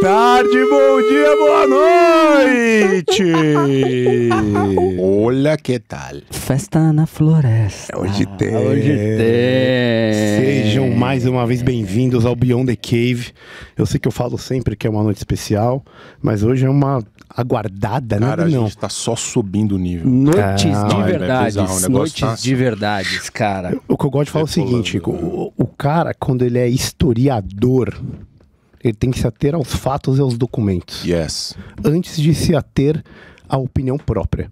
tarde, bom dia, boa noite! Olha que tal! Festa na floresta. É hoje tem. Hoje tem. Sejam mais uma vez bem-vindos ao Beyond the Cave. Eu sei que eu falo sempre que é uma noite especial, mas hoje é uma aguardada, né? Cara, a não. gente tá só subindo o nível. Noites ah, de verdade. É noites tá... de verdade, cara. O que eu gosto de falar é o seguinte: né? o, o cara, quando ele é historiador, ele tem que se ater aos fatos e aos documentos. Yes. Antes de se ater à opinião própria.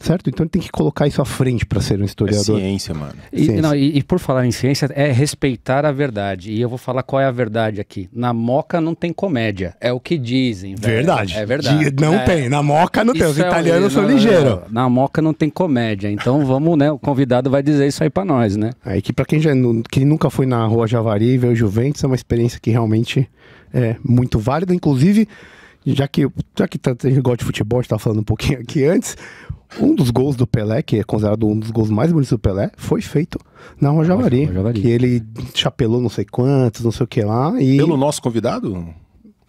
Certo? Então ele tem que colocar isso à frente para ser um historiador. É ciência, mano. E, ciência. Não, e, e, por falar em ciência, é respeitar a verdade. E eu vou falar qual é a verdade aqui. Na moca não tem comédia. É o que dizem. Verdade. É verdade. não é. tem. Na moca não isso tem. Os é italianos são ligeiros. Na moca não tem comédia. Então vamos, né? O convidado vai dizer isso aí para nós, né? Aí que para quem, já, é que nunca foi na Rua Javari e o Juventus, é uma experiência que realmente é muito válida. Inclusive, já que, já que tá, a gosta de futebol, a gente falando um pouquinho aqui antes, um dos gols do Pelé, que é considerado um dos gols mais bonitos do Pelé, foi feito na Roja Que ele chapelou não sei quantos, não sei o que lá. E... Pelo nosso convidado?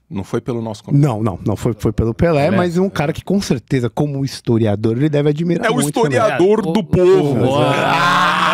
Não foi pelo nosso convidado. Não, não, não foi, foi pelo Pelé, Pelé, mas um cara que com certeza, como historiador, ele deve admirar. É o historiador também. do povo. Ah!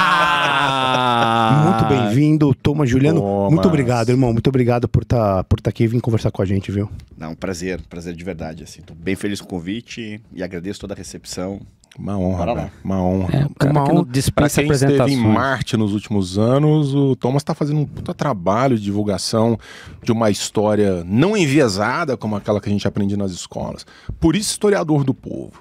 muito ah, bem-vindo. Thomas Juliano, muito obrigado, irmão. Muito obrigado por estar tá, por tá aqui e vir conversar com a gente, viu? Não, prazer, prazer de verdade. Assim, tô bem feliz com o convite e agradeço toda a recepção. Uma honra, uma honra. É, cara, uma honra. quem esteve em Marte nos últimos anos, o Thomas está fazendo um puta trabalho de divulgação de uma história não enviesada como aquela que a gente aprende nas escolas. Por isso, historiador do povo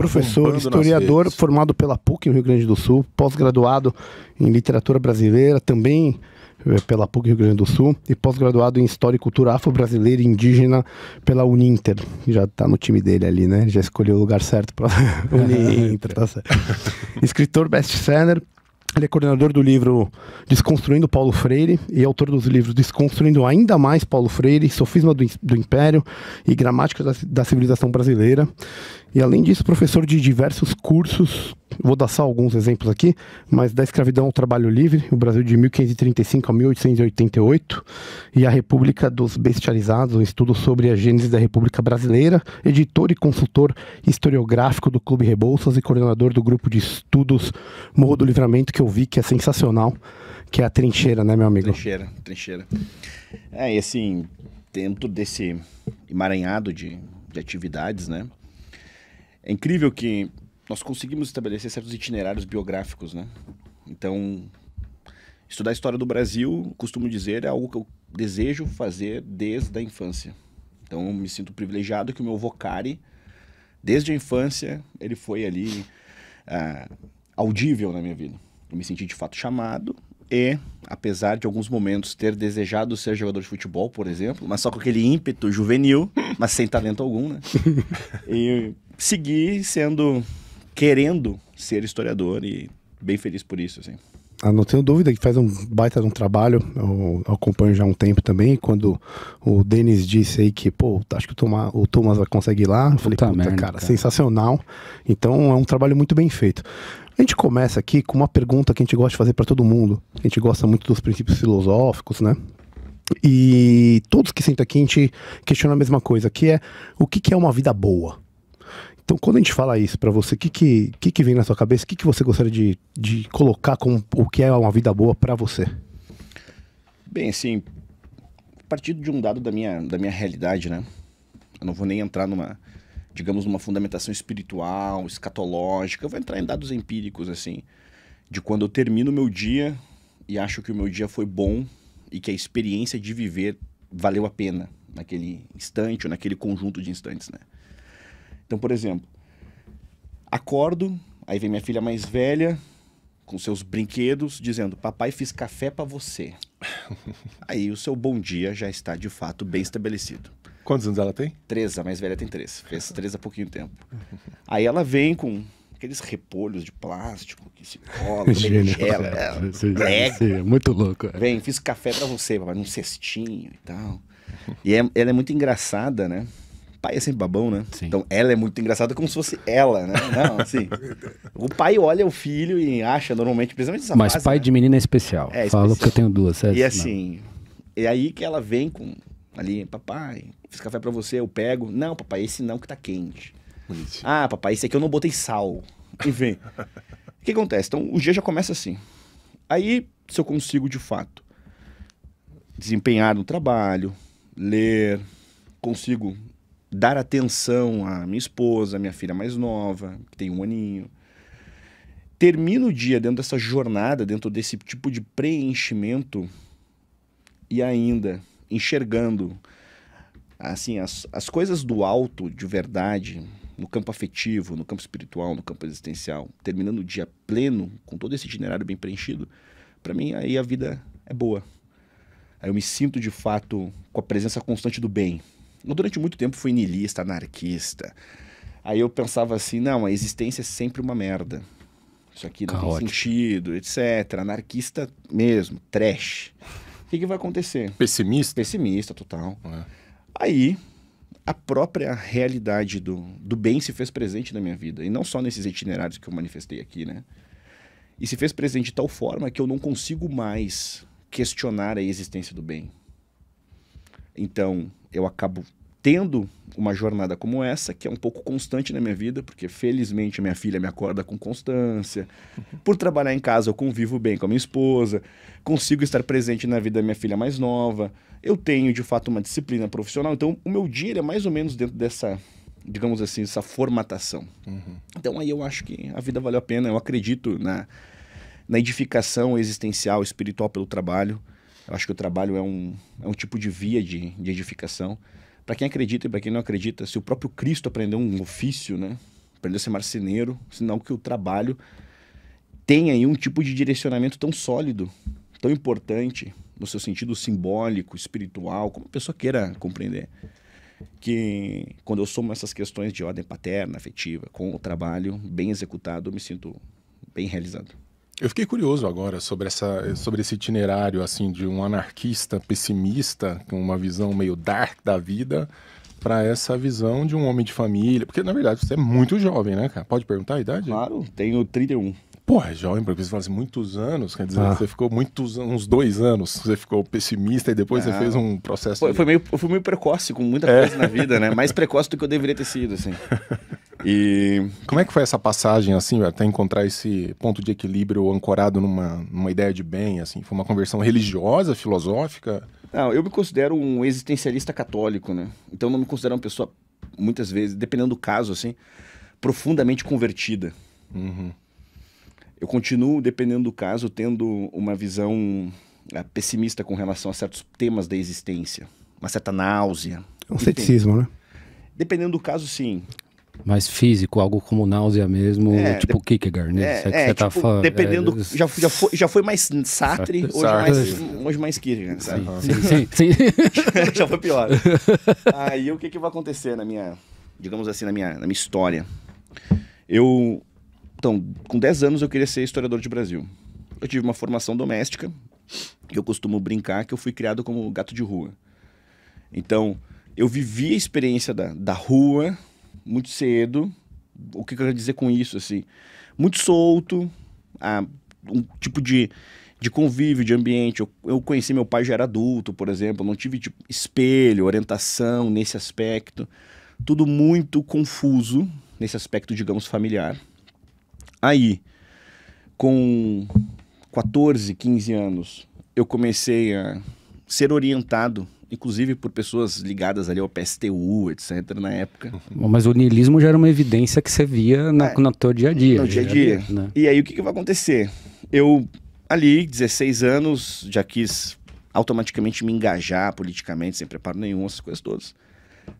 professor, historiador formado pela PUC no Rio Grande do Sul, pós-graduado em literatura brasileira, também eh, pela PUC Rio Grande do Sul e pós-graduado em História e Cultura Afro-Brasileira e Indígena pela Uninter. Já está no time dele ali, né? Já escolheu o lugar certo para Uninter, tá certo. Escritor best-seller, ele é coordenador do livro Desconstruindo Paulo Freire e autor dos livros Desconstruindo Ainda Mais Paulo Freire, Sofisma do, do Império e Gramática da, da Civilização Brasileira. E além disso, professor de diversos cursos, vou dar só alguns exemplos aqui, mas da escravidão ao trabalho livre, o Brasil de 1535 a 1888, e a República dos Bestializados, um estudo sobre a gênese da República Brasileira, editor e consultor historiográfico do Clube Rebouças e coordenador do grupo de estudos Morro do Livramento, que eu vi que é sensacional, que é a trincheira, né, meu amigo? Trincheira, trincheira. É, e assim, dentro desse emaranhado de, de atividades, né? É incrível que nós conseguimos estabelecer certos itinerários biográficos, né? Então, estudar a história do Brasil, costumo dizer, é algo que eu desejo fazer desde a infância. Então, eu me sinto privilegiado que o meu vocare, desde a infância, ele foi ali uh, audível na minha vida. Eu me senti de fato chamado e, apesar de alguns momentos ter desejado ser jogador de futebol, por exemplo, mas só com aquele ímpeto juvenil, mas sem talento algum, né? E seguir sendo, querendo ser historiador e bem feliz por isso, assim. Ah, não tenho dúvida que faz um baita de um trabalho. Eu, acompanho já há um tempo também. Quando o Denis disse aí que, pô, acho que o Thomas, o Thomas vai conseguir lá, eu falei, puta, puta merda, cara, cara, sensacional. Então é um trabalho muito bem feito. A gente começa aqui com uma pergunta que a gente gosta de fazer para todo mundo. A gente gosta muito dos princípios filosóficos, né? E todos que sentam aqui, a gente questiona a mesma coisa, que é o que, que é uma vida boa? Então, quando a gente fala isso para você, o que, que, que, que, vem na sua cabeça? O que, que você gostaria de, de colocar como o que é uma vida boa para você? Bem, assim, partindo de um dado da minha, da minha realidade, né? Eu não vou nem entrar numa, digamos, numa fundamentação espiritual, escatológica. Eu vou entrar em dados empíricos, assim, de quando eu termino o meu dia e acho que o meu dia foi bom e que a experiência de viver valeu a pena naquele instante ou naquele conjunto de instantes, né? Então, por exemplo, acordo, aí vem minha filha mais velha com seus brinquedos dizendo: "Papai fiz café para você". aí o seu bom dia já está de fato bem estabelecido. Quantos anos ela tem? Três, a mais velha tem três. Fez três há pouquinho tempo. Aí ela vem com aqueles repolhos de plástico que se cola, berinjela, é, muito louco. É. Vem, fiz café para você, papai, num cestinho e tal. E é, ela é muito engraçada, né? pai é sempre babão, né? Sim. Então ela é muito engraçada como se fosse ela, né? Não, assim. o pai olha o filho e acha normalmente, principalmente essa Mas pai né? de menina é especial. É, Falo que eu tenho duas, é E assim, não. é aí que ela vem com ali, papai, fiz café para você, eu pego. Não, papai, esse não que tá quente. Bonitinho. Ah, papai, esse aqui eu não botei sal. Enfim. o que acontece? Então o dia já começa assim. Aí, se eu consigo de fato desempenhar no trabalho, ler, consigo dar atenção à minha esposa, à minha filha mais nova, que tem um aninho. Termino o dia dentro dessa jornada, dentro desse tipo de preenchimento e ainda enxergando assim as, as coisas do alto de verdade no campo afetivo, no campo espiritual, no campo existencial, terminando o dia pleno com todo esse itinerário bem preenchido, para mim aí a vida é boa. Aí eu me sinto de fato com a presença constante do bem, eu, durante muito tempo, fui niilista, anarquista. Aí eu pensava assim: não, a existência é sempre uma merda. Isso aqui não Caótico. tem sentido, etc. Anarquista mesmo, trash. O que, que vai acontecer? Pessimista? Pessimista, total. É. Aí, a própria realidade do, do bem se fez presente na minha vida. E não só nesses itinerários que eu manifestei aqui, né? E se fez presente de tal forma que eu não consigo mais questionar a existência do bem. Então, eu acabo tendo uma jornada como essa, que é um pouco constante na minha vida, porque felizmente minha filha me acorda com constância. Uhum. Por trabalhar em casa, eu convivo bem com a minha esposa, consigo estar presente na vida da minha filha mais nova. Eu tenho, de fato, uma disciplina profissional, então o meu dia é mais ou menos dentro dessa, digamos assim, essa formatação. Uhum. Então aí eu acho que a vida valeu a pena, eu acredito na, na edificação existencial, espiritual pelo trabalho. Eu acho que o trabalho é um, é um tipo de via de, de edificação. Para quem acredita e para quem não acredita, se o próprio Cristo aprendeu um ofício, né? Aprendeu a ser marceneiro, senão que o trabalho tem aí um tipo de direcionamento tão sólido, tão importante, no seu sentido simbólico, espiritual, como a pessoa queira compreender. Que quando eu somo essas questões de ordem paterna, afetiva, com o trabalho bem executado, eu me sinto bem realizado. Eu fiquei curioso agora sobre, essa, sobre esse itinerário assim de um anarquista pessimista com uma visão meio dark da vida para essa visão de um homem de família, porque na verdade você é muito jovem, né, cara? Pode perguntar a idade? Claro, tenho 31. é jovem, porque você fala assim, muitos anos, quer dizer, ah. você ficou muitos uns dois anos, você ficou pessimista e depois é. você ah. fez um processo. Foi, de... foi meio, eu fui meio precoce com muita é. coisa é. na vida, né? Mais precoce do que eu deveria ter sido, assim. E como é que foi essa passagem, assim, até encontrar esse ponto de equilíbrio ancorado numa, numa ideia de bem, assim? Foi uma conversão religiosa, filosófica? Não, eu me considero um existencialista católico, né? Então não me considero uma pessoa, muitas vezes, dependendo do caso, assim, profundamente convertida. Uhum. Eu continuo, dependendo do caso, tendo uma visão ah, pessimista com relação a certos temas da existência. Uma certa náusea. um ceticismo, né? Dependendo do caso, sim mais físico, algo como náusea mesmo, é, tipo de... Kierkegaard, né? É, é, você tá tipo, Dependendo, é... já, já, foi, já foi mais Sartre, Sartre. hoje, Sartre. Mais, hoje mais Kierkegaard. Né? Sim, sim, sim, sim. já foi pior. Aí o que, que vai acontecer na minha, digamos assim, na minha, na minha história? Eu, então, com 10 anos eu queria ser historiador de Brasil. Eu tive uma formação doméstica, que eu costumo brincar que eu fui criado como gato de rua. Então, eu vivi a experiência da, da rua, muito cedo. O que eu quero dizer com isso, assim? Muito solto, a, ah, um tipo de, de convívio, de ambiente. Eu, eu conheci meu pai já era adulto, por exemplo. Não tive tipo, espelho, orientação nesse aspecto. Tudo muito confuso nesse aspecto, digamos, familiar. Aí, com 14, 15 anos, eu comecei a ser orientado inclusive por pessoas ligadas ali ao PSTU, etc., na época. Mas o niilismo já era uma evidência que você via na, é, no teu dia a dia. No dia a dia. Né? dia né? E aí o que, que vai acontecer? Eu, ali, 16 anos, já quis automaticamente me engajar politicamente, sem preparo nenhum, essas coisas todas.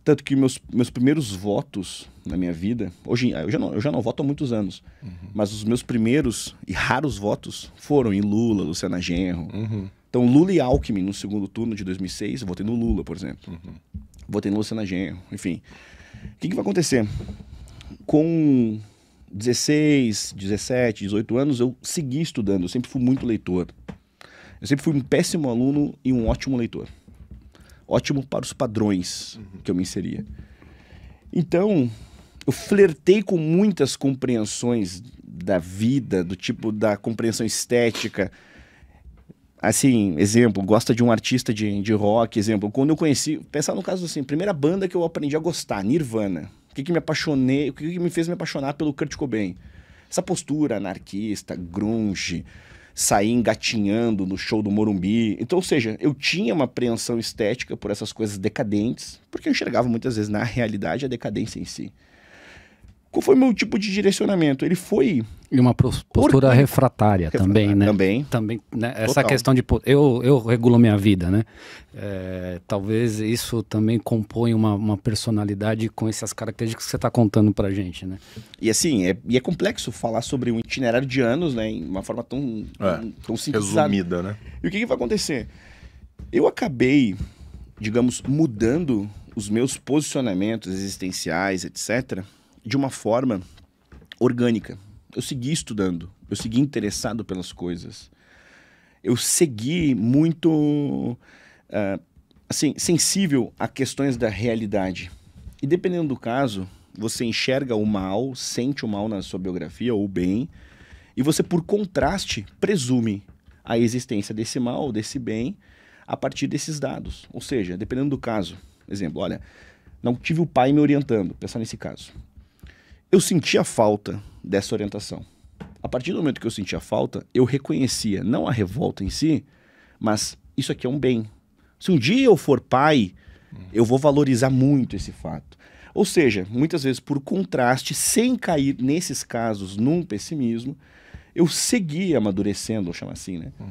Tanto que meus, meus primeiros votos na minha vida, hoje ah, eu já não, eu já não voto há muitos anos, uhum. mas os meus primeiros e raros votos foram em Lula, Luciana Genro, uhum. Então, Lula e Alckmin no segundo turno de 2006, eu votei no Lula, por exemplo. Uhum. Votei no Luciana Genro, enfim. O que, que vai acontecer? Com 16, 17, 18 anos, eu segui estudando. Eu sempre fui muito leitor. Eu sempre fui um péssimo aluno e um ótimo leitor. Ótimo para os padrões uhum. que eu me inseria. Então, eu flertei com muitas compreensões da vida, do tipo da compreensão estética, assim, exemplo, gosta de um artista de, de rock, exemplo. Quando eu conheci, pensar no caso assim, primeira banda que eu aprendi a gostar, Nirvana. O que, que me apaixonei, o que, que me fez me apaixonar pelo Kurt Cobain? Essa postura anarquista, grunge, sair engatinhando no show do Morumbi. Então, ou seja, eu tinha uma apreensão estética por essas coisas decadentes, porque eu enxergava muitas vezes na realidade a decadência em si. Qual foi o meu tipo de direcionamento? Ele foi. E uma postura orgânico. refratária, refratária também, né? Também. também né? Essa Total. questão de. Eu, eu regulo minha vida, né? É, talvez isso também compõe uma, uma personalidade com essas características que você está contando para gente, né? E assim, é, e é complexo falar sobre um itinerário de anos, né? Em uma forma tão, é, tão, tão Resumida, né? E o que, que vai acontecer? Eu acabei, digamos, mudando os meus posicionamentos existenciais, etc de uma forma orgânica. Eu segui estudando, eu segui interessado pelas coisas. Eu segui muito uh, assim, sensível a questões da realidade. E dependendo do caso, você enxerga o mal, sente o mal na sua biografia ou o bem, e você, por contraste, presume a existência desse mal ou desse bem a partir desses dados. Ou seja, dependendo do caso. Exemplo, olha, não tive o pai me orientando, pensar nesse caso. Eu sentia falta dessa orientação. A partir do momento que eu sentia falta, eu reconhecia não a revolta em si, mas isso aqui é um bem. Se um dia eu for pai, eu vou valorizar muito esse fato. Ou seja, muitas vezes por contraste, sem cair nesses casos num pessimismo, eu segui amadurecendo, vou chamar assim, né? Uhum.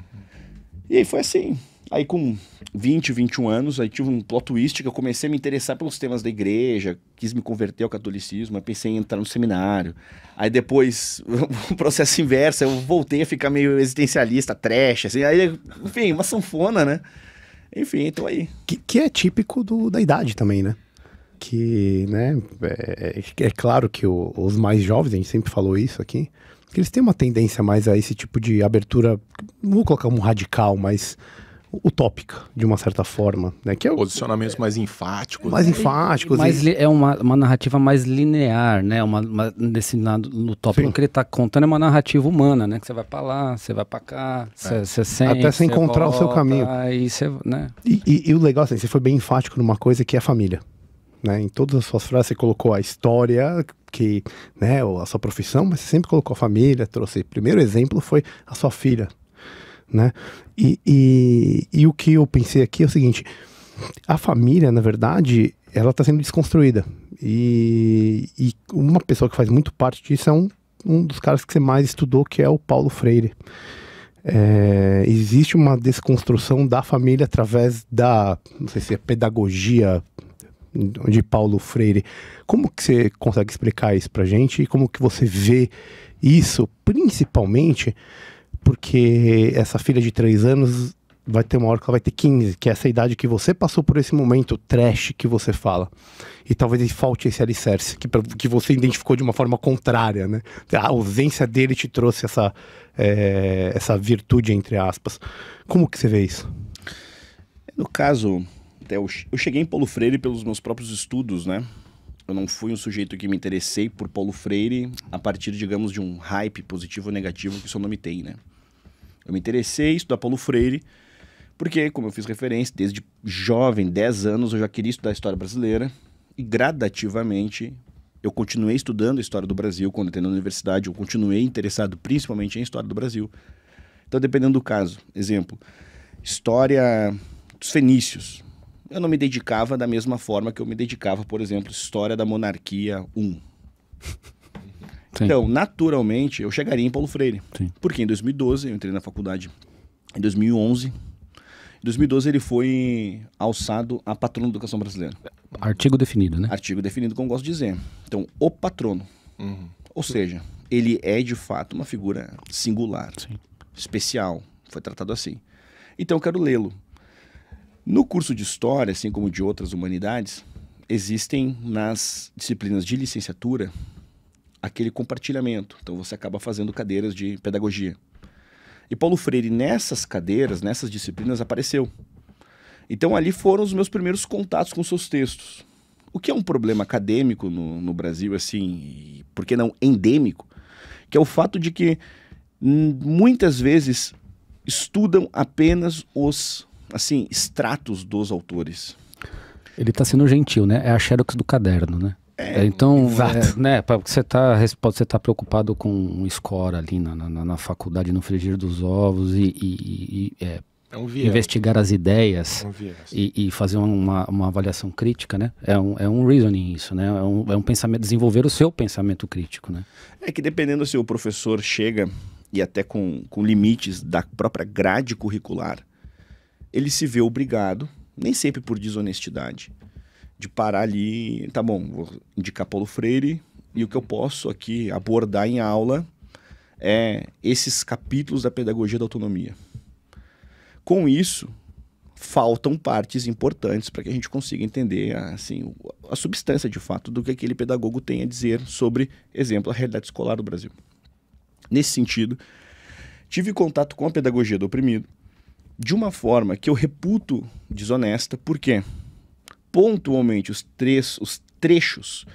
E aí foi assim. Aí com 20, 21 anos, aí tive um plot twist que eu comecei a me interessar pelos temas da igreja, quis me converter ao catolicismo, pensei em entrar no seminário. Aí depois, o processo inverso, eu voltei a ficar meio existencialista, trash, assim, aí, enfim, uma sanfona, né? Enfim, então aí. Que, que é típico do, da idade também, né? Que, né, é, é, é claro que o, os mais jovens, a gente sempre falou isso aqui, que eles têm uma tendência mais a esse tipo de abertura, não vou colocar um radical, mas utópica, de uma certa forma. Né? Que é o, Posicionamentos mais enfáticos. Mais né? enfáticos. Mais, e... É uma, uma narrativa mais linear, né? Uma, uma, nesse lado no tópico que ele está contando é uma narrativa humana, né? Que você vai para lá, você vai para cá, você é. sente, Até você encontrar volta, o seu caminho. Aí você, né? E, e, e, o legal, assim, você foi bem enfático numa coisa que é a família. Né? Em todas as suas frases você colocou a história, que, né, a sua profissão, mas você sempre colocou a família, trouxe. primeiro exemplo foi a sua filha, né? E, e, e o que eu pensei aqui é o seguinte: a família, na verdade, ela está sendo desconstruída. E, e, uma pessoa que faz muito parte disso é um, um dos caras que você mais estudou, que é o Paulo Freire. É, existe uma desconstrução da família através da, não sei se é pedagogia de Paulo Freire. Como que você consegue explicar isso pra gente e como que você vê isso, principalmente porque essa filha de três anos vai ter uma hora que ela vai ter 15, que é essa idade que você passou por esse momento trash que você fala. E talvez falte esse alicerce, que, pra, que você identificou de uma forma contrária, né? A ausência dele te trouxe essa, é, essa virtude, entre aspas. Como que você vê isso? No caso, eu cheguei em Paulo Freire pelos meus próprios estudos, né? eu não fui um sujeito que me interessei por Paulo Freire a partir, digamos, de um hype positivo ou negativo que o seu nome tem, né? Eu me interessei em estudar Paulo Freire porque, como eu fiz referência, desde jovem, 10 anos, eu já queria estudar a história brasileira e gradativamente eu continuei estudando a história do Brasil quando entrei na universidade, eu continuei interessado principalmente em história do Brasil. Então, dependendo do caso, exemplo, história dos fenícios, eu não me dedicava da mesma forma que eu me dedicava, por exemplo, História da Monarquia 1. Sim. Então, naturalmente, eu chegaria em Paulo Freire. Sim. Porque em 2012, eu entrei na faculdade em 2011. Em 2012, ele foi alçado a patrono da educação brasileira. Artigo definido, né? Artigo definido, como eu gosto de dizer. Então, o patrono. Uhum. Ou seja, ele é de fato uma figura singular, Sim. especial. Foi tratado assim. Então, eu quero lê-lo. No curso de História, assim como de outras humanidades, existem nas disciplinas de licenciatura aquele compartilhamento. Então você acaba fazendo cadeiras de pedagogia. E Paulo Freire, nessas cadeiras, nessas disciplinas, apareceu. Então ali foram os meus primeiros contatos com seus textos. O que é um problema acadêmico no, no Brasil, assim, por que não endêmico? Que é o fato de que hum, muitas vezes estudam apenas os assim, extratos dos autores. Ele está sendo gentil, né? É a xerox do caderno, né? É, é então, é, né, você tá, pode você estar tá preocupado com um score ali na, na, na faculdade, no frigir dos ovos e, e, e é, é um investigar as ideias é um e, e, fazer uma, uma, avaliação crítica, né? É um, é um reasoning isso, né? É um, é um pensamento, desenvolver o seu pensamento crítico, né? É que dependendo se o professor chega e até com, com limites da própria grade curricular, ele se vê obrigado, nem sempre por desonestidade, de parar ali, tá bom, vou indicar Paulo Freire, e o que eu posso aqui abordar em aula é esses capítulos da pedagogia da autonomia. Com isso, faltam partes importantes para que a gente consiga entender assim, a substância de fato do que aquele pedagogo tem a dizer sobre, exemplo, a realidade escolar do Brasil. Nesse sentido, tive contato com a pedagogia do oprimido de uma forma que eu reputo desonesta, porque pontualmente os três, os trechos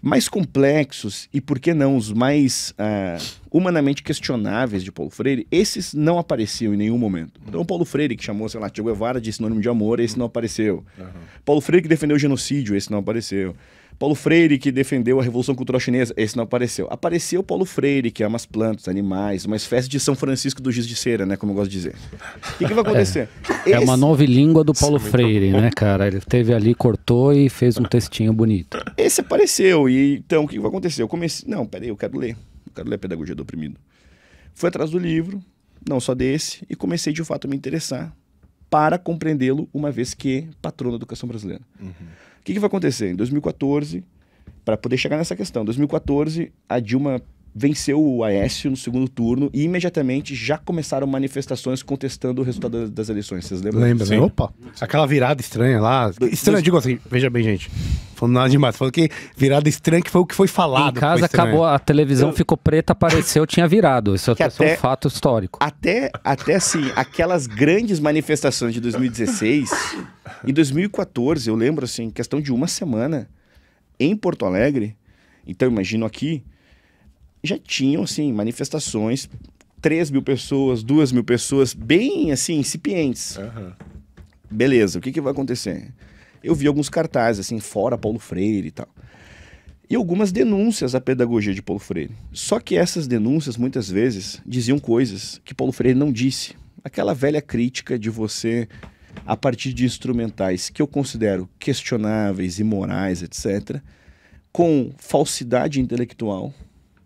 mais complexos e, por que não, os mais uh, humanamente questionáveis de Paulo Freire, esses não apareciam em nenhum momento. Então, Paulo Freire, que chamou, sei lá, Che Guevara de sinônimo de amor, esse não apareceu. Uhum. Paulo Freire, que defendeu o genocídio, esse não apareceu. Paulo Freire, que defendeu a Revolução Cultural Chinesa, esse não apareceu. Apareceu Paulo Freire, que ama as plantas, animais, uma espécie de São Francisco do Giz de Cera, né? Como eu gosto de dizer. O que, que, vai é. acontecer? É, esse... é uma nova língua do Paulo Sim, Freire, né, cara? Ele teve ali, cortou e fez um textinho bonito. Esse apareceu, e então o que, que vai acontecer? Eu comecei. Não, peraí, eu quero ler. Eu quero ler Pedagogia do Oprimido. Fui atrás do livro, não só desse, e comecei de fato a me interessar para compreendê-lo, uma vez que é patrono da educação brasileira. Uhum. O que, que vai acontecer? Em 2014, para poder chegar nessa questão, em 2014, a Dilma venceu o Aécio no segundo turno e imediatamente já começaram manifestações contestando o resultado das eleições. Vocês lembram? Lembra, né? Opa, aquela virada estranha lá. Estranha, Do, digo assim, veja bem, gente. Falando nada demais, falando que virada estranha que foi o que foi falado. Em casa acabou, a televisão Eu... ficou preta, apareceu, tinha virado. Isso é que é até, um fato histórico. Até, até assim, aquelas grandes manifestações de 2016 e 2014, eu lembro assim, questão de uma semana, em Porto Alegre, então imagino aqui, já tinham, assim, manifestações, 3 mil pessoas, 2 mil pessoas, bem, assim, incipientes. Uhum. Beleza, o que, que vai acontecer? Eu vi alguns cartazes, assim, fora Paulo Freire e tal. E algumas denúncias à pedagogia de Paulo Freire. Só que essas denúncias, muitas vezes, diziam coisas que Paulo Freire não disse. Aquela velha crítica de você a partir de instrumentais que eu considero questionáveis, imorais, etc., com falsidade intelectual,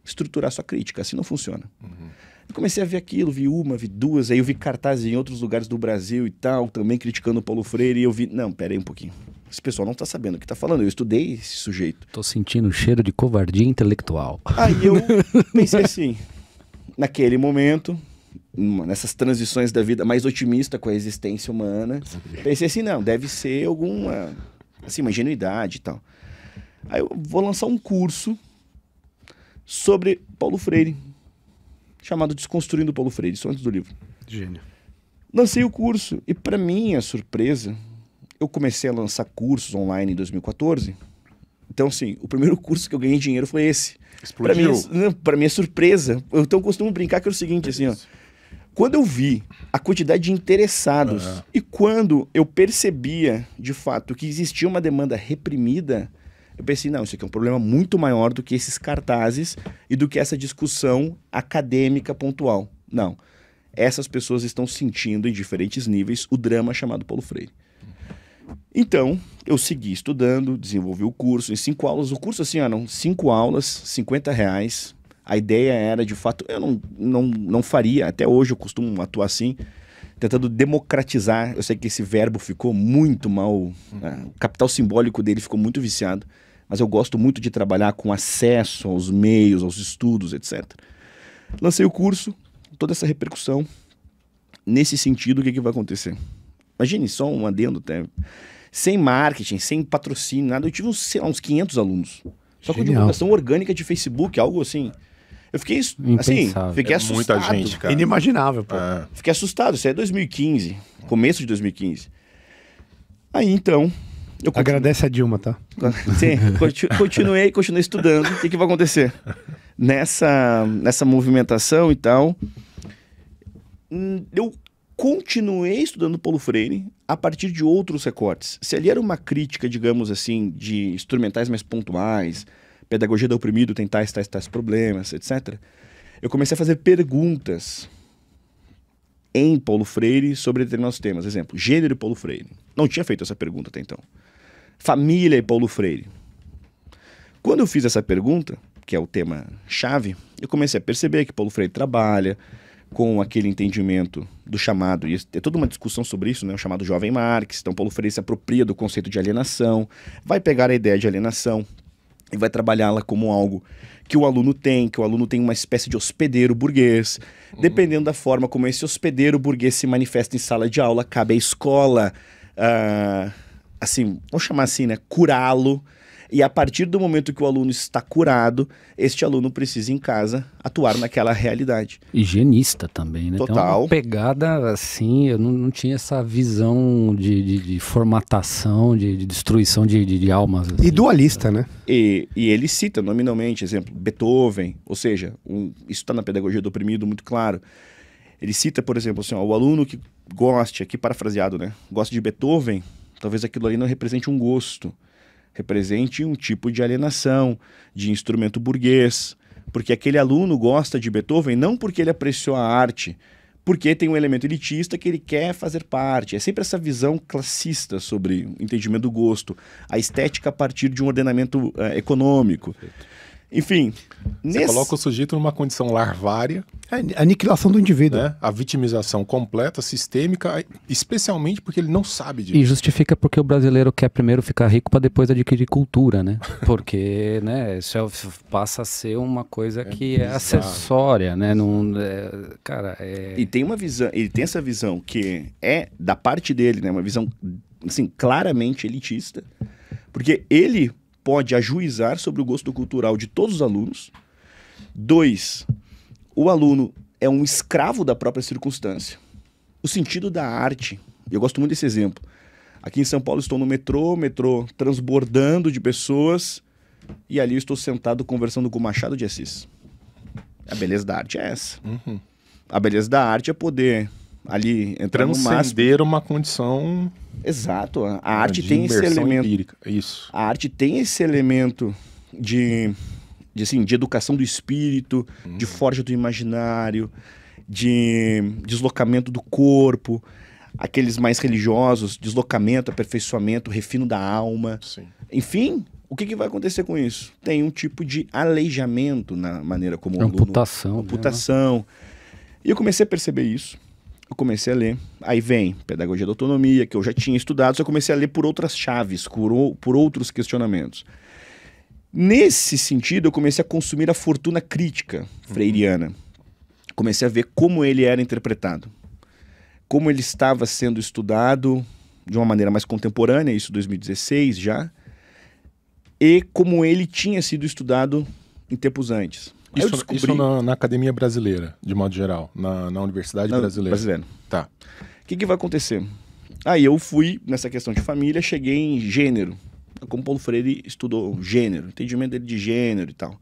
estruturar sua crítica. Assim não funciona. Uhum. comecei a ver aquilo, vi uma, vi duas, aí eu vi cartazes em outros lugares do Brasil e tal, também criticando o Paulo Freire, e eu vi, não, pera um pouquinho. Esse pessoal não tá sabendo o que tá falando, eu estudei esse sujeito. Tô sentindo um cheiro de covardia intelectual. Aí eu pensei assim, naquele momento, nessas transições da vida mais otimista com a existência humana, pensei assim, não, deve ser alguma, assim, uma ingenuidade e tal. Aí eu vou lançar um curso sobre Paulo Freire, chamado Desconstruindo Paulo Freire, isso antes do livro. Gênio. Lancei o curso e, para minha surpresa, eu comecei a lançar cursos online em 2014. Então, assim, o primeiro curso que eu ganhei dinheiro foi esse. Explodiu. Para minha, pra minha surpresa. Então, eu costumo brincar que é o seguinte, assim, ó. Quando eu vi a quantidade de interessados uhum. e quando eu percebia, de fato, que existia uma demanda reprimida, eu pensei, não, isso aqui é um problema muito maior do que esses cartazes e do que essa discussão acadêmica pontual. Não. Essas pessoas estão sentindo em diferentes níveis o drama chamado Paulo Freire. Então, eu segui estudando, desenvolvi o curso em cinco aulas. O curso, assim, eram cinco aulas, 50 reais. A ideia era, de fato, eu não, não, não faria, até hoje eu costumo atuar assim, tentando democratizar. Eu sei que esse verbo ficou muito mal, né? o capital simbólico dele ficou muito viciado mas eu gosto muito de trabalhar com acesso aos meios, aos estudos, etc. Lancei o curso, toda essa repercussão. Nesse sentido, o que, que vai acontecer? Imagine só um adendo até. Sem marketing, sem patrocínio, nada. Eu tive uns, sei lá, uns 500 alunos. Só com divulgação orgânica de Facebook, algo assim. Eu fiquei assim, fiquei é assustado. Muita gente, cara. Inimaginável, pô. É. Fiquei assustado. Isso é 2015, começo de 2015. Aí então, eu continu... Agradece a Dilma, tá? Sim, continuei, continuei estudando. O que, que vai acontecer? Nessa, nessa movimentação e tal, hum, eu continuei estudando Paulo Freire a partir de outros recortes. Se ali era uma crítica, digamos assim, de instrumentais mais pontuais, pedagogia do oprimido tentar tais, esses problemas, etc., eu comecei a fazer perguntas em Paulo Freire sobre determinados temas. Exemplo, gênero e Paulo Freire. Não tinha feito essa pergunta até então família e Paulo Freire? Quando eu fiz essa pergunta, que é o tema chave, eu comecei a perceber que Paulo Freire trabalha com aquele entendimento do chamado, e é toda uma discussão sobre isso, né, o chamado jovem Marx. Então, Paulo Freire se apropria do conceito de alienação, vai pegar a ideia de alienação e vai trabalhá-la como algo que o aluno tem, que o aluno tem uma espécie de hospedeiro burguês. Uhum. Dependendo da forma como esse hospedeiro burguês se manifesta em sala de aula, cabe à escola. Uh assim, vamos chamar assim, né? Curá-lo. E a partir do momento que o aluno está curado, este aluno precisa em casa atuar naquela realidade. Higienista também, né? Total. uma pegada assim, eu não, não tinha essa visão de, de, de formatação, de, de, destruição de, de, almas. Assim. E dualista, né? E, e ele cita nominalmente, exemplo, Beethoven, ou seja, um, isso está na pedagogia do oprimido muito claro. Ele cita, por exemplo, assim, ó, o aluno que gosta, aqui parafraseado, né? Gosta de Beethoven, Talvez aquilo ali não represente um gosto, represente um tipo de alienação, de instrumento burguês, porque aquele aluno gosta de Beethoven não porque ele apreciou a arte, porque tem um elemento elitista que ele quer fazer parte. É sempre essa visão classista sobre o entendimento do gosto, a estética a partir de um ordenamento uh, econômico. Perfeito. Enfim. Você nesse... coloca o sujeito numa condição larvária. É, a é aniquilação do indivíduo. Né? A vitimização completa, sistêmica, especialmente porque ele não sabe disso. E justifica porque o brasileiro quer primeiro ficar rico para depois adquirir cultura, né? Porque né, isso é passa a ser uma coisa é que é bizarro. é acessória, né? Não, cara, E tem uma visão, ele tem essa visão que é da parte dele, né? Uma visão, assim, claramente elitista. Porque ele pode ajuizar sobre o gosto cultural de todos os alunos. Dois, o aluno é um escravo da própria circunstância. O sentido da arte, eu gosto muito desse exemplo. Aqui em São Paulo estou no metrô, metrô transbordando de pessoas, e ali estou sentado conversando com o Machado de Assis. A beleza da arte é essa. Uhum. A beleza da arte é poder ali entrando no master. uma condição. Exato. A arte tem esse elemento. Empírica. Isso. A arte tem esse elemento de, de, assim, de educação do espírito, hum. de uhum. forja do imaginário, de deslocamento do corpo. Aqueles mais religiosos, deslocamento, aperfeiçoamento, refino da alma. Sim. Enfim, o que, que, vai acontecer com isso? Tem um tipo de aleijamento na maneira como o amputação, aluno... Amputação. Né? Amputação. Né? E eu comecei a perceber isso eu comecei a ler. Aí vem Pedagogia da Autonomia, que eu já tinha estudado, só comecei a ler por outras chaves, por, por outros questionamentos. Nesse sentido, eu comecei a consumir a fortuna crítica uhum. freiriana. Uhum. Comecei a ver como ele era interpretado, como ele estava sendo estudado de uma maneira mais contemporânea, isso 2016 já, e como ele tinha sido estudado em tempos antes. Isso, descobri... isso na, na, academia brasileira, de modo geral, na, na universidade na, brasileira. Brasileira. Tá. O que, que vai acontecer? Aí eu fui nessa questão de família, cheguei em gênero. Como Paulo Freire estudou gênero, entendimento dele de gênero e tal.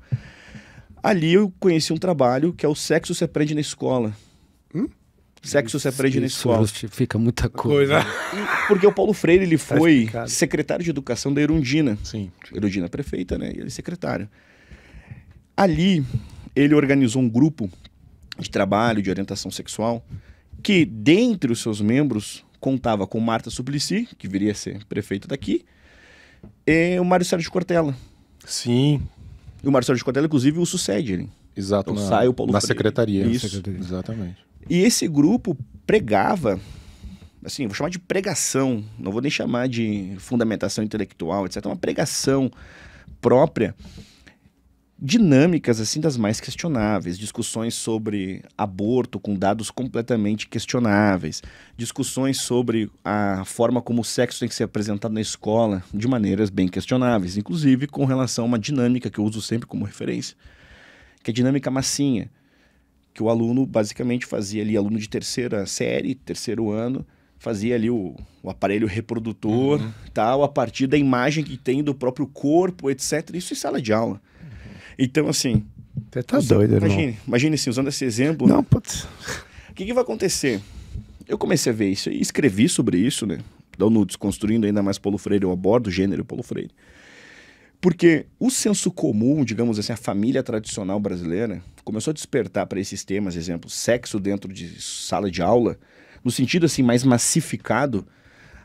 Ali eu conheci um trabalho que é o sexo se aprende na escola. Hum? Sexo se aprende isso, na escola. Fica muita coisa. Porque o Paulo Freire ele tá foi secretário de educação da Erundina. Sim. Erundina prefeita, né? E ele é secretário. Ali, ele organizou um grupo de trabalho de orientação sexual que, dentre os seus membros, contava com Marta Suplicy, que viria a ser prefeito daqui, e o Mário Sérgio Cortella. Sim. E o Mário Sérgio Cortella, inclusive, o sucede ele. Exato. Então, na, sai o Paulo na secretaria. Isso. Na secretaria. Exatamente. E esse grupo pregava, assim, vou chamar de pregação, não vou nem chamar de fundamentação intelectual, etc. Uma pregação própria dinâmicas assim das mais questionáveis, discussões sobre aborto com dados completamente questionáveis, discussões sobre a forma como o sexo tem que ser apresentado na escola de maneiras bem questionáveis, inclusive com relação a uma dinâmica que eu uso sempre como referência, que é a dinâmica massinha, que o aluno basicamente fazia ali, aluno de terceira série, terceiro ano, fazia ali o, o aparelho reprodutor, uhum. tal, a partir da imagem que tem do próprio corpo, etc. Isso em sala de aula. Então, assim. Você tá doido, imagine, irmão. Imagine, assim, usando esse exemplo. Não, putz. O que, que vai acontecer? Eu comecei a ver isso e escrevi sobre isso, né? dando então, Desconstruindo Ainda Mais Paulo Freire, eu abordo o gênero Paulo Freire. Porque o senso comum, digamos assim, a família tradicional brasileira, começou a despertar para esses temas, exemplo, sexo dentro de sala de aula, no sentido assim mais massificado,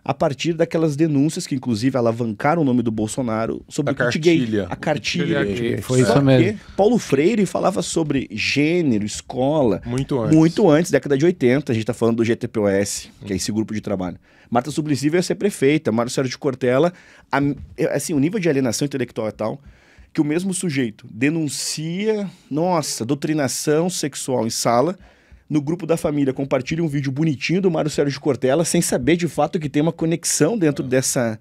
a partir daquelas denúncias que, inclusive, alavancaram o nome do Bolsonaro sobre a o cartilha. Gay, a cartilha. cartilha é Foi isso mesmo. Paulo Freire falava sobre gênero, escola. Muito antes. Muito antes, década de 80. A gente está falando do GTPOS, hum. que é esse grupo de trabalho. Marta Suplicy veio ser prefeita. Mário Sérgio de Cortella. A, é, assim, o nível de alienação intelectual é tal que o mesmo sujeito denuncia, nossa, doutrinação sexual em sala no grupo da família, compartilha um vídeo bonitinho do Mário Sérgio Cortella, sem saber de fato que tem uma conexão dentro dessa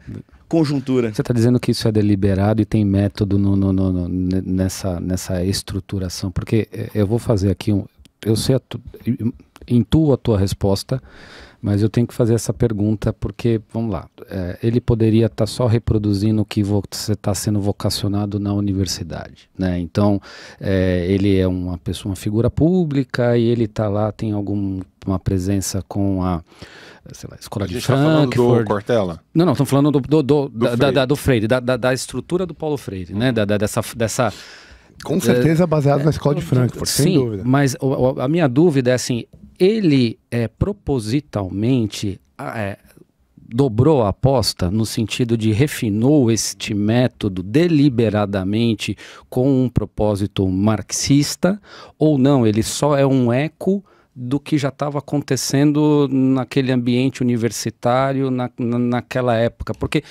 conjuntura. Você está dizendo que isso é deliberado e tem método no, no, no, nessa, nessa estruturação? Porque eh, eu vou fazer aqui um. Eu sei, a tu, intuo a tua resposta mas eu tenho que fazer essa pergunta porque, vamos lá, é, ele poderia estar tá só reproduzindo o que você está sendo vocacionado na universidade, né? Então, é, ele é uma pessoa, uma figura pública e ele está lá, tem alguma presença com a sei lá, escola de tá Frankfurt. Tá Cortella? Não, não, estamos falando do, do, do, do da, Freire, da, do Freire da, da, da, estrutura do Paulo Freire, né? Da, dessa, dessa com certeza é, baseado é, na escola é, de Frankfurt, sim, sem dúvida. Mas a minha dúvida é assim, ele é, propositalmente é, dobrou a aposta no sentido de refinou este método deliberadamente com um propósito marxista ou não? Ele só é um eco do que já estava acontecendo naquele ambiente universitário na, naquela época? Porque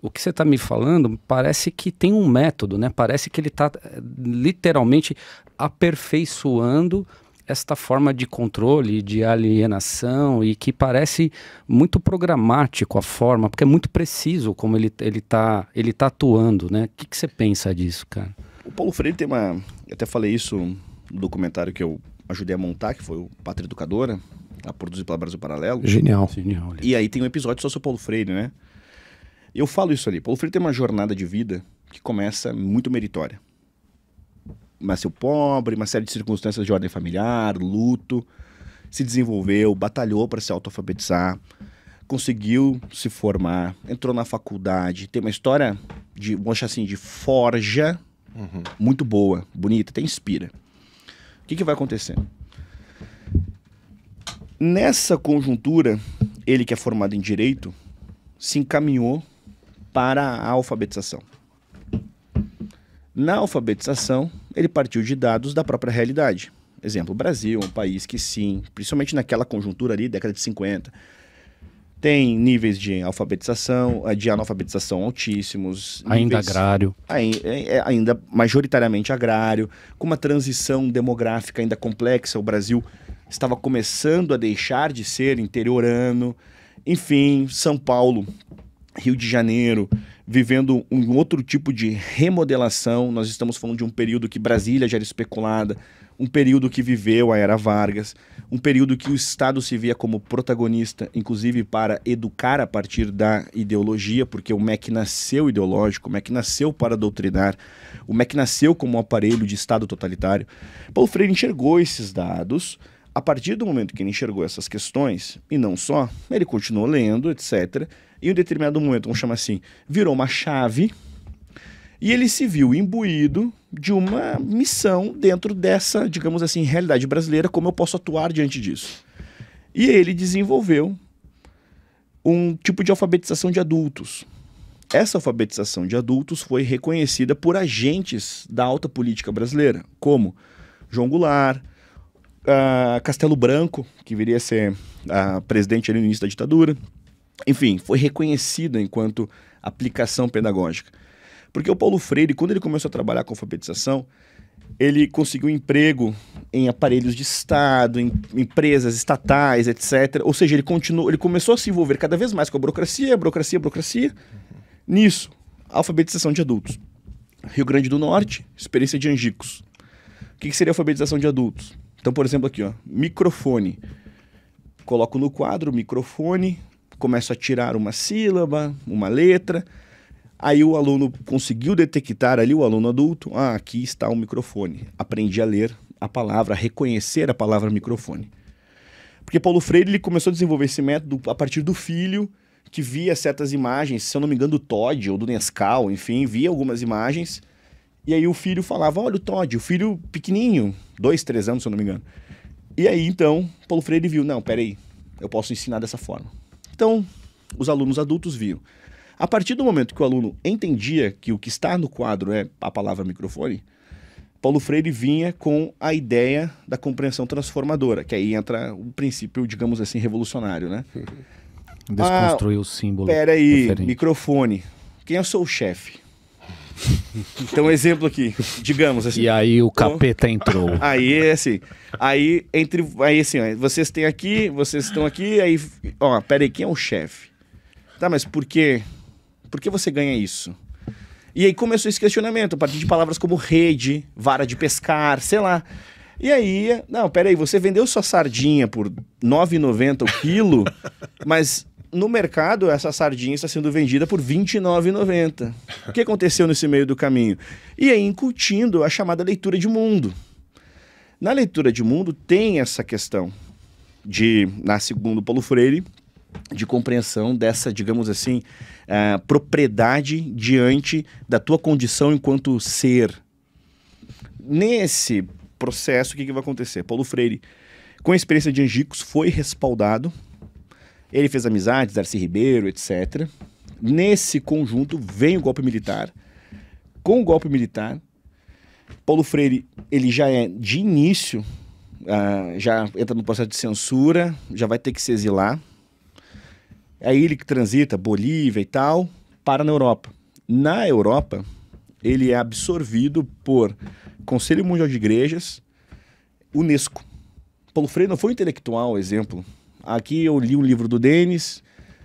o que você está me falando parece que tem um método, né? Parece que ele está é, literalmente aperfeiçoando esta forma de controle, de alienação e que parece muito programático a forma, porque é muito preciso como ele ele tá ele tá atuando, né? O que, você pensa disso, cara? O Paulo Freire tem uma, eu até falei isso no documentário que eu ajudei a montar, que foi o Pátria Educadora, a tá produzir pela Brasil Paralelo. Genial. Genial. E aí tem um episódio só sobre Paulo Freire, né? Eu falo isso ali. Paulo Freire tem uma jornada de vida que começa muito meritória nasceu pobre, uma série de circunstâncias de ordem familiar, luto, se desenvolveu, batalhou para se autoalfabetizar, conseguiu se formar, entrou na faculdade, tem uma história de, vamos achar assim, de forja uhum. muito boa, bonita, até inspira. O que, que vai acontecer? Nessa conjuntura, ele que é formado em direito se encaminhou para a alfabetização. Na alfabetização, ele partiu de dados da própria realidade. Exemplo, o Brasil, um país que sim, principalmente naquela conjuntura ali, década de 50, tem níveis de alfabetização, eh, de analfabetização altíssimos. Ainda níveis, agrário. É, é, ainda majoritariamente agrário, com uma transição demográfica ainda complexa. O Brasil estava começando a deixar de ser interiorano. Enfim, São Paulo, Rio de Janeiro, vivendo um outro tipo de remodelação. Nós estamos falando de um período que Brasília já era especulada, um período que viveu a era Vargas, um período que o Estado se via como protagonista, inclusive para educar a partir da ideologia, porque o MEC nasceu ideológico, o MEC nasceu para doutrinar, o MEC nasceu como um aparelho de Estado totalitário. Paulo Freire enxergou esses dados. A partir do momento que ele enxergou essas questões, e não só, ele continuou lendo, etc em um determinado momento, vamos chamar assim, virou uma chave e ele se viu imbuído de uma missão dentro dessa, digamos assim, realidade brasileira, como eu posso atuar diante disso. E ele desenvolveu um tipo de alfabetização de adultos. Essa alfabetização de adultos foi reconhecida por agentes da alta política brasileira, como João Goulart, uh, Castelo Branco, que viria a ser uh, presidente ali no início da ditadura, enfim, foi reconhecida enquanto aplicação pedagógica. Porque o Paulo Freire, quando ele começou a trabalhar com alfabetização, ele conseguiu emprego em aparelhos de Estado, em empresas estatais, etc. Ou seja, ele continuou, ele começou a se envolver cada vez mais com a burocracia, burocracia, burocracia. Nisso, alfabetização de adultos. Rio Grande do Norte, experiência de Angicos. O que, que seria alfabetização de adultos? Então, por exemplo, aqui, ó, microfone. Coloco no quadro microfone, começo a tirar uma sílaba, uma letra. Aí o aluno conseguiu detectar ali, o aluno adulto, ah, aqui está o microfone. Aprendi a ler a palavra, a reconhecer a palavra microfone. Porque Paulo Freire ele começou a desenvolver esse método a partir do filho, que via certas imagens, se eu não me engano, do Todd ou do Nescau, enfim, via algumas imagens. E aí o filho falava: Olha o Todd, o filho pequenininho, dois, três anos, se eu não me engano. E aí então, Paulo Freire viu: Não, peraí, eu posso ensinar dessa forma. Então, os alunos adultos viam. A partir do momento que o aluno entendia que o que está no quadro é a palavra microfone, Paulo Freire vinha com a ideia da compreensão transformadora, que aí entra o um princípio, digamos assim, revolucionário, né? Desconstruir ah, o símbolo. Ah, peraí, referente. microfone. Quem é o seu chefe? Então, exemplo aqui, digamos assim. E aí o então, capeta entrou. Aí é assim. Aí, entre. Aí assim, ó, vocês têm aqui, vocês estão aqui, aí. Ó, peraí, quem é o chefe? Tá, mas por quê? Por que você ganha isso? E aí começou esse questionamento, a partir de palavras como rede, vara de pescar, sei lá. E aí, não, peraí, você vendeu sua sardinha por 9,90 o quilo, mas no mercado, essa sardinha está sendo vendida por R$ 29,90. O que aconteceu nesse meio do caminho? E aí incutindo a chamada leitura de mundo. Na leitura de mundo tem essa questão de, na segundo Paulo Freire, de compreensão dessa, digamos assim, uh, propriedade diante da tua condição enquanto ser. Nesse processo, o que, que vai acontecer? Paulo Freire, com a experiência de Angicos, foi respaldado ele fez amizades, Darcy Ribeiro, etc. Nesse conjunto vem o golpe militar. Com o golpe militar, Paulo Freire, ele já é de início, uh, já entra no processo de censura, já vai ter que se exilar. É ele que transita Bolívia e tal, para na Europa. Na Europa, ele é absorvido por Conselho Mundial de Igrejas, Unesco. Paulo Freire não foi um intelectual, exemplo, Aqui eu li o livro do Denis.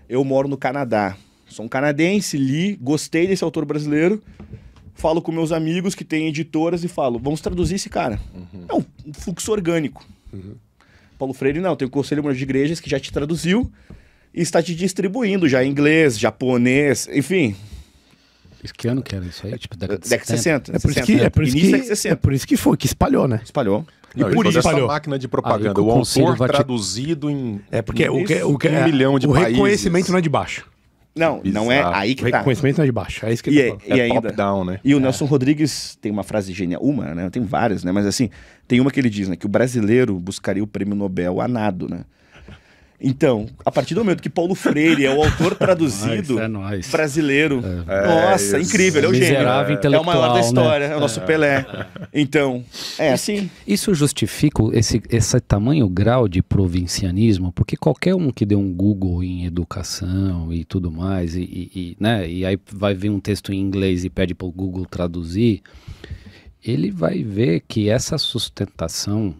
Eu moro no Canadá. Sou um canadense, li, gostei desse autor brasileiro. Falo com meus amigos que têm editoras e falo: vamos traduzir esse cara. Uhum. É um fluxo orgânico. Uhum. Paulo Freire, não, tem o Conselho de Igrejas que já te traduziu e está te distribuindo já em inglês, japonês, enfim. Que ano que era isso aí? Tipo, década de 60. É por, 60. Isso que, é, por isso 60. é por isso que foi, que espalhou, né? Espalhou. E não, por isso essa máquina de ah, propaganda, o autor traduzido em é porque em, o que, o que, um é- milhão de o países. O reconhecimento não é de baixo. Não, Bizarro. não é aí que tá. O reconhecimento não é de baixo, é isso que e, tá é, é, top down, né? E o é. Nelson Rodrigues tem uma frase genial, uma, né? Tem várias, né? Mas assim, tem uma que ele diz, né, que o brasileiro buscaria o prêmio Nobel a nado, né? Então, a partir do momento que Paulo Freire é o autor ah, traduzido é brasileiro, é. nossa, é, incrível, ele é o gênio. É o maior da né? história, né? é o nosso é. Pelé. Então, é assim. Isso justifica esse, esse tamanho grau de provincianismo, porque qualquer um que dê um Google em educação e tudo mais, e, e, e né, e aí vai ver um texto em inglês e pede para o Google traduzir, ele vai ver que essa sustentação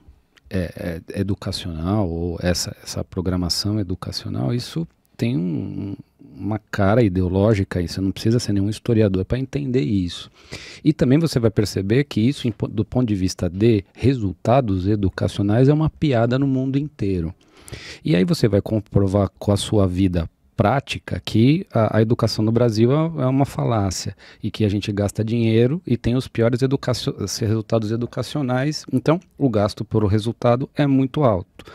é, é, é, educacional ou essa, essa programação educacional, isso tem um, uma cara ideológica e você não precisa ser nenhum historiador para entender isso. E também você vai perceber que isso, do ponto de vista de resultados educacionais, é uma piada no mundo inteiro. E aí você vai comprovar com a sua vida prática que a, a educação no Brasil é, é, uma falácia e que a gente gasta dinheiro e tem os piores educa resultados educacionais. Então, o gasto por resultado é muito alto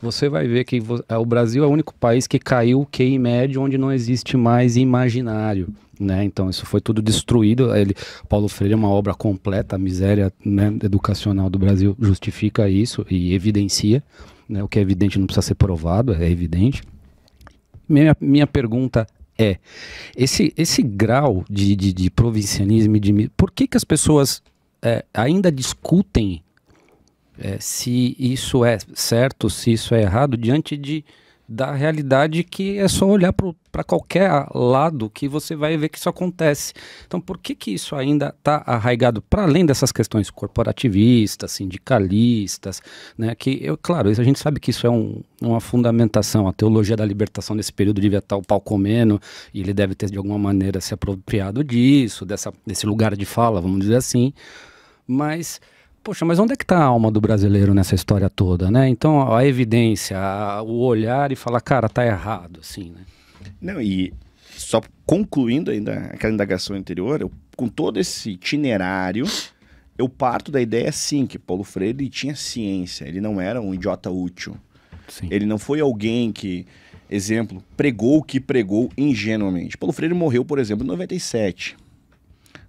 você vai ver que é, o Brasil é o único país que caiu o QI médio onde não existe mais imaginário. Né? Então, isso foi tudo destruído. Ele, Paulo Freire é uma obra completa, a miséria né, educacional do Brasil justifica isso e evidencia. Né? O que é evidente não precisa ser provado, é evidente. Minha, minha pergunta é: esse, esse grau de, de, de provincianismo, de, por que, que as pessoas é, ainda discutem é, se isso é certo, se isso é errado, diante de da realidade que é só olhar para qualquer lado que você vai ver que isso acontece. Então, por que, que isso ainda está arraigado para além dessas questões corporativistas, sindicalistas, né? Que, eu, claro, a gente sabe que isso é um, uma fundamentação. A teologia da libertação nesse período devia estar tá o pau comendo e ele deve ter, de alguma maneira, se apropriado disso, dessa, desse lugar de fala, vamos dizer assim. Mas Poxa, mas onde é que está a alma do brasileiro nessa história toda, né? Então, a evidência, a, o olhar e falar, cara, tá errado, assim, né? Não, e só concluindo ainda aquela indagação anterior, eu, com todo esse itinerário, eu parto da ideia, sim, que Paulo Freire tinha ciência, ele não era um idiota útil. Sim. Ele não foi alguém que, exemplo, pregou o que pregou ingenuamente. Paulo Freire morreu, por exemplo, em 97.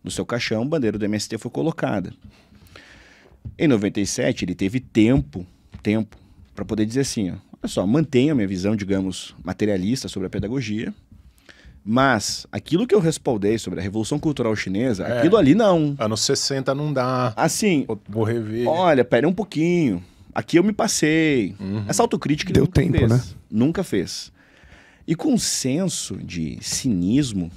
No seu caixão, a bandeira do MST foi colocada. Em 97, ele teve tempo, tempo, para poder dizer assim: ó, olha só, mantenho a minha visão, digamos, materialista sobre a pedagogia, mas aquilo que eu respaldei sobre a Revolução Cultural Chinesa, é. aquilo ali não. Anos 60 não dá. Assim. Vou rever. Olha, pera um pouquinho. Aqui eu me passei. Uhum. Essa autocrítica Deu tempo, fez. né? Nunca fez. E com um senso de cinismo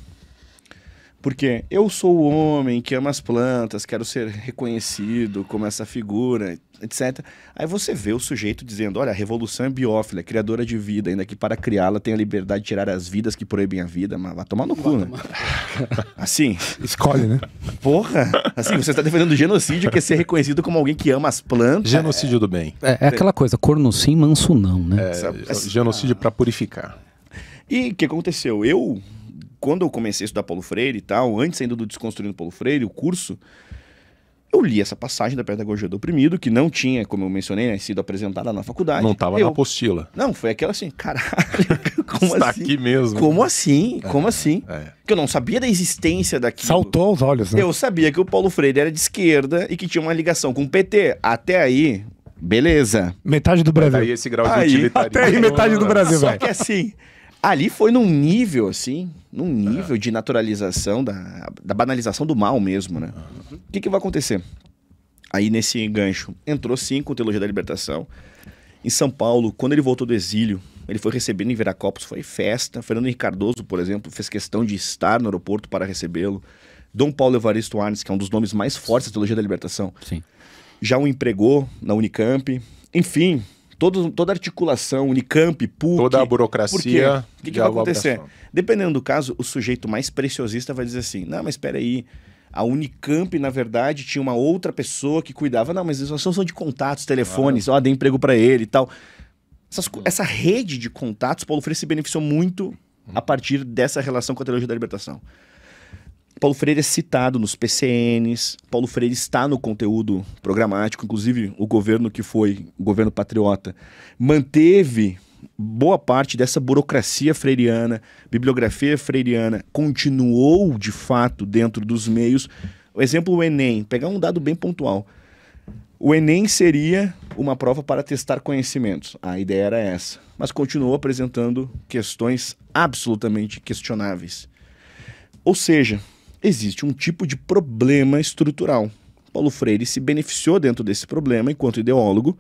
porque eu sou o homem que ama as plantas, quero ser reconhecido como essa figura, etc. Aí você vê o sujeito dizendo: olha, a revolução é biófila, é criadora de vida, ainda que para criá-la tenha a liberdade de tirar as vidas que proíbem a vida. Mas vai tomar no vai cu, né? tomar. né? Assim. Escolhe, né? Porra! Assim, você está defendendo genocídio que é ser reconhecido como alguém que ama as plantas. Genocídio é, do bem. É, é, aquela coisa, corno sim, manso não, né? É, genocídio para purificar. E o que aconteceu? Eu quando eu comecei a estudar Paulo Freire e tal, antes ainda do Desconstruindo Paulo Freire, o curso, eu li essa passagem da Pedagogia do Oprimido, que não tinha, como eu mencionei, né, sido apresentada na faculdade. Não estava eu... na apostila. Não, foi aquela assim, caralho, como Está assim? aqui mesmo. Como assim? É, como assim? É. Que eu não sabia da existência daquilo. Saltou aos olhos, né? Eu sabia que o Paulo Freire era de esquerda e que tinha uma ligação com o PT. Até aí, beleza. Metade do Brasil. Tá aí esse grau aí, utilitarismo. Até aí metade do ah, Brasil, velho. Só que assim... Ali foi num nível, assim, num nível de naturalização, da, da banalização do mal mesmo, né? O uhum. que, que vai acontecer? Aí nesse gancho, entrou sim com Teologia da Libertação. Em São Paulo, quando ele voltou do exílio, ele foi recebido em Veracopos, foi festa. Fernando Henrique Cardoso, por exemplo, fez questão de estar no aeroporto para recebê-lo. Dom Paulo Evaristo Arnes, que é um dos nomes mais fortes da Teologia da Libertação, sim. já o empregou na Unicamp. Enfim, todo, toda articulação, Unicamp, PUC. Toda a burocracia. O que, que vai é acontecer? Dependendo do caso, o sujeito mais preciosista vai dizer assim: não, mas espera aí. A Unicamp, na verdade, tinha uma outra pessoa que cuidava. Não, mas isso são de contatos, telefones, ah. ó, dei emprego para ele e tal. Essas, essa rede de contatos, Paulo Freire se beneficiou muito a partir dessa relação com a teologia da libertação. Paulo Freire é citado nos PCNs, Paulo Freire está no conteúdo programático, inclusive o governo que foi, o governo patriota, manteve boa parte dessa burocracia freiriana, bibliografia freiriana, continuou de fato dentro dos meios. O exemplo o Enem, pegar um dado bem pontual. O Enem seria uma prova para testar conhecimentos. A ideia era essa, mas continuou apresentando questões absolutamente questionáveis. Ou seja, existe um tipo de problema estrutural. Paulo Freire se beneficiou dentro desse problema enquanto ideólogo,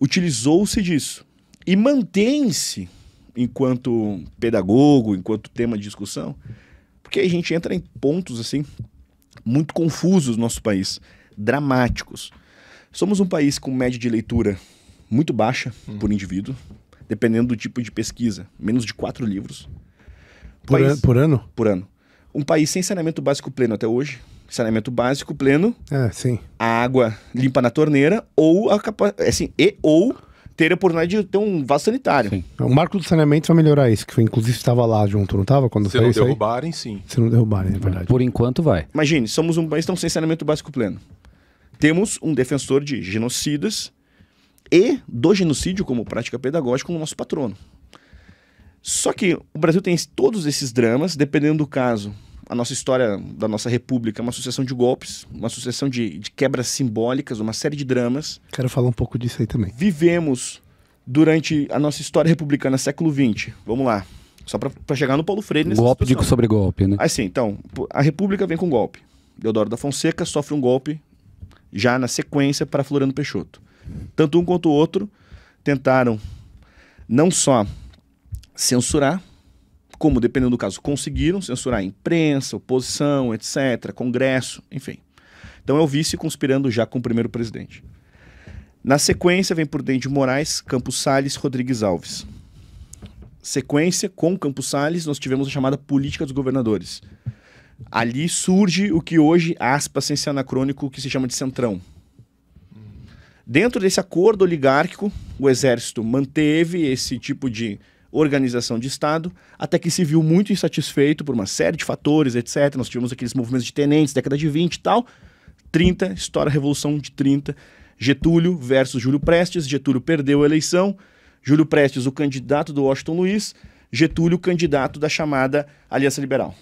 utilizou-se disso e mantém-se enquanto pedagogo, enquanto tema de discussão, porque a gente entra em pontos assim muito confusos no nosso país, dramáticos. Somos um país com média de leitura muito baixa hum. por indivíduo, dependendo do tipo de pesquisa, menos de quatro livros. Por, país, an, por ano? Por ano. Um país sem saneamento básico pleno até hoje. Saneamento básico pleno. Ah, sim. A água limpa na torneira ou a assim, e ou ter a oportunidade de ter um vaso sanitário. Sim. O marco do saneamento vai melhorar isso, que foi inclusive estava lá junto, não estava? Quando Se não isso derrubarem, aí? sim. Se não derrubarem, é verdade. Por enquanto vai. Imagine, somos um país tão sem saneamento básico pleno. Temos um defensor de genocidas e do genocídio como prática pedagógica no nosso patrono. Só que o Brasil tem todos esses dramas, dependendo do caso a nossa história da nossa república é uma sucessão de golpes, uma sucessão de, de quebras simbólicas, uma série de dramas. Quero falar um pouco disso aí também. Vivemos durante a nossa história republicana, século XX. Vamos lá. Só para chegar no Paulo Freire nessa Golpe, situação. digo sobre golpe, né? Assim, então, a República vem com golpe. Deodoro da Fonseca sofre um golpe já na sequência para Floriano Peixoto. Tanto um quanto o outro tentaram não só censurar, como, dependendo do caso, conseguiram censurar a imprensa, oposição, etc., Congresso, enfim. Então é o vice conspirando já com o primeiro presidente. Na sequência, vem por dentro Moraes, Campos Salles, Rodrigues Alves. Sequência, com Campos Salles, nós tivemos a chamada política dos governadores. Ali surge o que hoje, aspas, sem ser anacrônico, que se chama de centrão. Dentro desse acordo oligárquico, o exército manteve esse tipo de organização de Estado, até que se viu muito insatisfeito por uma série de fatores, etc. Nós tivemos aqueles movimentos de tenentes, década de 20 e tal. 30, estoura a Revolução de 30. Getúlio versus Júlio Prestes. Getúlio perdeu a eleição. Júlio Prestes, o candidato do Washington Luiz. Getúlio, candidato da chamada Aliança Liberal.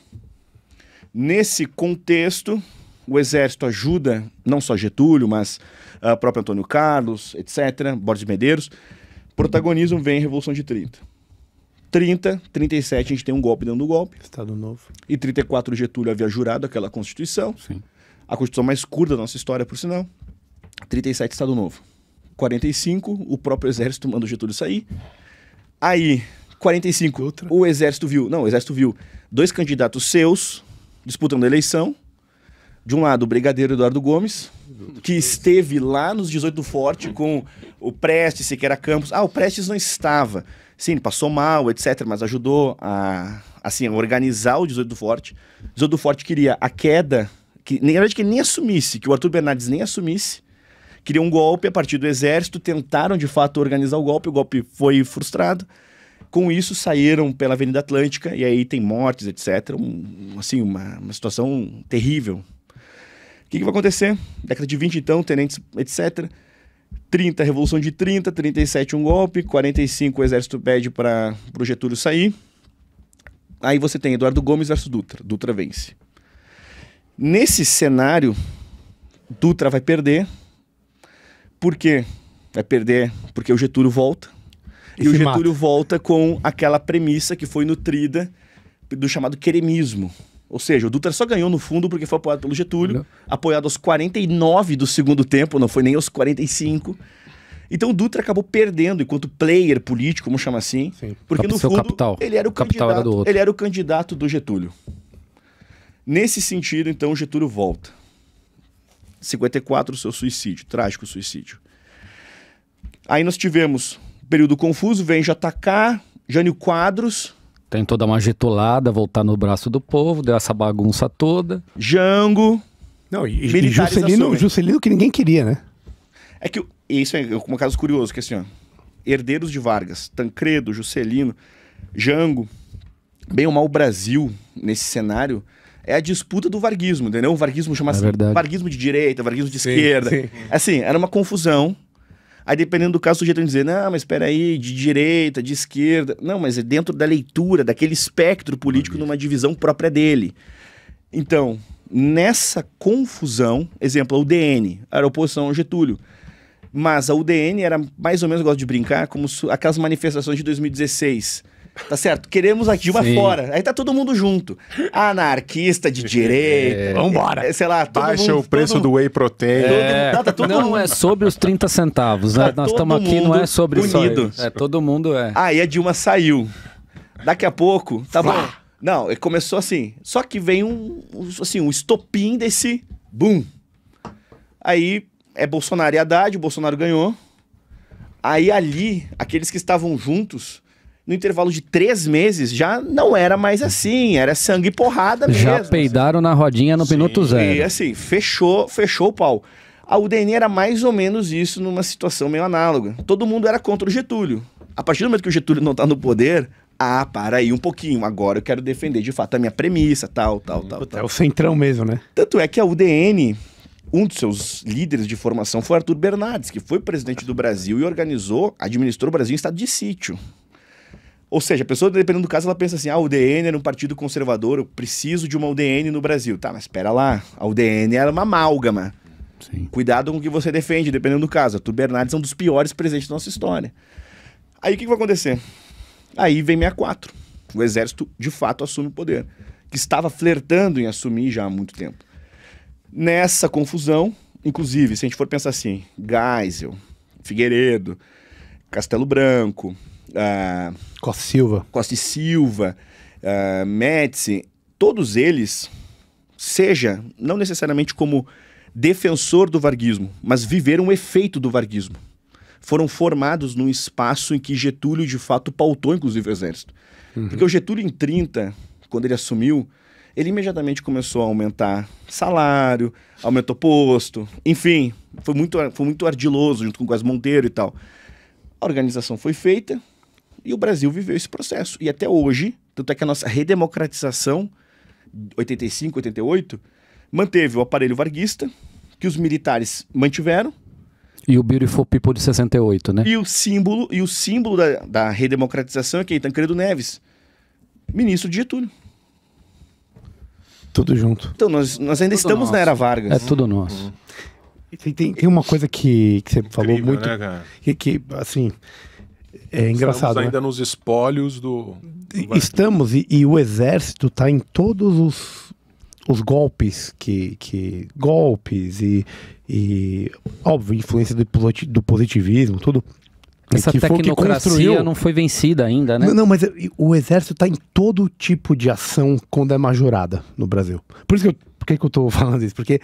Nesse contexto, o Exército ajuda não só Getúlio, mas uh, próprio Antônio Carlos, etc., Borges Medeiros, protagonismo vem a Revolução de 30. 30, 37 a gente tem um golpe dentro do golpe. Estado Novo. E 34 Getúlio havia jurado aquela Constituição. Sim. A Constituição mais curta da nossa história, por sinal. 37 Estado Novo. 45, o próprio exército manda o Getúlio sair. Aí, 45, Outra. o exército viu, não, o exército viu dois candidatos seus disputando a eleição. De um lado, o brigadeiro Eduardo Gomes, que esteve lá nos 18 do Forte com o Prestes, era Campos. Ah, o Prestes não estava. Sim, passou mal, etc., mas ajudou a, assim, organizar o 18 do Forte. O 18 do Forte queria a queda, que, na verdade, que ele nem assumisse, que o Arthur Bernardes nem assumisse. Queria um golpe a partir do exército, tentaram de fato organizar o golpe, o golpe foi frustrado. Com isso, saíram pela Avenida Atlântica, e aí tem mortes, etc. Um, assim, uma, uma situação terrível. O que, que vai acontecer? Década de 20, então, tenentes, etc 30, Revolução de 30, 37, um golpe, 45, o exército pede para o Getúlio sair. Aí você tem Eduardo Gomes versus Dutra. Dutra vence. Nesse cenário, Dutra vai perder. Por quê? Vai perder porque o Getúlio volta. E, e o Getúlio mata. volta com aquela premissa que foi nutrida do chamado queremismo. Ou seja, o Dutra só ganhou no fundo porque foi apoiado pelo Getúlio, apoiado aos 49 do segundo tempo, não foi nem aos 45. Então o Dutra acabou perdendo enquanto player político, como chama assim, Sim. porque no fundo capital. ele era o, o capital era do outro. ele era o candidato do Getúlio. Nesse sentido, então Getúlio volta. 54, seu suicídio, trágico suicídio. Aí nós tivemos período confuso, vem atacar Jânio Quadros, Tentou dar uma getulada, voltar no braço do povo, deu essa bagunça toda. Jango. Não, e, e Juscelino, Juscelino que ninguém queria, né? É que isso é um caso curioso, que assim, ó, herdeiros de Vargas, Tancredo, Juscelino, Jango, bem ou mal o Brasil nesse cenário é a disputa do varguismo, entendeu? O varguismo chama é varguismo de direita, varguismo de sim, esquerda. Sim. Assim, era uma confusão Aí, dependendo do caso, o sujeito vai dizer, não, mas espera aí, de direita, de esquerda. Não, mas é dentro da leitura, daquele espectro político, numa divisão própria dele. Então, nessa confusão, exemplo, a UDN, era oposição ao Getúlio. Mas a UDN era mais ou menos, eu gosto de brincar, como aquelas manifestações de 2016 Tá certo? Queremos a Dilma Sim. fora. Aí tá todo mundo junto. Anarquista de é. direita. É. Vambora. É, sei lá, Baixa mundo, o preço todo... do whey protein. É. Não, tá, tá todo não mundo... é sobre os 30 centavos, né? Tá Nós estamos aqui, não é sobre unido. isso. É, todo mundo é. Aí a Dilma saiu. Daqui a pouco, tá bom. Não, começou assim. Só que vem um, assim, um estopim desse boom. Aí é Bolsonaro e Haddad, o Bolsonaro ganhou. Aí ali, aqueles que estavam juntos no intervalo de três meses, já não era mais assim, era sangue e porrada mesmo. Já assim. peidaram assim. na rodinha no minuto zero. E assim, fechou, fechou o pau. A UDN era mais ou menos isso numa situação meio análoga. Todo mundo era contra o Getúlio. A partir do momento que o Getúlio não tá no poder, ah, para aí um pouquinho, agora eu quero defender de fato a minha premissa, tal, tal, tal. tal. É o centrão mesmo, né? Tanto é que a UDN, um dos seus líderes de formação foi Arthur Bernardes, que foi presidente do Brasil e organizou, administrou o Brasil em estado de sítio. Ou seja, a pessoa, dependendo do caso, ela pensa assim: ah, o DN era é um partido conservador, eu preciso de uma UDN no Brasil. Tá, mas espera lá. A UDN era é uma amálgama. Sim. Cuidado com o que você defende, dependendo do caso. Arthur Bernardes é um dos piores presidentes da nossa história. Aí o que, que vai acontecer? Aí vem 64. O exército, de fato, assume o poder, que estava flertando em assumir já há muito tempo. Nessa confusão, inclusive, se a gente for pensar assim, Geisel, Figueiredo, Castelo Branco, uh, Costa Silva, Costa Silva uh, todos eles, seja não necessariamente como defensor do varguismo, mas viveram o efeito do varguismo. Foram formados num espaço em que Getúlio de fato pautou, inclusive, o exército. Uhum. Porque o Getúlio, em 30, quando ele assumiu, ele imediatamente começou a aumentar salário, aumentou posto, enfim, foi muito, foi muito ardiloso junto com o Guas Monteiro e tal. A organização foi feita, e o Brasil viveu esse processo. E até hoje, tanto é que a nossa redemocratização, 85, 88, manteve o aparelho varguista, que os militares mantiveram. E o Beautiful People de 68, né? E o símbolo, e o símbolo da, da redemocratização é quem? Tancredo Neves, ministro de Getúlio. Tudo junto. Então, nós, nós ainda tudo estamos nosso. na era Vargas. É tudo nosso. Uhum. Tem, tem, uma coisa que, que você Incrível, falou muito. Né, que, que, assim é engraçado. Estamos ainda né? nos espólios do. Estamos, e, e o exército está em todos os, os golpes que, que golpes e, e óbvio influência do, do positivismo tudo essa que tecnocracia foi que não foi vencida ainda né não, não mas é, o exército está em todo tipo de ação quando é majorada no Brasil por isso que eu, por que, que eu estou falando isso porque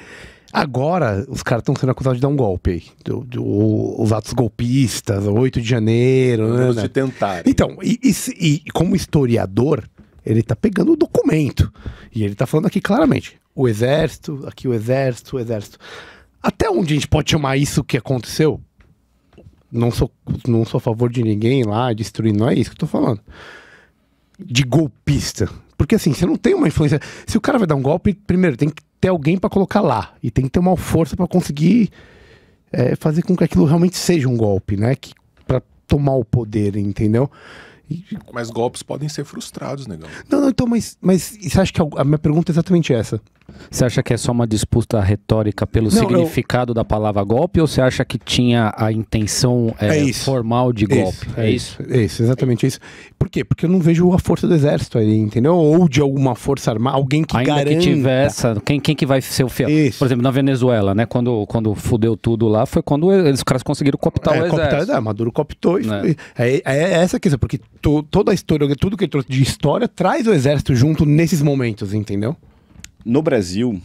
Agora, os caras estão sendo acusados de dar um golpe aí. Do, do, os atos golpistas, 8 de janeiro. Né, né? tentar. Então, e, e, e, como historiador, ele está pegando o documento. E ele está falando aqui claramente: o exército, aqui o exército, o exército. Até onde a gente pode chamar isso que aconteceu? Não sou, não sou a favor de ninguém lá, destruir, não é isso que eu tô falando. De golpista. Porque assim, você não tem uma influência. Se o cara vai dar um golpe, primeiro tem que ter alguém para colocar lá. E tem que ter uma força para conseguir é, fazer com que aquilo realmente seja um golpe, né? Que, pra tomar o poder, entendeu? E... Mas golpes podem ser frustrados, negão. Não, não, então, mas, mas você acha que a minha pergunta é exatamente essa? Você acha que é só uma disputa retórica pelo não, significado eu... da palavra golpe ou você acha que tinha a intenção é, é formal de golpe? Isso, é, é, isso. É isso, exatamente isso. Por quê? Porque eu não vejo a força do exército aí, entendeu? Ou de alguma força armada, alguém que Ainda garanta... que tiver essa, quem, quem que vai ser o fiel? Isso. Por exemplo, na Venezuela, né? Quando, quando fudeu tudo lá, foi quando eles, os caras conseguiram cooptar é, o exército. Cooptar, é, Maduro cooptou e é. foi, é, é. essa a questão, porque to, toda a história, tudo que ele trouxe de história traz o exército junto nesses momentos, entendeu? No Brasil,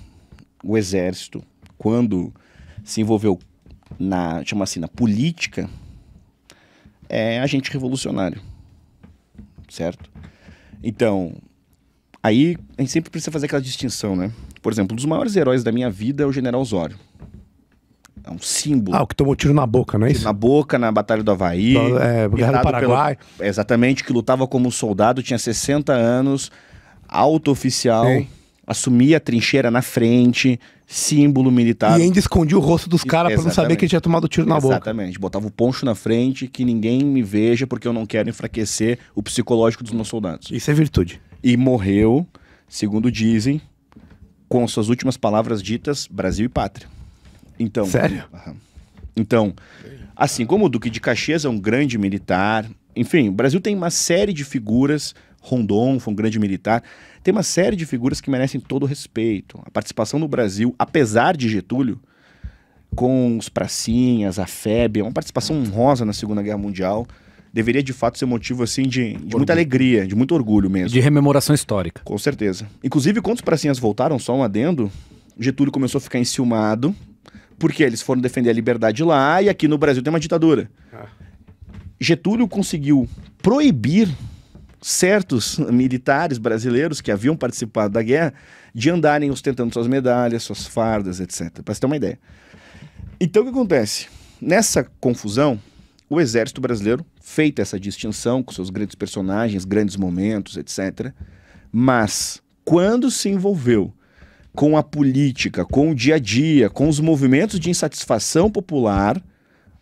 o exército, quando se envolveu na, chama assim, na política, é agente revolucionário, certo? Então, aí a gente sempre precisa fazer aquela distinção, né? Por exemplo, um dos maiores heróis da minha vida é o General Osório. É um símbolo. Ah, o que tomou tiro na boca, não é isso? na boca, na Batalha do Havaí. Do, é, Guerra do Paraguai. Pelo, exatamente, que lutava como soldado, tinha 60 anos, alto oficial. Sim assumia a trincheira na frente, símbolo militar. E ainda escondia o rosto dos caras para não saber que ele tinha tomado tiro na boca. Exatamente. Botava o poncho na frente, que ninguém me veja, porque eu não quero enfraquecer o psicológico dos meus soldados. Isso é virtude. E morreu, segundo dizem, com suas últimas palavras ditas, Brasil e pátria. Então. Sério? Então, assim como o Duque de Caxias é um grande militar, enfim, o Brasil tem uma série de figuras Rondon foi um grande militar. Tem uma série de figuras que merecem todo o respeito. A participação do Brasil, apesar de Getúlio, com os pracinhas, a FEB, uma participação honrosa na Segunda Guerra Mundial, deveria de fato ser motivo assim de, de muita alegria, de muito orgulho mesmo. De rememoração histórica. Com certeza. Inclusive, quando os pracinhas voltaram, só um adendo, Getúlio começou a ficar enciumado, porque eles foram defender a liberdade lá e aqui no Brasil tem uma ditadura. Ah. Getúlio conseguiu proibir certos militares brasileiros que haviam participado da guerra de andarem ostentando suas medalhas, suas fardas, etc. Para você ter uma ideia. Então o que acontece? Nessa confusão, o exército brasileiro, feita essa distinção com seus grandes personagens, grandes momentos, etc., mas quando se envolveu com a política, com o dia a dia, com os movimentos de insatisfação popular,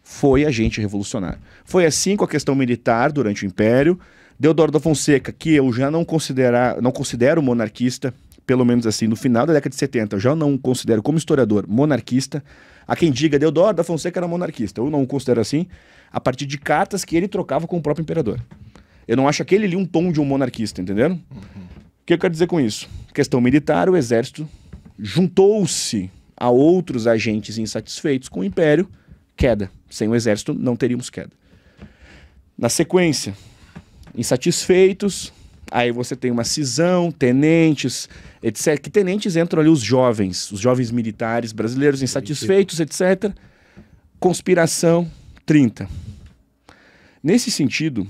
foi agente revolucionário. Foi assim com a questão militar durante o Império, Deodoro da Fonseca, que eu já não, considera, não considero monarquista, pelo menos assim, no final da década de 70, eu já não considero como historiador monarquista. Há quem diga Deodoro da Fonseca era monarquista, eu não considero assim, a partir de cartas que ele trocava com o próprio imperador. Eu não acho aquele ali um tom de um monarquista, entenderam? Uhum. O que eu quero dizer com isso? Questão militar, o exército juntou-se a outros agentes insatisfeitos com o império, queda. Sem o exército não teríamos queda. Na sequência, insatisfeitos. Aí você tem uma cisão, tenentes, etc. Que tenentes entram ali os jovens, os jovens militares brasileiros insatisfeitos, etc. Conspiração, 30. Nesse sentido,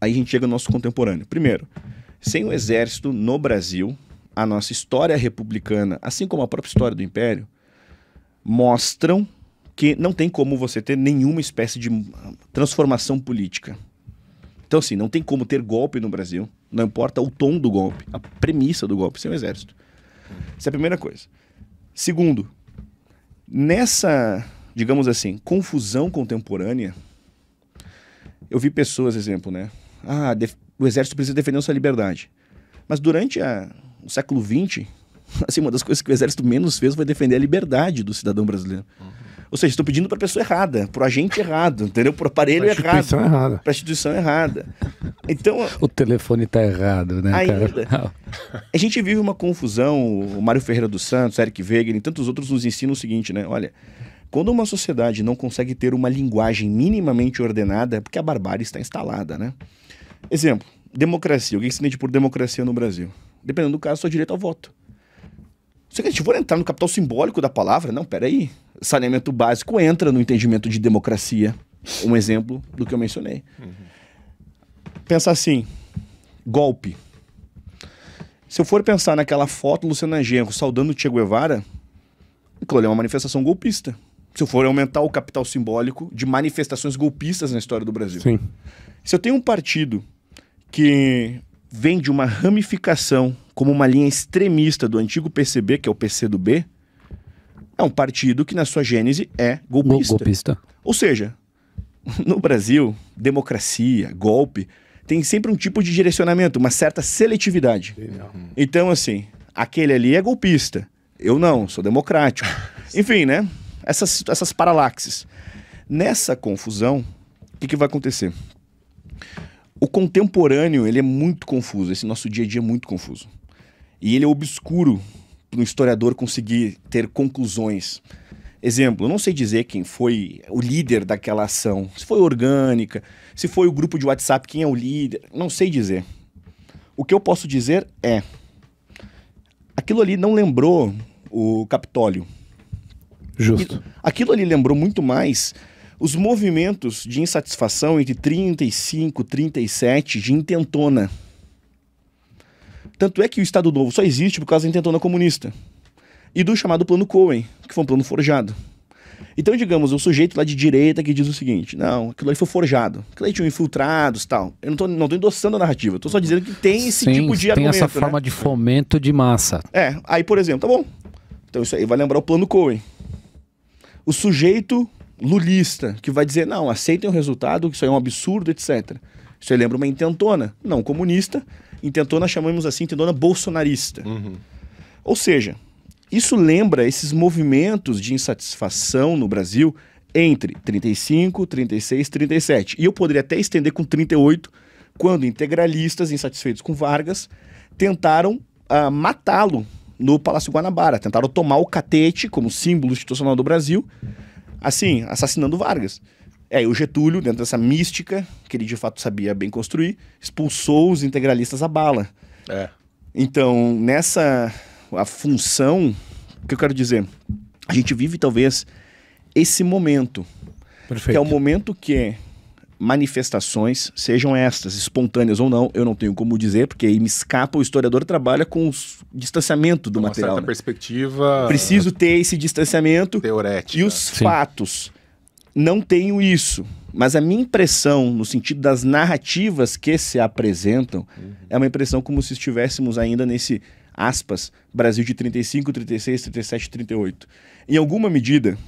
aí a gente chega ao nosso contemporâneo. Primeiro, sem o exército no Brasil, a nossa história republicana, assim como a própria história do Império, mostram que não tem como você ter nenhuma espécie de transformação política. Então, assim, não tem como ter golpe no Brasil. Não importa o tom do golpe, a premissa do golpe, sem é o exército. Essa é a primeira coisa. Segundo, nessa, digamos assim, confusão contemporânea, eu vi pessoas, exemplo, né? Ah, o exército precisa defender sua liberdade. Mas durante a, o século XX, assim, uma das coisas que o exército menos fez foi defender a liberdade do cidadão brasileiro. Uhum. Ou seja, estou pedindo para a pessoa errada, para o agente errado, entendeu? Para o aparelho errado. Para a instituição errada. Para a instituição errada. Então, o telefone está errado, né, ainda, cara? A gente vive uma confusão, o Mário Ferreira dos Santos, Eric Weger e tantos outros nos ensinam o seguinte, né? Olha, quando uma sociedade não consegue ter uma linguagem minimamente ordenada, é porque a barbárie está instalada, né? Exemplo, democracia. O que se entende por democracia no Brasil? Dependendo do caso, só direito ao voto. Seguinte, vou entrar no capital simbólico da palavra? Não, peraí. Saneamento básico entra no entendimento de democracia. Um exemplo do que eu mencionei. Uhum. Pensar assim: golpe. Se eu for pensar naquela foto Luciano Genro saudando Che Guevara, aquilo é uma manifestação golpista. Se eu for aumentar o capital simbólico de manifestações golpistas na história do Brasil. Sim. Se eu tenho um partido que vem de uma ramificação como uma linha extremista do antigo PCB, que é o PC do B, é um partido que, na sua gênese, é golpista. golpista. Ou seja, no Brasil, democracia, golpe, tem sempre um tipo de direcionamento, uma certa seletividade. Então, assim, aquele ali é golpista. Eu não, sou democrático. Enfim, né? Essas, essas paralaxes. Nessa confusão, o que, que vai acontecer? O contemporâneo, ele é muito confuso. Esse nosso dia a dia é muito confuso. E ele é obscuro para um historiador conseguir ter conclusões. Exemplo, eu não sei dizer quem foi o líder daquela ação, se foi orgânica, se foi o grupo de WhatsApp, quem é o líder, não sei dizer. O que eu posso dizer é: aquilo ali não lembrou o Capitólio. Justo. Aquilo ali lembrou muito mais os movimentos de insatisfação entre 35, 37 de intentona. Tanto é que o Estado Novo só existe por causa da intentona comunista e do chamado Plano Cohen, que foi um plano forjado. Então, digamos, o sujeito lá de direita que diz o seguinte: não, aquilo ali foi forjado, aquilo ali tinha infiltrados tal. Eu não tô, não tô endossando a narrativa, tô só dizendo que tem esse Sim, tipo de tem argumento. Tem né? essa forma né? de fomento de massa. É, aí, por exemplo, tá bom. Então, isso aí vai lembrar o plano Cohen. O sujeito lulista que vai dizer: não, aceitem o resultado, que isso aí é um absurdo, etc. Isso aí lembra uma intentona, não comunista, intentona, chamamos assim, intentona bolsonarista. Uhum. Ou seja, isso lembra esses movimentos de insatisfação no Brasil entre 35, 36, 37. E eu poderia até estender com 38, quando integralistas insatisfeitos com Vargas tentaram uh, matá-lo no Palácio Guanabara, tentaram tomar o catete como símbolo institucional do Brasil, assim, assassinando Vargas. É, e o Getúlio, dentro dessa mística, que ele de fato sabia bem construir, expulsou os integralistas à bala. É. Então, nessa a função, o que eu quero dizer? A gente vive talvez esse momento, Perfeito. que é o momento que manifestações, sejam estas espontâneas ou não, eu não tenho como dizer, porque aí me escapa, o historiador trabalha com o distanciamento do Uma material. Uma certa né? perspectiva... Preciso é. ter esse distanciamento. E os Sim. fatos não tenho isso. Mas a minha impressão, no sentido das narrativas que se apresentam, uhum. é uma impressão como se estivéssemos ainda nesse, aspas, Brasil de 35, 36, 37, 38. Em alguma medida,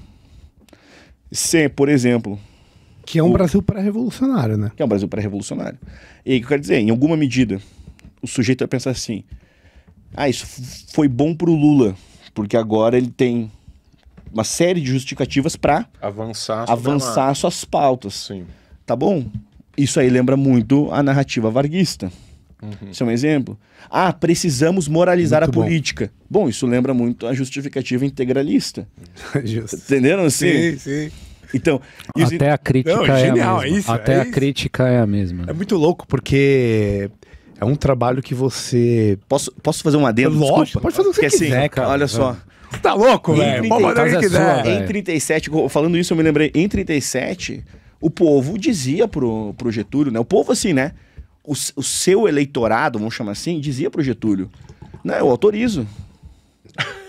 se, por exemplo. Que é um o... Brasil pré-revolucionário, né? Que é um Brasil pré-revolucionário. E aí, o que eu quero dizer, em alguma medida, o sujeito vai pensar assim: ah, isso foi bom pro Lula, porque agora ele tem uma série de justificativas para avançar, avançar suas pautas. Sim. Tá bom? Isso aí lembra muito a narrativa varguista. Uhum. Isso é um exemplo. Ah, precisamos moralizar muito a política. Bom. bom. isso lembra muito a justificativa integralista. Justo. Entenderam assim? Sim, sim. Então, até a crítica Não, é genial, a mesma. É isso, até é a isso. crítica é a mesma. É muito louco porque é um trabalho que você posso posso fazer um adendo, é Lógico, desculpa. Pode fazer o que você assim, quiser, assim, cara. Olha só. É. Tá louco, velho. É em mandar quem quiser. em 37, falando isso, eu me lembrei, em 37, o povo dizia pro, pro Getúlio, né? O povo assim, né? O, o seu eleitorado, vamos chamar assim, dizia pro Getúlio, né? Eu autorizo.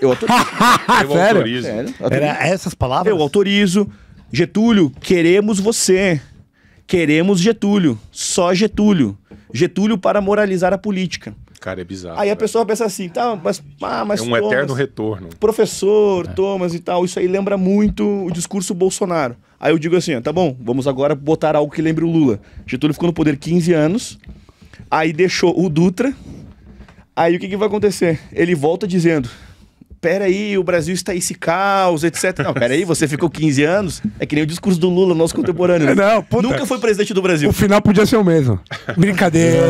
Eu autorizo. eu Sério? autorizo. Sério? Autorizo. Era essas palavras? Eu autorizo. Getúlio, queremos você. Queremos Getúlio. Só Getúlio. Getúlio para moralizar a política. Cara, é bizarro. Aí a né? pessoa pensa assim, tá, mas. Ah, mas é um Thomas, eterno retorno. Professor, é. Thomas e tal, isso aí lembra muito o discurso Bolsonaro. Aí eu digo assim, tá bom, vamos agora botar algo que lembre o Lula. Getúlio ficou no poder 15 anos, aí deixou o Dutra. Aí o que, que vai acontecer? Ele volta dizendo: peraí, o Brasil está esse caos, etc. Não, peraí, você ficou 15 anos. É que nem o discurso do Lula, nosso contemporâneo. Né? Não, puta. Nunca foi presidente do Brasil. O final podia ser o mesmo. Brincadeira.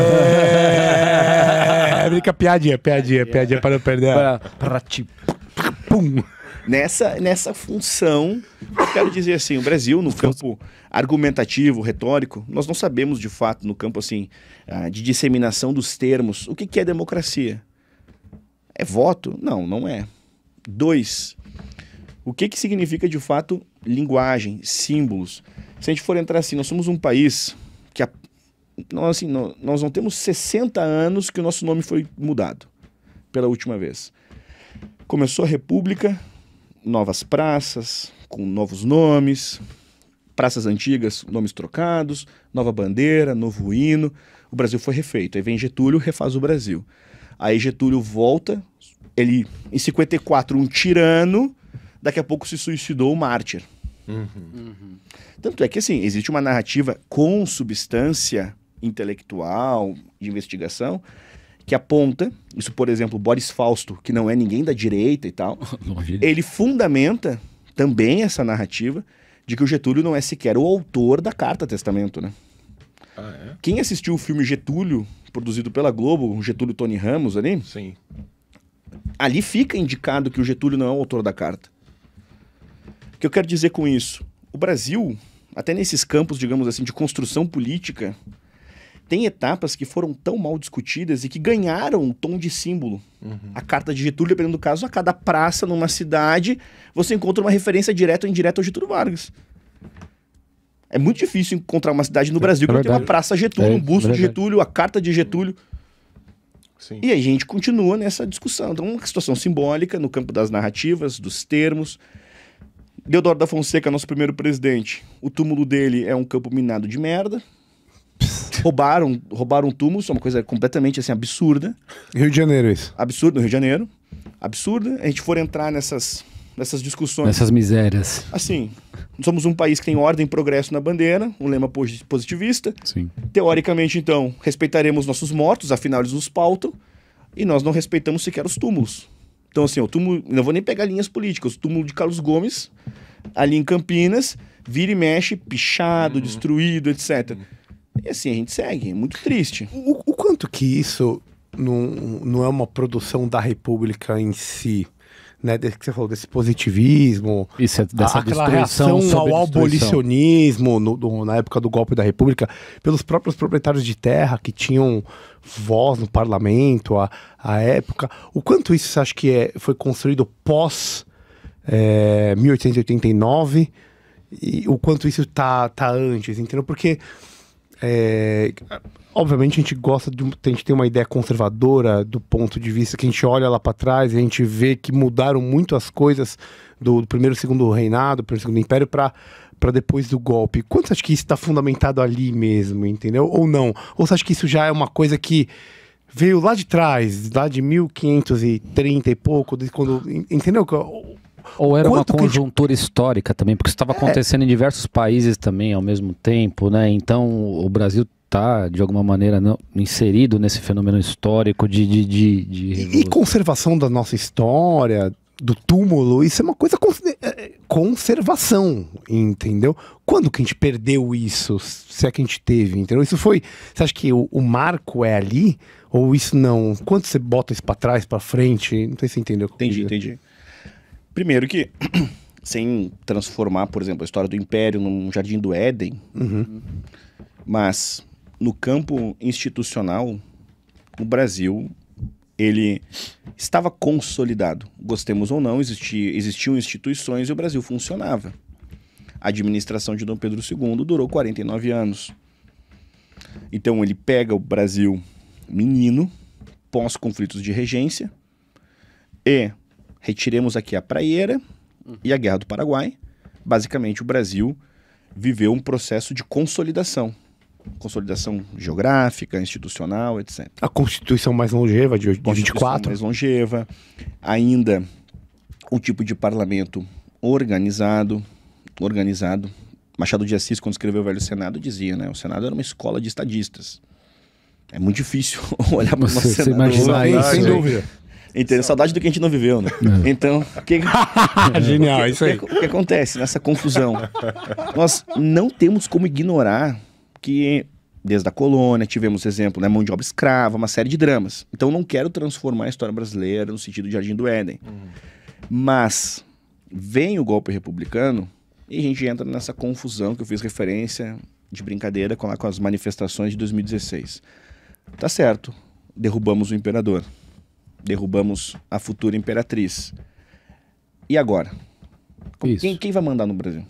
É, brinca piadinha, piadinha, piadinha para não perder. Para, para Pum nessa, nessa função. Eu quero dizer assim, o Brasil no campo argumentativo, retórico, nós não sabemos de fato no campo assim ah, de disseminação dos termos o que, que é democracia. É voto? Não, não é. Dois. O que, que significa de fato linguagem, símbolos? Se a gente for entrar assim, nós somos um país nós, assim, nós não temos 60 anos que o nosso nome foi mudado pela última vez. Começou a República, novas praças, com novos nomes, praças antigas, nomes trocados, nova bandeira, novo hino. O Brasil foi refeito. Aí vem Getúlio, refaz o Brasil. Aí Getúlio volta, ele, em 54, um tirano, daqui a pouco se suicidou o mártir. Uhum. Uhum. Tanto é que, assim, existe uma narrativa com substância intelectual, de investigação, que aponta, isso por exemplo, Boris Fausto, que não é ninguém da direita e tal, ele fundamenta também essa narrativa de que o Getúlio não é sequer o autor da Carta Testamento, né? Ah, é? Quem assistiu o filme Getúlio, produzido pela Globo, Getúlio Tony Ramos ali? Sim. Ali fica indicado que o Getúlio não é o autor da carta. O que eu quero dizer com isso? O Brasil, até nesses campos, digamos assim, de construção política, tem etapas que foram tão mal discutidas e que ganharam um tom de símbolo. Uhum. A carta de Getúlio, dependendo do caso, a cada praça numa cidade, você encontra uma referência direta ou indireta ao Getúlio Vargas. É muito difícil encontrar uma cidade no é, Brasil é que é tem uma praça Getúlio, é, um busto é de Getúlio, a carta de Getúlio. Sim. E a gente continua nessa discussão. Então, uma situação simbólica no campo das narrativas, dos termos. Deodoro da Fonseca, nosso primeiro presidente, o túmulo dele é um campo minado de merda roubaram, roubaram túmulos, é uma coisa completamente assim absurda. Rio de Janeiro é isso. Absurdo no Rio de Janeiro. Absurda. A gente for entrar nessas nessas discussões. Nessas misérias. Assim, somos um país que tem ordem e progresso na bandeira, um lema positivista. Sim. Teoricamente, então, respeitaremos nossos mortos, afinal eles nos pautam, e nós não respeitamos sequer os túmulos. Então, assim, o túmulo, não vou nem pegar linhas políticas, o túmulo de Carlos Gomes, ali em Campinas, vira e mexe, pichado, uhum. destruído, etc. Uhum. E assim a gente segue, é muito triste. O, o quanto que isso não, não é uma produção da República em si? né, que você falou, desse positivismo, Isso, é dessa destruição ao abolicionismo no, na época do golpe da República, pelos próprios proprietários de terra que tinham voz no parlamento à, à época. O quanto isso você acha que é, foi construído pós é, eh, 1889 e o quanto isso está tá antes, entendeu? Porque é, obviamente a gente gosta de a gente tem uma ideia conservadora do ponto de vista que a gente olha lá para trás e a gente vê que mudaram muito as coisas do, do primeiro segundo reinado, primeiro segundo império para para depois do golpe. Quanto você acha que isso está fundamentado ali mesmo, entendeu? Ou não? Ou você acha que isso já é uma coisa que veio lá de trás, lá de 1530 e pouco, quando entendeu? Ou era uma conjuntura gente... histórica também, porque isso estava é. acontecendo é. em diversos países também ao mesmo tempo, né? Então o Brasil está, de alguma maneira, não, inserido nesse fenômeno histórico de. de, de, de... E, conservação da nossa história, do túmulo, isso é uma coisa é, é, conservação, entendeu? Quando que a gente perdeu isso? Se é que a gente teve, entendeu? Isso foi. Você acha que o, o marco é ali? Ou isso não? Quando você bota isso para trás, para frente? Não sei se você entendeu. Entendi, entendi. Primeiro que, sem transformar, por exemplo, a história do Império num jardim do Éden, uhum. mas no campo institucional, o Brasil ele estava consolidado. Gostemos ou não, existiam instituições e o Brasil funcionava. A administração de Dom Pedro II durou 49 anos. Então ele pega o Brasil menino, pós-conflitos de regência, e retiremos aqui a praieira uhum. e a Guerra do Paraguai. Basicamente, o Brasil viveu um processo de consolidação. Consolidação geográfica, institucional, etc. A Constituição mais longeva de, Constituição 24. mais longeva. Ainda o tipo de parlamento organizado, organizado. Machado de Assis, quando escreveu o Velho Senado, dizia, né? O Senado era uma escola de estadistas. É muito difícil olhar para uma Você senadora. Você imaginar isso, sem dúvida. Entendeu? Então. Saudade do que a gente não viveu, né? É. Então, que, Genial, que, isso aí. O que, que, acontece nessa confusão? Nós não temos como ignorar que desde a colônia tivemos exemplo, né, mão de obra escrava, uma série de dramas. Então não quero transformar a história brasileira no sentido de Jardim do Éden. Uhum. Mas vem o golpe republicano e a gente entra nessa confusão que eu fiz referência de brincadeira com, lá, com as manifestações de 2016. Tá certo, derrubamos o imperador derrubamos a futura imperatriz. E agora? Quem, quem, vai mandar no Brasil?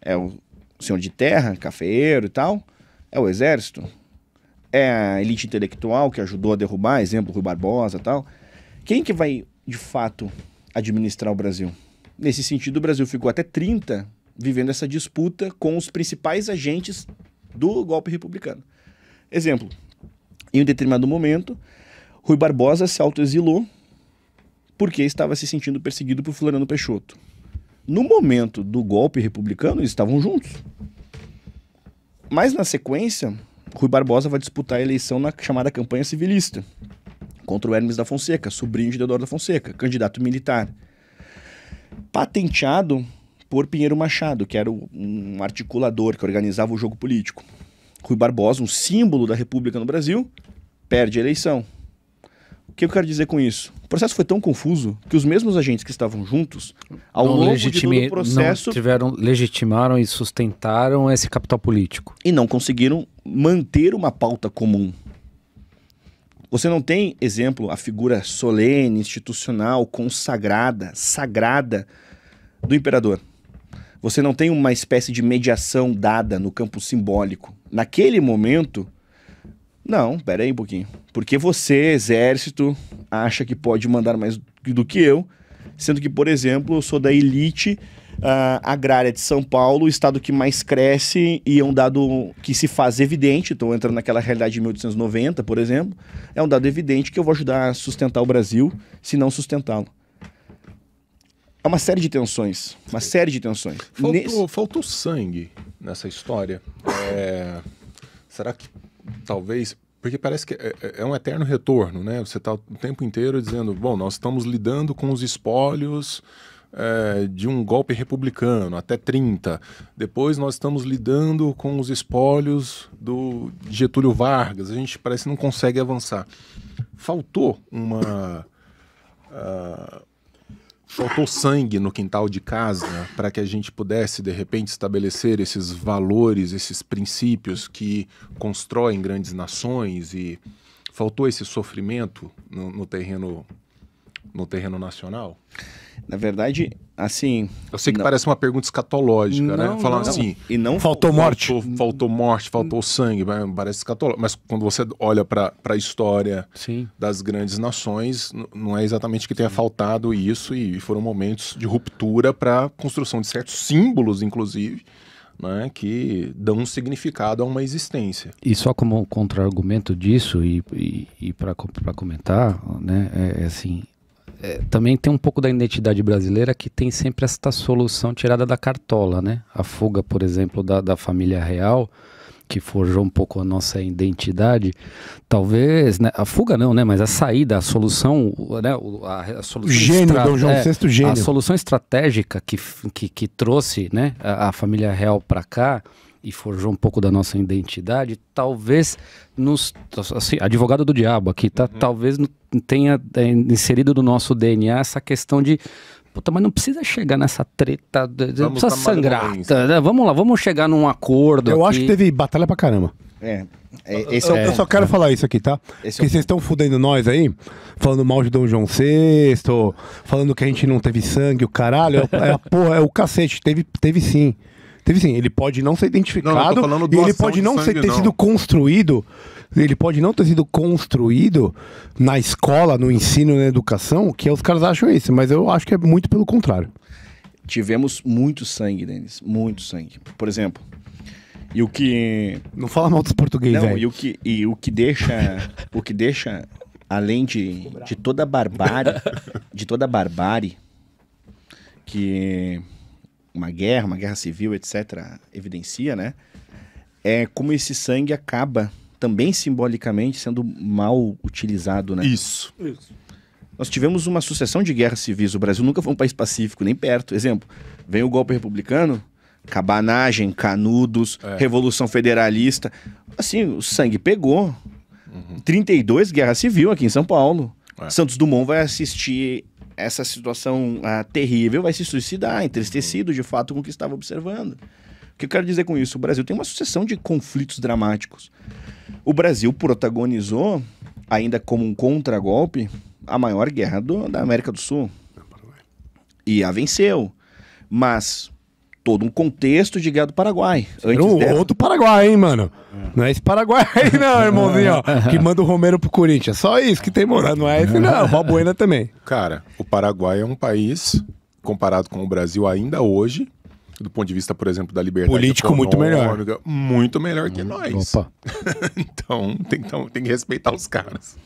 É o senhor de terra, cafeeiro e tal? É o exército? É a elite intelectual que ajudou a derrubar, exemplo, Rui Barbosa e tal? Quem que vai, de fato, administrar o Brasil? Nesse sentido, o Brasil ficou até 30 vivendo essa disputa com os principais agentes do golpe republicano. Exemplo, em um determinado momento, Rui Barbosa se autoexilou porque estava se sentindo perseguido por Floriano Peixoto. No momento do golpe republicano, eles estavam juntos. Mas na sequência, Rui Barbosa vai disputar a eleição na chamada campanha civilista contra o Hermes da Fonseca, sobrinho de Deodoro da Fonseca, candidato militar. Patenteado por Pinheiro Machado, que era um articulador que organizava o jogo político. Rui Barbosa, um símbolo da República no Brasil, perde a eleição. O que eu quero dizer com isso? O processo foi tão confuso que os mesmos agentes que estavam juntos, ao não longo do processo. tiveram, legitimaram e sustentaram esse capital político. E não conseguiram manter uma pauta comum. Você não tem, exemplo, a figura solene, institucional, consagrada, sagrada do imperador. Você não tem uma espécie de mediação dada no campo simbólico. Naquele momento, não, pera aí um pouquinho. Porque você, exército, acha que pode mandar mais do que eu, sendo que, por exemplo, eu sou da elite uh, agrária de São Paulo, o estado que mais cresce e é um dado que se faz evidente, estou entrando naquela realidade de 1890, por exemplo, é um dado evidente que eu vou ajudar a sustentar o Brasil, se não sustentá-lo. É uma série de tensões, uma série de tensões. Faltou, Nesse... faltou sangue nessa história. É... Será que talvez, porque parece que é, é, é, um eterno retorno, né? Você está o tempo inteiro dizendo, bom, nós estamos lidando com os espólios é, de um golpe republicano até 30. Depois nós estamos lidando com os espólios do Getúlio Vargas. A gente parece que não consegue avançar. Faltou uma. Ah, faltou sangue no quintal de casa para que a gente pudesse, de repente, estabelecer esses valores, esses princípios que constroem grandes nações e faltou esse sofrimento no, no terreno no terreno nacional? Na verdade, assim. Eu sei que não. parece uma pergunta escatológica, né? não, né? falando assim. E não faltou morte. Faltou, faltou morte, faltou sangue, parece escatológico. Mas quando você olha para a história Sim. das grandes nações, não é exatamente que tenha faltado isso, e foram momentos de ruptura para a construção de certos símbolos, inclusive. Né, que dão um significado a uma existência. E só como contra-argumento disso, e, e, e para comentar, né, é, é assim, é, também tem um pouco da identidade brasileira que tem sempre esta solução tirada da cartola, né? A fuga, por exemplo, da, da família real, que forjou um pouco a nossa identidade, talvez, né, a fuga não, né, mas a saída, a solução, né, a, a solução gênio, Dom João VI é, gênio. A solução estratégica que, que, que trouxe né, a, a família real para cá, e forjou um pouco da nossa identidade, talvez nos. Assim, advogado do diabo aqui, tá? Uhum. Talvez tenha é, inserido no nosso DNA essa questão de Puta, mas não precisa chegar nessa treta, vamos não precisa sangrar. Tá, né? vamos lá, vamos chegar num acordo. Eu aqui. acho que teve batalha pra caramba. É. é esse eu, é eu só quero falar isso aqui, tá? Esse é Porque é vocês estão fudendo nós aí, falando mal de Dom João VI, falando que a gente não teve sangue, o caralho. É, é a porra, é o cacete, teve, teve sim. Teve sim, ele pode não ser identificado, não, não ele pode não sangue, ser, ter não. sido construído, ele pode não ter sido construído na escola, no ensino, na educação, que os caras acham isso, é mas eu acho que é muito pelo contrário. Tivemos muito sangue, Denis, muito sangue. Por exemplo, e o que não fala mal dos portugueses, não, velho. e o que e o que deixa, o que deixa além de, de toda a barbárie, de toda a barbárie que uma guerra, uma guerra civil, etc., evidencia, né? É como esse sangue acaba também simbolicamente sendo mal utilizado, né? Isso. Isso. Nós tivemos uma sucessão de guerras civis. O Brasil nunca foi um país pacífico, nem perto. Exemplo, vem o golpe republicano, cabanagem, canudos, é. revolução federalista. Assim, o sangue pegou. Uhum. 32, guerra civil aqui em São Paulo. É. Santos Dumont vai assistir essa situação ah, terrível vai se suicidar, entristecido de fato com o que estava observando. O que eu quero dizer com isso? O Brasil tem uma sucessão de conflitos dramáticos. O Brasil protagonizou, ainda como um contragolpe, a maior guerra do, da América do Sul. E a venceu. Mas todo um contexto de guerra do Paraguai. Era um outro Paraguai, hein, mano? Não é esse Paraguai aí, não, irmãozinho, ó. Que manda o Romero pro Corinthians. Só isso que tem moral. Não é esse, não. Balbuena também. Cara, o Paraguai é um país, comparado com o Brasil ainda hoje, do ponto de vista, por exemplo, da liberdade político muito melhor, muito melhor que hum, nós. então tem, então tem que respeitar os caras.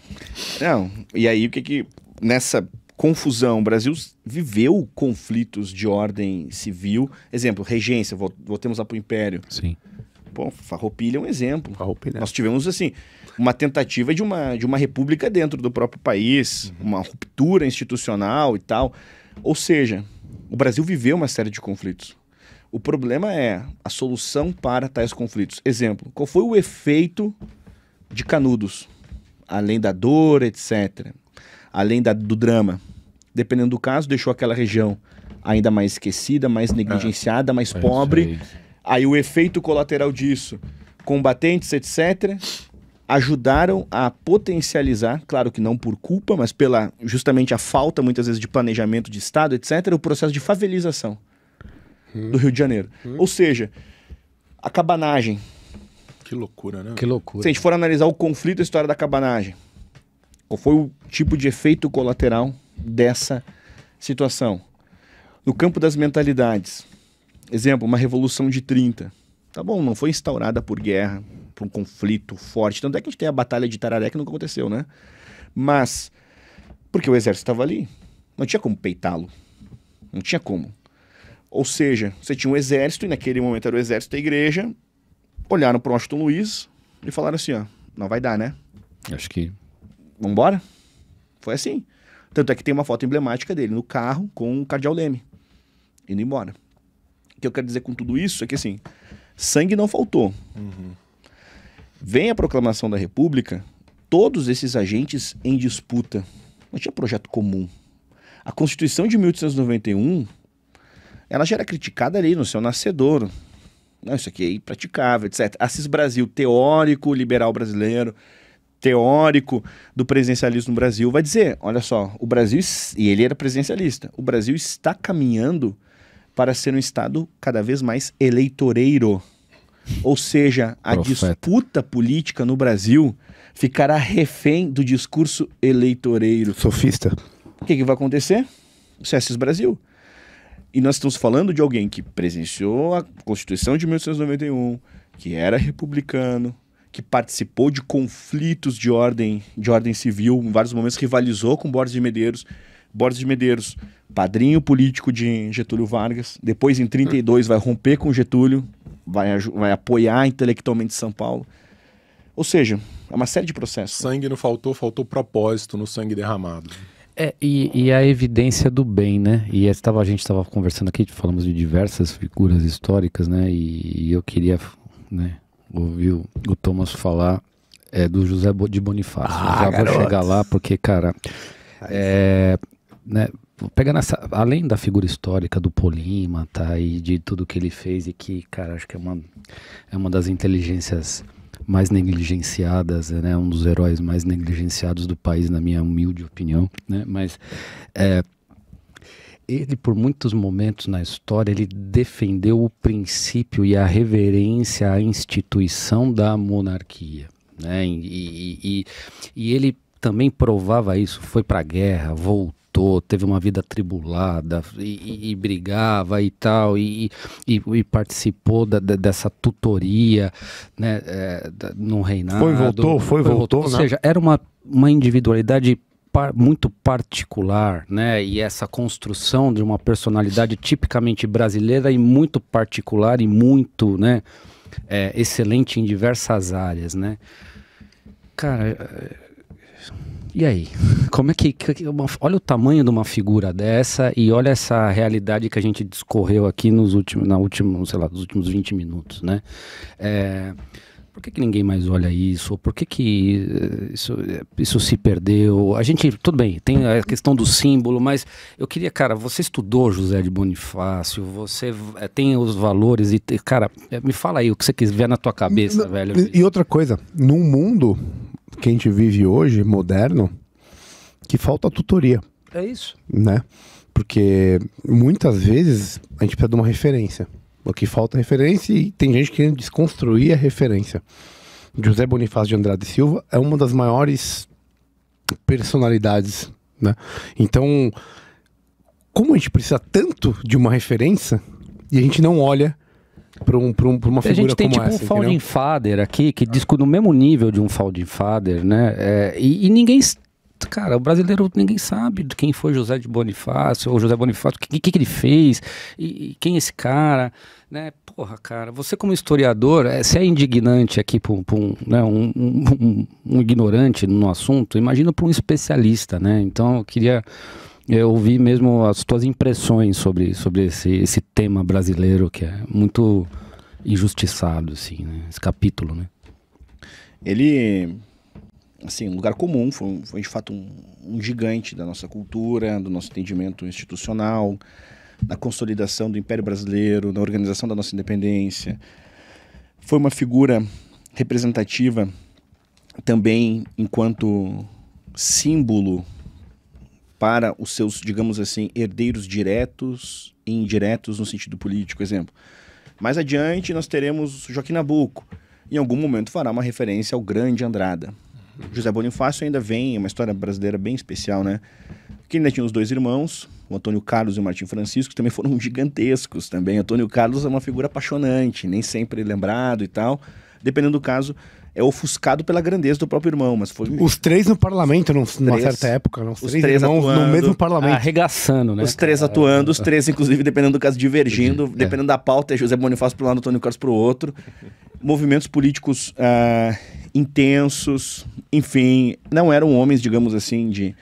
Não. E aí o que que nessa confusão o Brasil viveu conflitos de ordem civil, exemplo, regência, voltemos lá para o Império. Sim. Bom, Farroupilha é um exemplo. Farroupilha. É. Nós tivemos, assim, uma tentativa de uma, de uma república dentro do próprio país, uhum. uma ruptura institucional e tal. Ou seja, o Brasil viveu uma série de conflitos. O problema é a solução para tais conflitos. Exemplo, qual foi o efeito de Canudos? Além da dor, etc. Além da, do drama. Dependendo do caso, deixou aquela região ainda mais esquecida, mais é. negligenciada, mais é, pobre. É Aí o efeito colateral disso, combatentes, etc., ajudaram a potencializar, claro que não por culpa, mas pela justamente a falta muitas vezes de planejamento de Estado, etc., o processo de favelização hum. do Rio de Janeiro. Hum. Ou seja, a cabanagem. Que loucura, né? Que loucura. Se a gente for analisar o conflito e a história da cabanagem, qual foi o tipo de efeito colateral dessa situação? No campo das mentalidades, exemplo, uma Revolução de 30. Tá bom, não foi instaurada por guerra, por um conflito forte. Tanto é que a gente tem a Batalha de Tararé que nunca aconteceu, né? Mas, porque o exército estava ali, não tinha como peitá-lo. Não tinha como. Ou seja, você tinha um exército, e naquele momento era o exército e a igreja, olharam para o Washington Luiz e falaram assim, ó, não vai dar, né? Acho que... Vamos embora? Foi assim. Tanto é que tem uma foto emblemática dele no carro com o Cardeal Leme, indo embora que eu quero dizer com tudo isso é que, assim, sangue não faltou. Uhum. Vem a proclamação da República, todos esses agentes em disputa. Não tinha projeto comum. A Constituição de 1891, ela já era criticada ali no seu nascedor Não, isso aqui é impraticável, etc. Assis Brasil, teórico liberal brasileiro, teórico do presencialismo no Brasil, vai dizer, olha só, o Brasil, e ele era presencialista, o Brasil está caminhando para ser um Estado cada vez mais eleitoreiro. Ou seja, a Profeta. disputa política no Brasil ficará refém do discurso eleitoreiro. Sofista. O que, que vai acontecer? César Brasil. E nós estamos falando de alguém que presenciou a Constituição de 1891, que era republicano, que participou de conflitos de ordem, de ordem civil, em vários momentos rivalizou com Borges de Medeiros. Borges de Medeiros padrinho político de Getúlio Vargas. Depois, em 32, vai romper com Getúlio, vai, vai apoiar intelectualmente São Paulo. Ou seja, é uma série de processos. Sangue não faltou, faltou propósito no sangue derramado. É, e, e, a evidência do bem, né? E estava, é, a gente estava conversando aqui, falamos de diversas figuras históricas, né? E, e eu queria né, ouvir o, o Thomas falar é, do José de Bonifácio. Ah, Já vou chegar lá, porque, cara, é, né, pegando essa, além da figura histórica do Polima, tá, e de tudo que ele fez e que, cara, acho que é uma, é uma das inteligências mais negligenciadas, né, um dos heróis mais negligenciados do país, na minha humilde opinião, né, mas é, ele por muitos momentos na história ele defendeu o princípio e a reverência à instituição da monarquia, né, e, e, e, e ele também provava isso, foi para a guerra, voltou teve uma vida tribulada e, e, e brigava e tal, e, e participou da, da, dessa tutoria né, é, da, no reinado. Foi, voltou, foi, foi voltou. voltou né? Ou seja, era uma, uma individualidade muito particular, né? E essa construção de uma personalidade tipicamente brasileira e muito particular e muito, né? É, excelente em diversas áreas, né? Cara, e aí? Como é que, que uma, olha o tamanho de uma figura dessa e olha essa realidade que a gente discorreu aqui nos últimos, na última, sei lá, nos últimos 20 minutos, né? É, por que, que, ninguém mais olha isso? Por que, que eh, isso, eh, isso se perdeu? A gente, tudo bem, tem a questão do símbolo, mas eu queria, cara, você estudou José de Bonifácio, você eh, tem os valores e, cara, me fala aí o que você quiser na tua cabeça, velho. E outra coisa, num mundo que a gente vive hoje, moderno, que falta tutoria. É isso. Né? Porque muitas vezes a gente precisa de uma referência. O que falta é referência e tem gente querendo desconstruir a referência. José Bonifácio de Andrade Silva é uma das maiores personalidades, né? Então, como a gente precisa tanto de uma referência e a gente não olha para um, um, uma figura como essa. A gente tem tipo essa, um Founding Father aqui, que discute no mesmo nível de um Founding Father, né? É, e, e, ninguém... Cara, o brasileiro, ninguém sabe de quem foi José de Bonifácio, ou José Bonifácio, o que, que, que, ele fez, e, e, quem é esse cara, né? Porra, cara, você como historiador, é, se é indignante aqui para um, né, um, um, um ignorante no assunto, imagina para um especialista, né? Então, eu queria eu ouvi mesmo as tuas impressões sobre, sobre esse, esse tema brasileiro que é muito injustiçado, assim, né? Esse capítulo, né? Ele, assim, um lugar comum, foi, foi de fato um, um gigante da nossa cultura, do nosso entendimento institucional, na consolidação do Império Brasileiro, na organização da nossa independência. Foi uma figura representativa também enquanto símbolo para os seus, digamos assim, herdeiros diretos e indiretos no sentido político, exemplo. Mais adiante nós teremos Joaquim Nabuco. Em algum momento fará uma referência ao grande Andrada. José Bonifácio ainda vem, uma história brasileira bem especial, né? Que ainda tinha os dois irmãos, o Antônio Carlos e o Martim Francisco, que também foram gigantescos também. Antônio Carlos é uma figura apaixonante, nem sempre lembrado e tal. Dependendo do caso, é ofuscado pela grandeza do próprio irmão, mas foi... Os três no parlamento, num, três, numa certa época, não? Né? Os, os três, três irmãos atuando, no mesmo parlamento. Arregaçando, né? Os três cara? atuando, os três, inclusive, dependendo do caso, divergindo, é. dependendo da pauta, é José Bonifácio para um lado, Antônio Carlos para o outro. Movimentos políticos uh, intensos, enfim, não eram homens, digamos assim, de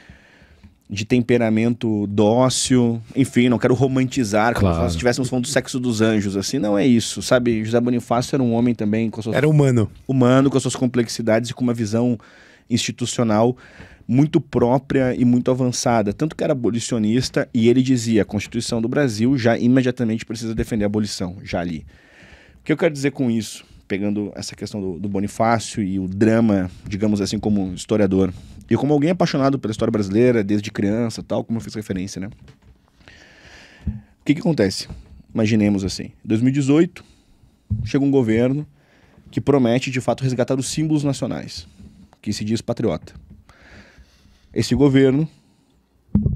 de temperamento dócil, enfim, não quero romantizar, como claro. se estivéssemos falando do sexo dos anjos, assim, não é isso, sabe? José Bonifácio era um homem também com suas... Era humano. Humano, com as suas complexidades e com uma visão institucional muito própria e muito avançada. Tanto que era abolicionista e ele dizia: a Constituição do Brasil já imediatamente precisa defender a abolição, já ali. O que eu quero dizer com isso, pegando essa questão do, do Bonifácio e o drama, digamos assim, como historiador e como alguém apaixonado pela história brasileira desde criança, tal, como eu fiz referência, né? O que que acontece? Imaginemos assim, 2018 chega um governo que promete de fato resgatar os símbolos nacionais, que se diz patriota. Esse governo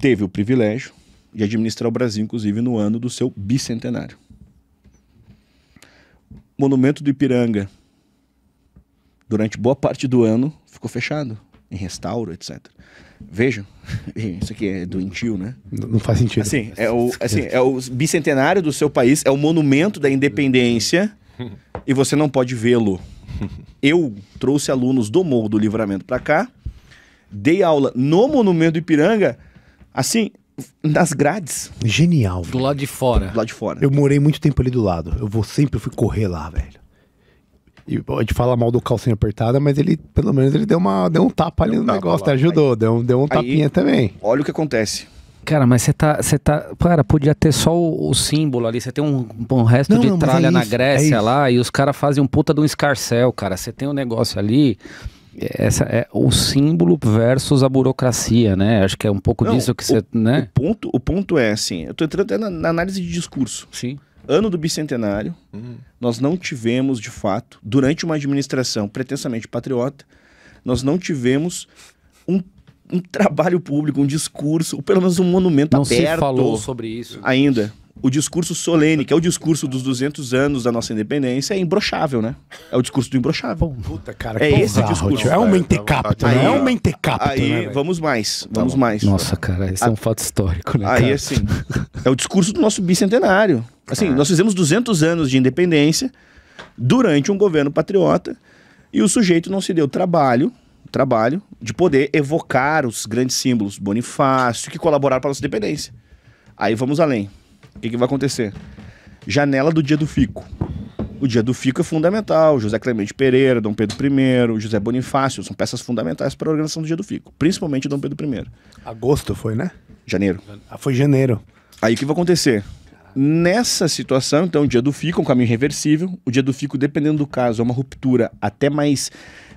teve o privilégio de administrar o Brasil, inclusive no ano do seu bicentenário. O monumento do Ipiranga, durante boa parte do ano, ficou fechado em restauro, etc. Vejam, isso aqui é doentio, né? Não, faz sentido. Assim, é o, assim, é o bicentenário do seu país, é o monumento da independência e você não pode vê-lo. Eu trouxe alunos do Morro do Livramento para cá, dei aula no Monumento do Ipiranga, assim, nas grades. Genial. Do lado de fora. Do lado de fora. Eu morei muito tempo ali do lado. Eu vou sempre eu fui correr lá, velho. E gente falar mal do calcinha apertada, mas ele, pelo menos, ele deu, uma, deu um tapa deu ali um no tapa negócio, lá. ajudou, aí, deu, um, deu um tapinha aí, também. Olha o que acontece. Cara, mas você tá, você tá, cara, podia ter só o, o símbolo ali, você tem um, um resto não, de não, tralha é na é Grécia é lá e os caras fazem um puta de um escarcel, cara. Você tem um negócio ali, essa é o símbolo versus a burocracia, né? Acho que é um pouco não, disso que você, né? O ponto, o ponto é assim, eu tô entrando até na, na análise de discurso. Sim ano do bicentenário, hum. nós não tivemos, de fato, durante uma administração pretensamente patriota, nós não tivemos um, um trabalho público, um discurso, ou pelo menos um monumento não aberto. Não se falou sobre isso. Ainda o discurso solene, que é o discurso dos 200 anos da nossa independência, é imbrochável, né? É o discurso do imbrochável. Puta, cara, é esse o discurso. Tio, é um mentecapto, né? É um mentecapto. Aí, né, vamos mais, tá vamos tá mais. Nossa, cara, esse é um fato histórico, né? Aí, cara? assim, é o discurso do nosso bicentenário. Assim, ah. nós fizemos 200 anos de independência durante um governo patriota e o sujeito não se deu trabalho trabalho de poder evocar os grandes símbolos Bonifácio que colaboraram para a nossa independência. Aí vamos além. O que, que vai acontecer? Janela do dia do fico. O dia do fico é fundamental. José Clemente Pereira, Dom Pedro I, José Bonifácio são peças fundamentais para a organização do dia do fico, principalmente Dom Pedro I. Agosto foi, né? Janeiro. Ah, foi janeiro. Aí o que vai acontecer? Nessa situação, então, o dia do fico é um caminho reversível. O dia do fico, dependendo do caso, é uma ruptura até mais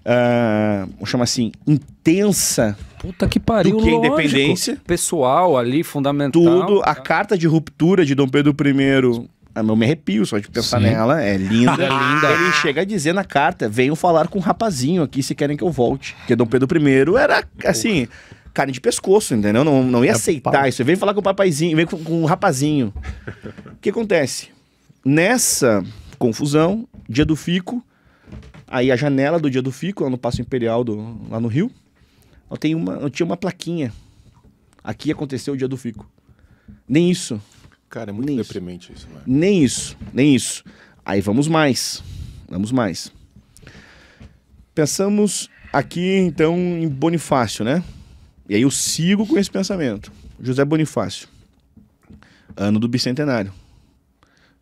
uh, chama assim, intensa. Puta que pariu, do que a independência. Lógico. Pessoal ali, fundamental. Tudo. A tá? carta de ruptura de Dom Pedro I ah, eu me arrepio só de pensar Sim. nela. É linda, linda. Ele chega a dizer na carta: venham falar com um rapazinho aqui se querem que eu volte. Porque Dom Pedro I era assim. Carne de pescoço, entendeu? Não, não ia é aceitar pau. isso. Vem falar com o papaizinho, vem com, com o rapazinho. O que acontece? Nessa confusão, dia do fico, Aí a janela do dia do Fico, lá no Passo Imperial, do, lá no Rio, eu, tenho uma, eu tinha uma plaquinha. Aqui aconteceu o dia do Fico. Nem isso. Cara, é muito nem deprimente isso, isso né? Nem isso, nem isso. Aí vamos mais. Vamos mais. Pensamos aqui, então, em Bonifácio, né? E aí eu sigo com esse pensamento. José Bonifácio, ano do bicentenário.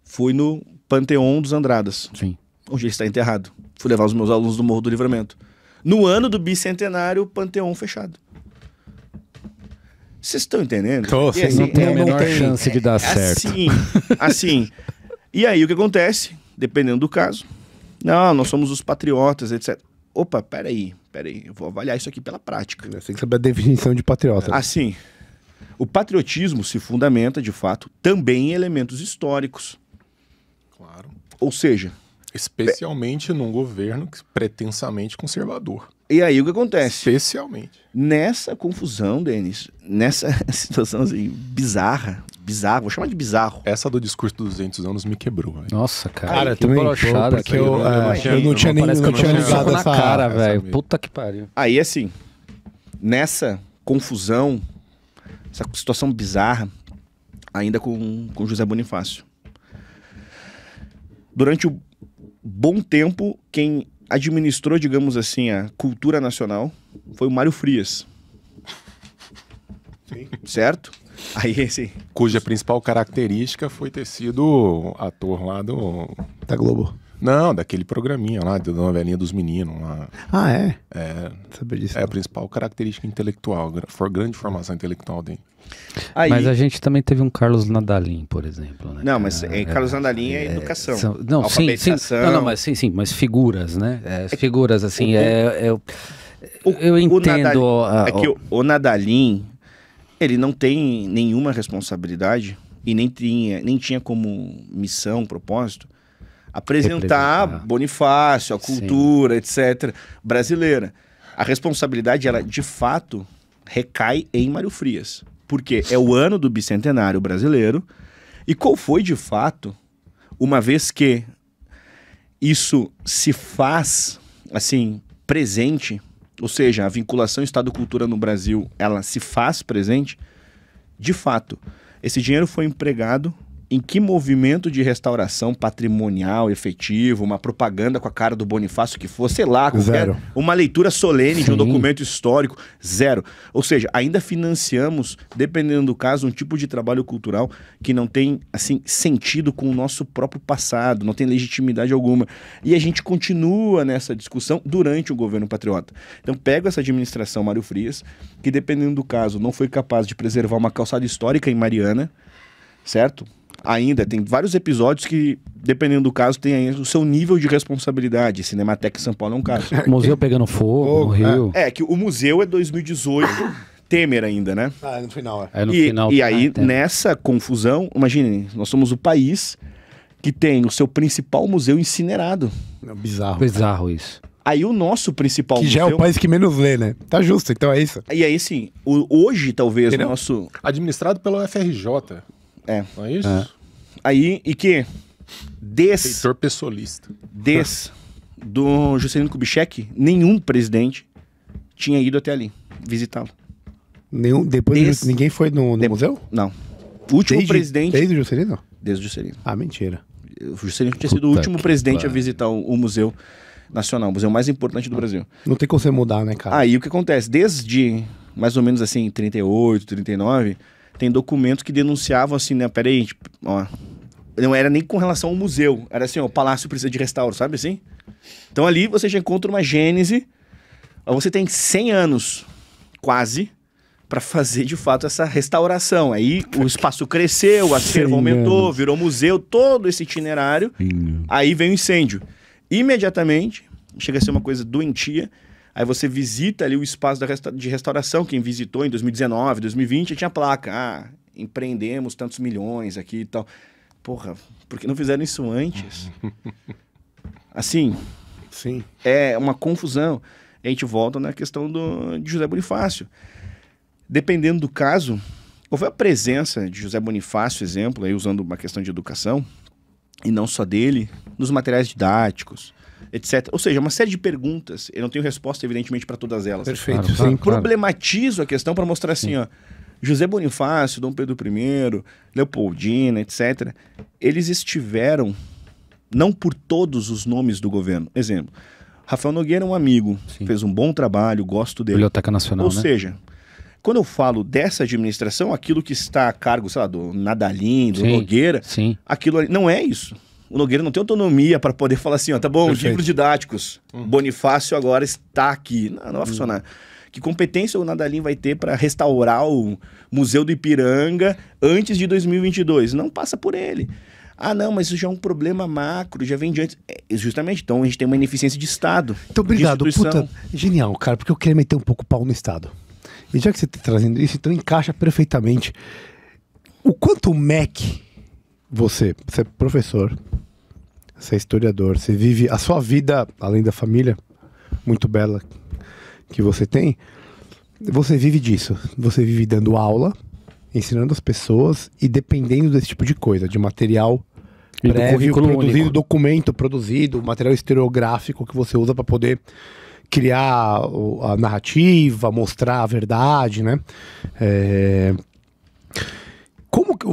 Fui no Panteão dos Andradas. Sim. Onde ele está enterrado. Fui levar os meus alunos do Morro do Livramento. No ano do bicentenário, o Panteão fechado. Vocês estão entendendo? Tô, assim, não tem é, a menor tem, chance de dar é, certo. Assim, assim. E aí o que acontece? Dependendo do caso. Não, nós somos os patriotas, etc. Opa, peraí, peraí. Eu vou avaliar isso aqui pela prática. Você tem que saber a definição de patriota. Assim, o patriotismo se fundamenta, de fato, também em elementos históricos. Claro. Ou seja, Especialmente num governo pretensamente conservador. E aí o que acontece? Especialmente. Nessa confusão, Denis, nessa situação assim, bizarra, bizarro, vou chamar de bizarro. Essa do discurso dos 200 anos me quebrou, Nossa, cara. Cara, eu também brochada porque eu, eu, é, imagino, eu não tinha nem não tinha ligado na cara, velho. Puta que pariu. Aí assim, nessa confusão, essa situação bizarra, ainda com, com José Bonifácio. Durante o bom tempo, quem administrou, digamos assim, a cultura nacional foi o Mário Frias. Sim. Certo? Aí sim. Cuja principal característica foi ter sido ator lá do. Da Globo. Não, daquele programinha lá, da novelinha dos meninos lá. Ah, é? É. Saber disso, é não. a principal característica intelectual, for grande formação intelectual dele. Aí... Mas a gente também teve um Carlos Nadalim, por exemplo. Né? Não, mas é, Carlos Nadalim é, é educação. São, não, sim, sim. Não, não, mas sim, sim, mas figuras, né? É, é figuras, assim, é, é eu entendo. O Nadalim, a, é que o, o Nadalim, ele não tem nenhuma responsabilidade e nem tinha, nem tinha como missão, propósito, apresentar Bonifácio, a cultura, etc., brasileira. A responsabilidade, ela de fato recai em Mário Frias, porque é o ano do bicentenário brasileiro. E qual foi de fato, uma vez que isso se faz assim presente, ou seja, a vinculação Estado-cultura no Brasil, ela se faz presente, de fato, esse dinheiro foi empregado em que movimento de restauração patrimonial efetivo, uma propaganda com a cara do Bonifácio que for, sei lá, zero. uma leitura solene Sim. de um documento histórico, zero. Ou seja, ainda financiamos, dependendo do caso, um tipo de trabalho cultural que não tem assim sentido com o nosso próprio passado, não tem legitimidade alguma. E a gente continua nessa discussão durante o governo patriota. Então pego essa administração Mário Frias, que dependendo do caso não foi capaz de preservar uma calçada histórica em Mariana, certo? ainda, tem vários episódios que, dependendo do caso, tem ainda o seu nível de responsabilidade. Cinematec São Paulo é um caso. museu pegando fogo, morreu. É, é, que o museu é 2018. Temer ainda, né? Ah, é no final, é. é no e, final, e aí, ah, nessa confusão, imaginem, nós somos o país que tem o seu principal museu incinerado. É bizarro. Bizarro cara. isso. Aí o nosso principal que museu... já é o país que menos lê, né? Tá justo, então é isso. E aí sim, hoje talvez Entendeu? o nosso... Administrado pelo FRJ. É. Não é isso? É. Aí, e que? Des. Feitor pessoalista. Des do Juscelino Kubitschek, nenhum presidente tinha ido até ali visitá-lo. Nenhum, depois Des... ninguém foi no, no de... museu? Não. O último desde, presidente. Desde o Juscelino? Desde o Juscelino. Ah, mentira. O Juscelino tinha sido Puta o último presidente a visitar o, o, Museu Nacional, o museu mais importante do Brasil. Não tem como você mudar, né, cara? Aí o que acontece? Desde mais ou menos assim, 38, 39 tem documentos que denunciavam assim, né? Peraí, tipo, ó. Não era nem com relação ao museu, era assim, ó, o palácio precisa de restauro, sabe assim? Então ali você já encontra uma gênese. Você tem 100 anos, quase, para fazer de fato essa restauração. Aí o espaço cresceu, o acervo aumentou, virou museu, todo esse itinerário. Sim. Aí vem o incêndio. Imediatamente, chega a ser uma coisa doentia, Aí você visita ali o espaço resta de restauração. Quem visitou em 2019, 2020, tinha placa. Ah, empreendemos tantos milhões aqui e tal. Porra, por que não fizeram isso antes? Assim. Sim. É uma confusão. A gente volta na questão do, de José Bonifácio. Dependendo do caso, houve a presença de José Bonifácio, exemplo, aí usando uma questão de educação, e não só dele, nos materiais didáticos, etc. Ou seja, uma série de perguntas. Eu não tenho resposta, evidentemente, para todas elas. Perfeito. Claro, claro, problematizo a questão para mostrar assim, Sim. ó. José Bonifácio, Dom Pedro I, Leopoldina, etc. Eles estiveram não por todos os nomes do governo. Exemplo, Rafael Nogueira é um amigo, Sim. fez um bom trabalho, gosto dele. Biblioteca Nacional, Ou né? seja, quando eu falo dessa administração, aquilo que está a cargo, sei lá, do Nadalim, do sim, Nogueira, sim. aquilo ali, não é isso o Nogueira não tem autonomia para poder falar assim, ó, tá bom, Perfeito. livros didáticos, hum. Bonifácio agora está aqui. Não, não vai hum. funcionar. Que competência o Nadalim vai ter para restaurar o Museu do Ipiranga antes de 2022? Não passa por ele. Ah, não, mas isso já é um problema macro, já vem de antes. É, é justamente, então a gente tem uma ineficiência de Estado. Então, obrigado. Puta, genial, cara, porque eu queria meter um pouco o pau no Estado. E já que você está trazendo isso, então encaixa perfeitamente. O quanto o MEC você, você é professor, você é historiador, você vive a sua vida, além da família muito bela que você tem, você vive disso. Você vive dando aula, ensinando as pessoas e dependendo desse tipo de coisa, de material e prévio, do produzido, único. documento produzido, material historiográfico que você usa para poder criar a narrativa, mostrar a verdade, né? É... Como que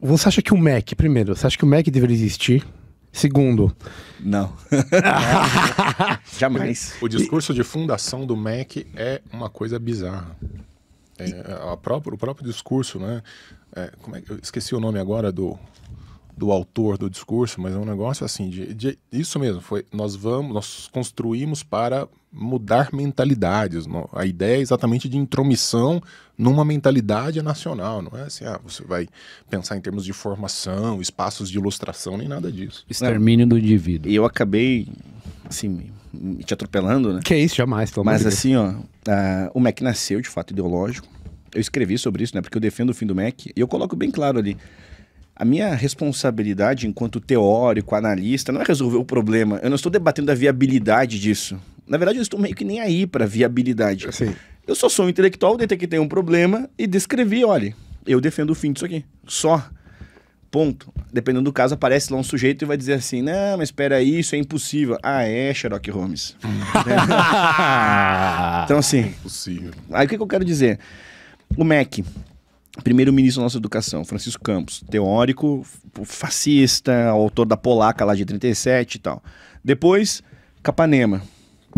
você acha que o Mac, primeiro, você acha que o Mac deveria existir? Segundo. Não. Jamais. O discurso de fundação do Mac é uma coisa bizarra. É, o próprio discurso, né? É, como é, eu esqueci o nome agora do do autor do discurso, mas é um negócio assim de, de isso mesmo. Foi nós vamos, nós construímos para mudar mentalidades. Não? A ideia é exatamente de intromissão numa mentalidade nacional. Não é assim, ah, você vai pensar em termos de formação, espaços de ilustração, nem nada disso. Extermínio do indivíduo. E eu acabei assim te atropelando, né? Que é isso, jamais. Mas assim, ó, o Mac nasceu de fato ideológico. Eu escrevi sobre isso, né? Porque eu defendo o fim do Mac. E eu coloco bem claro ali a minha responsabilidade enquanto teórico, analista, não é resolver o problema. Eu não estou debatendo a viabilidade disso. Na verdade, eu estou meio que nem aí para viabilidade. Sim. Eu só sou um intelectual, detectei um problema e descrevi, olha, eu defendo o fim disso aqui. Só. Ponto. Dependendo do caso, aparece lá um sujeito e vai dizer assim: não, mas espera aí, isso é impossível. Ah, é, Sherlock Holmes. então, assim. É impossível. Aí o que, que eu quero dizer? O Mac, primeiro-ministro da nossa educação, Francisco Campos, teórico, fascista, autor da Polaca lá de 37 e tal. Depois, Capanema.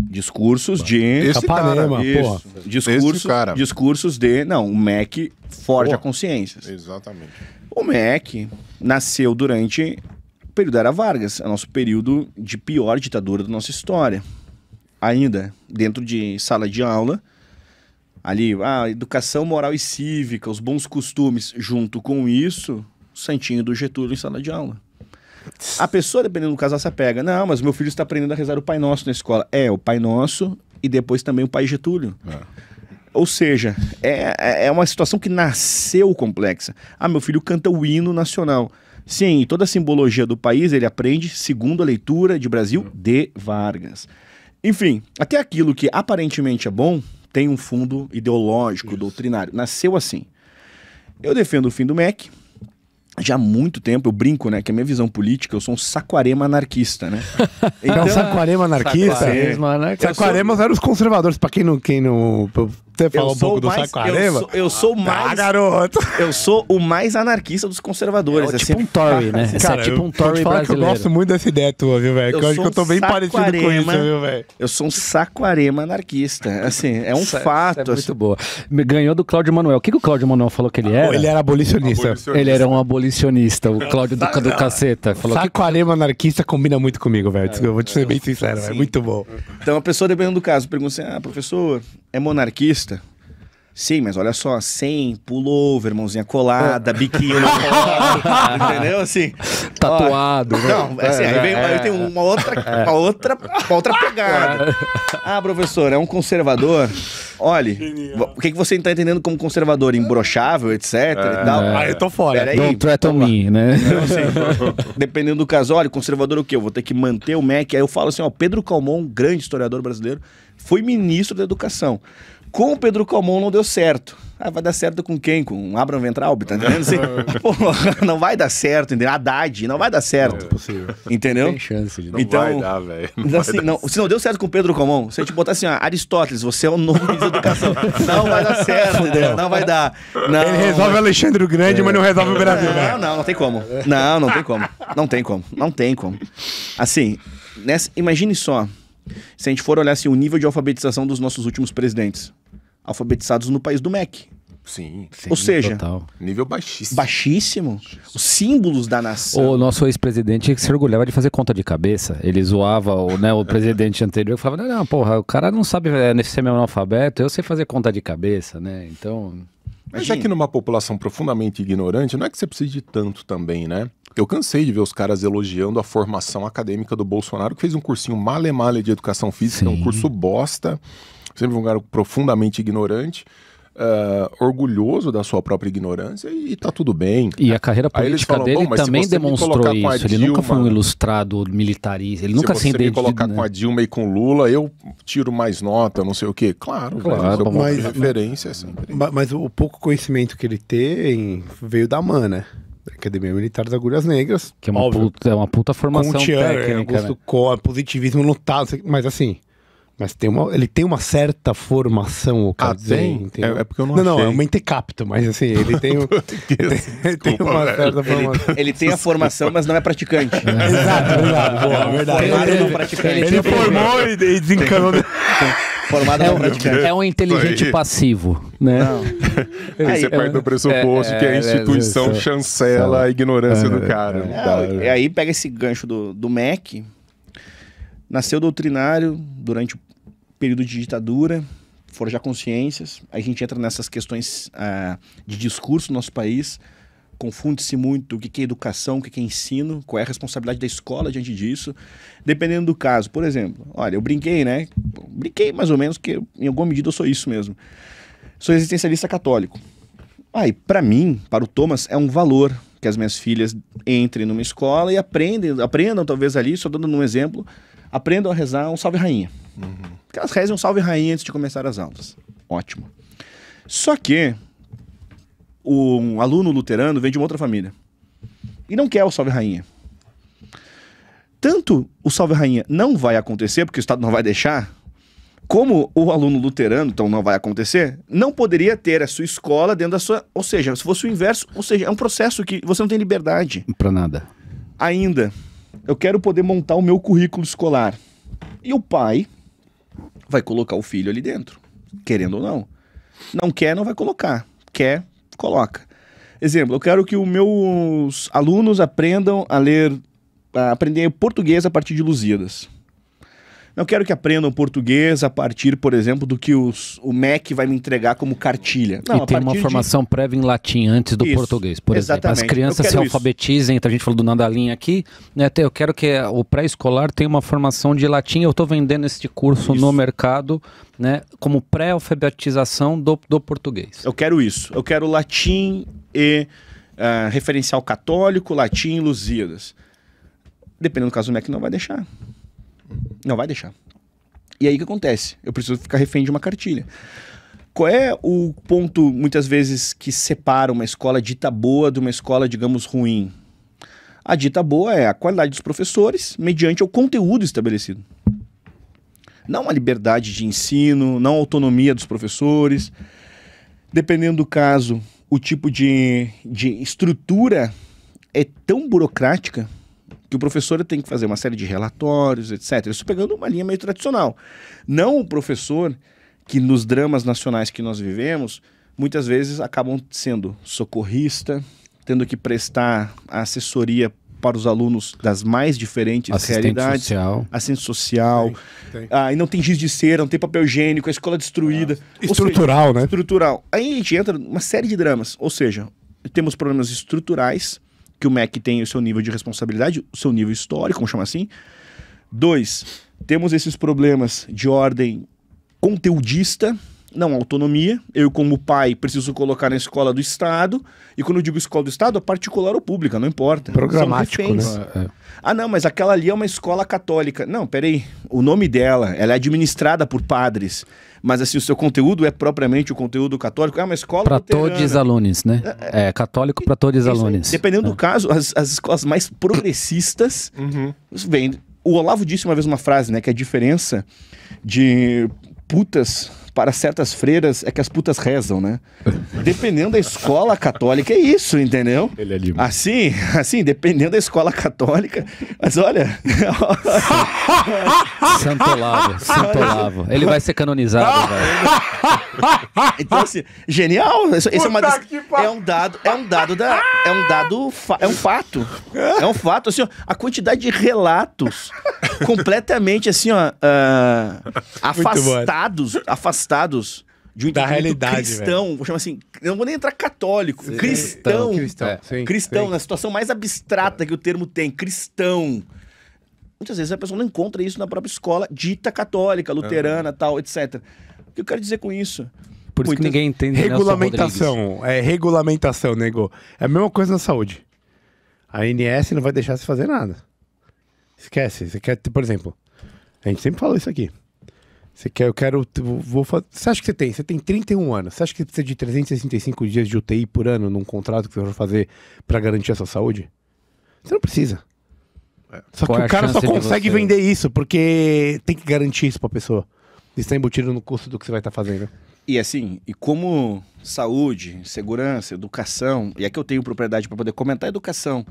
Discursos de. Esse Capanema, cara, isso, discursos, cara. discursos de. Não, o MEC forja porra. consciências. Exatamente. O MEC nasceu durante o período era Vargas, é nosso período de pior ditadura da nossa história. Ainda dentro de sala de aula, ali, a educação moral e cívica, os bons costumes, junto com isso, santinho do Getúlio em sala de aula. A pessoa, dependendo do caso, se apega. Não, mas meu filho está aprendendo a rezar o Pai Nosso na escola. É, o Pai Nosso e depois também o Pai Getúlio. É. Ou seja, é, é, é uma situação que nasceu complexa. Ah, meu filho canta o hino nacional. Sim, toda a simbologia do país ele aprende segundo a leitura de Brasil de Vargas. Enfim, até aquilo que aparentemente é bom, tem um fundo ideológico, Isso. doutrinário. Nasceu assim. Eu defendo o fim do MEC. Já há muito tempo, eu brinco, né? Que a minha visão política, eu sou um saquarema anarquista, né? Então, é um então, saquarema anarquista? Saquarema, Saquaremas eram os conservadores, para quem não, quem não você fala eu um pouco mais, do Saquarema? Eu sou, ah, mais. Ah, garoto! Eu sou o mais anarquista dos conservadores. É, é assim. tipo um Tory, né? Cara, é tipo um Tory eu, eu eu gosto muito dessa ideia tua, viu, velho? Eu, eu acho que eu tô bem saquarema, parecido com isso, viu, velho? Eu sou um Saquarema anarquista. Assim, é um isso, fato. É- isso é muito assim. boa. Ganhou do Cláudio Manuel. O que, que o Cláudio Manuel falou que ele era? Ele era abolicionista. abolicionista. Ele era um abolicionista. O Cláudio do, do Caceta. Falou Saquarema que... anarquista combina muito comigo, velho. É. Eu vou te ser bem sincero, é muito bom. Então a pessoa, dependendo do caso, pergunta assim: ah, professor, é monarquista? Sim, mas olha só, sem pullover, mãozinha colada, biquinho entendeu? Assim. Tatuado. Ó, né? Não, assim, aí, vem, tem é, é. uma outra, é. uma outra, uma outra pegada. Ah, professor, é um conservador? Olhe, o que, que você está entendendo como conservador? embrochável etc é. É. Ah, eu tô fora. não Don't threaten me, né? Então, assim, dependendo do caso, olha, conservador o quê? Eu vou ter que manter o MEC. Aí eu falo assim, ó, Pedro Calmon, grande historiador brasileiro, foi ministro da educação. Com o Pedro Calmon não deu certo. Ah, vai dar certo com quem? Com Abraão Abram Ventralb, tá entendendo? Assim, é. não vai dar certo, entendeu? Haddad, não vai dar certo. Não, é possível. Entendeu? Não tem chance de não então, vai dar, velho. Então, assim, não, se não deu certo com o Pedro Comon, se a gente botar assim, ó, Aristóteles, você é o novo ministro da educação. não vai dar certo, entendeu? Não vai dar. Não. Ele resolve Alexandre o Grande, é. mas não resolve o é. Brasil. Não, né? não, não, não tem como. Não, não tem como. Não tem como. Não tem como. Assim, nessa, imagine só, se a gente for olhar assim, o nível de alfabetização dos nossos últimos presidentes alfabetizados no país do MEC. Sim, sim. Ou seja, total. nível baixíssimo. baixíssimo. Os símbolos da nação. O nosso ex-presidente se orgulhava de fazer conta de cabeça. Ele zoava o, né, o presidente anterior e falava: não, não, porra, o cara não sabe é, ser meu analfabeto, eu sei fazer conta de cabeça, né? Então. Mas Imagina. é que numa população profundamente ignorante, não é que você precise de tanto também, né? Eu cansei de ver os caras elogiando a formação acadêmica do Bolsonaro, que fez um cursinho male-male de educação física, Sim. um curso bosta sempre um cara profundamente ignorante. Uh, orgulhoso da sua própria ignorância e, tá tudo bem. E a carreira política falam, dele também demonstrou isso. Dilma, ele nunca foi um né? ilustrado militarista. Ele nunca se você me colocar né? com a Dilma e com Lula, eu tiro mais nota, não sei o quê. Claro, claro. claro mas, referência é sempre. Mas, mas, o pouco conhecimento que ele tem veio da mana. Né? Academia Militar das Agulhas Negras. Que é uma, óbvio, puta, é uma puta formação Com o É, né? Augusto né? Cor, positivismo lutado, mas assim mas tem uma, ele tem uma certa formação, o ah, cara. Ah, tem? tem é, é, porque eu não Não, achei. não, é um mentecapto, mas assim, ele tem, o, tem, tem uma certa formação. Ele, ele tem a formação, mas não é praticante. É. Exato, exato. Boa, é verdade. Formado ele, não praticante. Ele, formou e desencanou. Formado é, é um, É um inteligente passivo, né? Não. Aí, você perde o pressuposto é, que a é instituição chancela a ignorância do cara. E aí pega esse gancho do, do MEC, nasceu doutrinário durante o período de ditadura, forjar consciências. A gente entra nessas questões ah, de discurso no nosso país. Confunde-se muito o que é educação, o que é ensino, qual é a responsabilidade da escola diante disso. Dependendo do caso, por exemplo, olha, eu brinquei, né? Brinquei mais ou menos, porque em alguma medida eu sou isso mesmo. Sou existencialista católico. Aí, ah, para mim, para o Thomas, é um valor que as minhas filhas entrem numa escola e aprendem, aprendam talvez ali, só dando um exemplo, aprendam a rezar um Salve Rainha Uhum. Que elas rezem um salve rainha antes de começar as aulas. Ótimo. Só que um aluno luterano vem de uma outra família. E não quer o salve rainha. Tanto o salve rainha não vai acontecer, porque o Estado não vai deixar, como o aluno luterano, então não vai acontecer, não poderia ter a sua escola dentro da sua. Ou seja, se fosse o inverso, ou seja, é um processo que você não tem liberdade. Para nada. Ainda, eu quero poder montar o meu currículo escolar. E o pai, vai colocar o filho ali dentro, querendo ou não. Não quer, não vai colocar. Quer, coloca. Exemplo, eu quero que os meus alunos aprendam a ler, a aprender português a partir de Lusíadas. Não quero que aprendam português a partir, por exemplo, do que os, o MEC vai me entregar como cartilha. Não, e tem uma formação de... prévia em latim antes do isso, português, por exatamente. exemplo. As crianças se alfabetizem, então a gente falou do Nadalinha aqui, né? Eu quero que é, o pré-escolar tenha uma formação de latim. Eu estou vendendo este curso isso. no mercado, né? Como pré-alfabetização do, do português. Eu quero isso. Eu quero latim e uh, referencial católico, latim e Lusíadas. Dependendo do caso do MEC, não vai deixar. Não vai deixar. E aí o que acontece? Eu preciso ficar refém de uma cartilha. Qual é o ponto, muitas vezes, que separa uma escola dita boa de uma escola, digamos, ruim? A dita boa é a qualidade dos professores mediante o conteúdo estabelecido. Não a liberdade de ensino, não a autonomia dos professores. Dependendo do caso, o tipo de, de estrutura é tão burocrática que o professor tem que fazer uma série de relatórios, etc. Isso pegando uma linha meio tradicional. Não o professor que nos dramas nacionais que nós vivemos, muitas vezes acabam sendo socorrista, tendo que prestar assessoria para os alunos das mais diferentes assistente realidades. Social. Assistente social. Tem, tem. Ah, e não tem giz de cera, não tem papel higiênico, a escola é destruída. É. Estrutural, seja, né? Estrutural. Aí a gente entra numa série de dramas. Ou seja, temos problemas estruturais que o MEC tem o seu nível de responsabilidade, o seu nível histórico, vamos chamar assim. Dois, temos esses problemas de ordem conteudista, não, autonomia. Eu, como pai, preciso colocar na escola do Estado. E quando eu digo escola do Estado, é particular ou pública, não importa. Programático, né? É. Ah, não, mas aquela ali é uma escola católica. Não, peraí. O nome dela, ela é administrada por padres. Mas assim, o seu conteúdo é propriamente o conteúdo católico. É uma escola Para todos alunos, né? É, é, é católico para todos alunos. Dependendo é. do caso, as, as escolas mais progressistas uhum. vêm... O Olavo disse uma vez uma frase, né? Que é a diferença de putas para certas freiras é que as putas rezam, né? dependendo da escola católica, é isso, entendeu? Ele é Assim, assim, dependendo da escola católica. Mas olha. Santo Olavo, Santo Olavo. Ele vai ser canonizado, velho. Então, assim, genial. Isso, isso é, uma, é, um dado, é um dado da. É um dado. É um fato. É um fato, assim, ó, A quantidade de relatos completamente assim, ó. Uh, afastados, afastados afastados de um da realidade, cristão, vou chamar assim, não vou nem entrar católico, sim, cristão, cristão, é, sim, cristão sim. na situação mais abstrata é. que o termo tem, cristão. Muitas vezes a pessoa não encontra isso na própria escola dita católica, luterana, uhum. tal, etc. O que eu quero dizer com isso? Por isso que ninguém entende. Né, regulamentação, é regulamentação, nego. É a mesma coisa na saúde. A ANS não vai deixar você fazer nada. Esquece. Você quer, por exemplo, a gente sempre falou isso aqui. Você quer, eu quero. Vou, fazer, você acha que você tem? Você tem 31 anos. Você acha que você precisa de 365 dias de UTI por ano num contrato que você vai fazer para garantir a sua saúde? Você não precisa. É. Só Qual que é o cara só consegue vender isso, porque tem que garantir isso pra pessoa. Isso está embutido no custo do que você vai estar tá fazendo. E assim, e como saúde, segurança, educação, e aqui é eu tenho propriedade para poder comentar educação.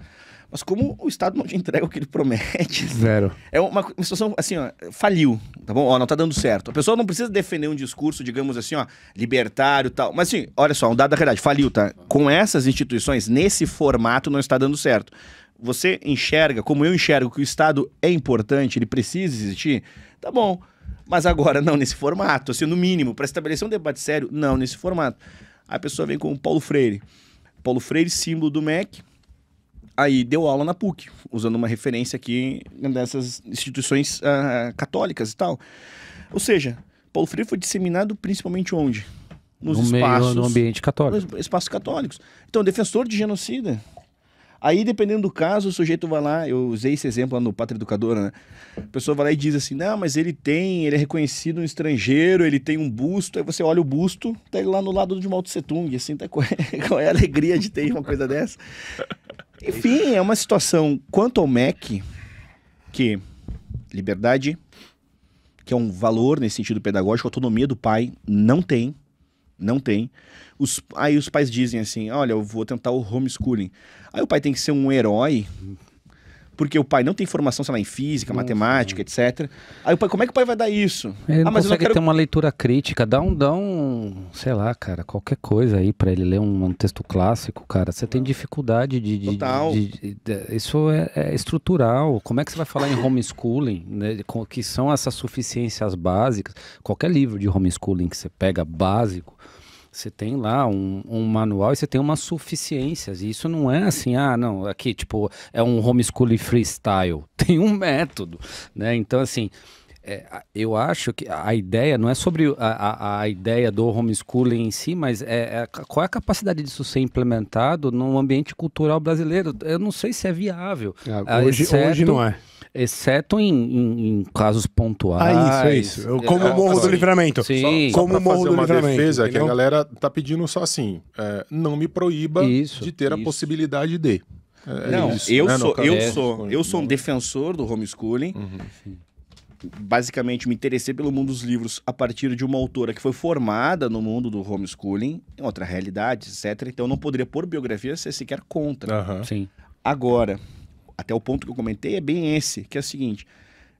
Mas como o Estado não te entrega o que ele promete. Zero. É uma, uma situação assim, ó, faliu, tá bom? Ó, não tá dando certo. A pessoa não precisa defender um discurso, digamos assim, ó, libertário tal. Mas assim, olha só, um dado da realidade, faliu, tá? Com essas instituições, nesse formato, não está dando certo. Você enxerga, como eu enxergo, que o Estado é importante, ele precisa existir? Tá bom. Mas agora, não nesse formato, assim, no mínimo, para estabelecer um debate sério, não nesse formato. A pessoa vem com o Paulo Freire. Paulo Freire, símbolo do MEC, aí deu aula na PUC, usando uma referência aqui dessas instituições uh, católicas e tal. Ou seja, Paulo Freire foi disseminado principalmente onde? Nos no espaços. Meio, no ambiente católico. Nos espaços católicos. Então, defensor de genocida. Aí, dependendo do caso, o sujeito vai lá, eu usei esse exemplo lá no Pátria Educadora, né? A pessoa vai lá e diz assim: não, mas ele tem, ele é reconhecido um estrangeiro, ele tem um busto. Aí você olha o busto, tá ele lá no lado de Mao Tse Tung, assim, tá, qual, é, qual é a alegria de ter uma coisa dessa? É Enfim, é uma situação quanto ao MEC, que liberdade, que é um valor nesse sentido pedagógico, autonomia do pai, não tem. Não tem. Os, aí os pais dizem assim: olha, eu vou tentar o homeschooling. Aí o pai tem que ser um herói porque o pai não tem formação, sei lá, em física, matemática, sim. etc. Aí o pai, como é que o pai vai dar isso? Ele ah, mas consegue quero... ter uma leitura crítica, dá um, dá um, sei lá, cara, qualquer coisa aí para ele ler um, um, texto clássico, cara. Você tem dificuldade de... de Total. De, de, isso é, é, estrutural. Como é que você vai falar em homeschooling, né? Que são essas suficiências básicas. Qualquer livro de homeschooling que você pega básico, você tem lá um, um, manual e você tem umas suficiências. E isso não é assim, ah, não, aqui, tipo, é um homeschooling freestyle. Tem um método, né? Então, assim, é, eu acho que a ideia não é sobre a, a, a ideia do homeschooling em si, mas é, é, qual é a capacidade disso ser implementado num ambiente cultural brasileiro? Eu não sei se é viável. É, ah, hoje, exceto, hoje não é. Exceto em, em, em casos pontuais. Ah, isso, é isso. Eu, como o é, Morro do assim, Livramento. Sim. Só, como só o Morro do uma Livramento. defesa entendeu? que a galera tá pedindo só assim, é, não me proíba isso, de ter isso. a possibilidade de. não, isso, eu, né, sou, eu, sou, eu sou um defensor do homeschooling. Uhum, basicamente me interessei pelo mundo dos livros a partir de uma autora que foi formada no mundo do homeschooling, em outra realidade, etc. Então eu não poderia pôr biografia sequer contra. Uhum. Sim. Agora, até o ponto que eu comentei é bem esse, que é o seguinte: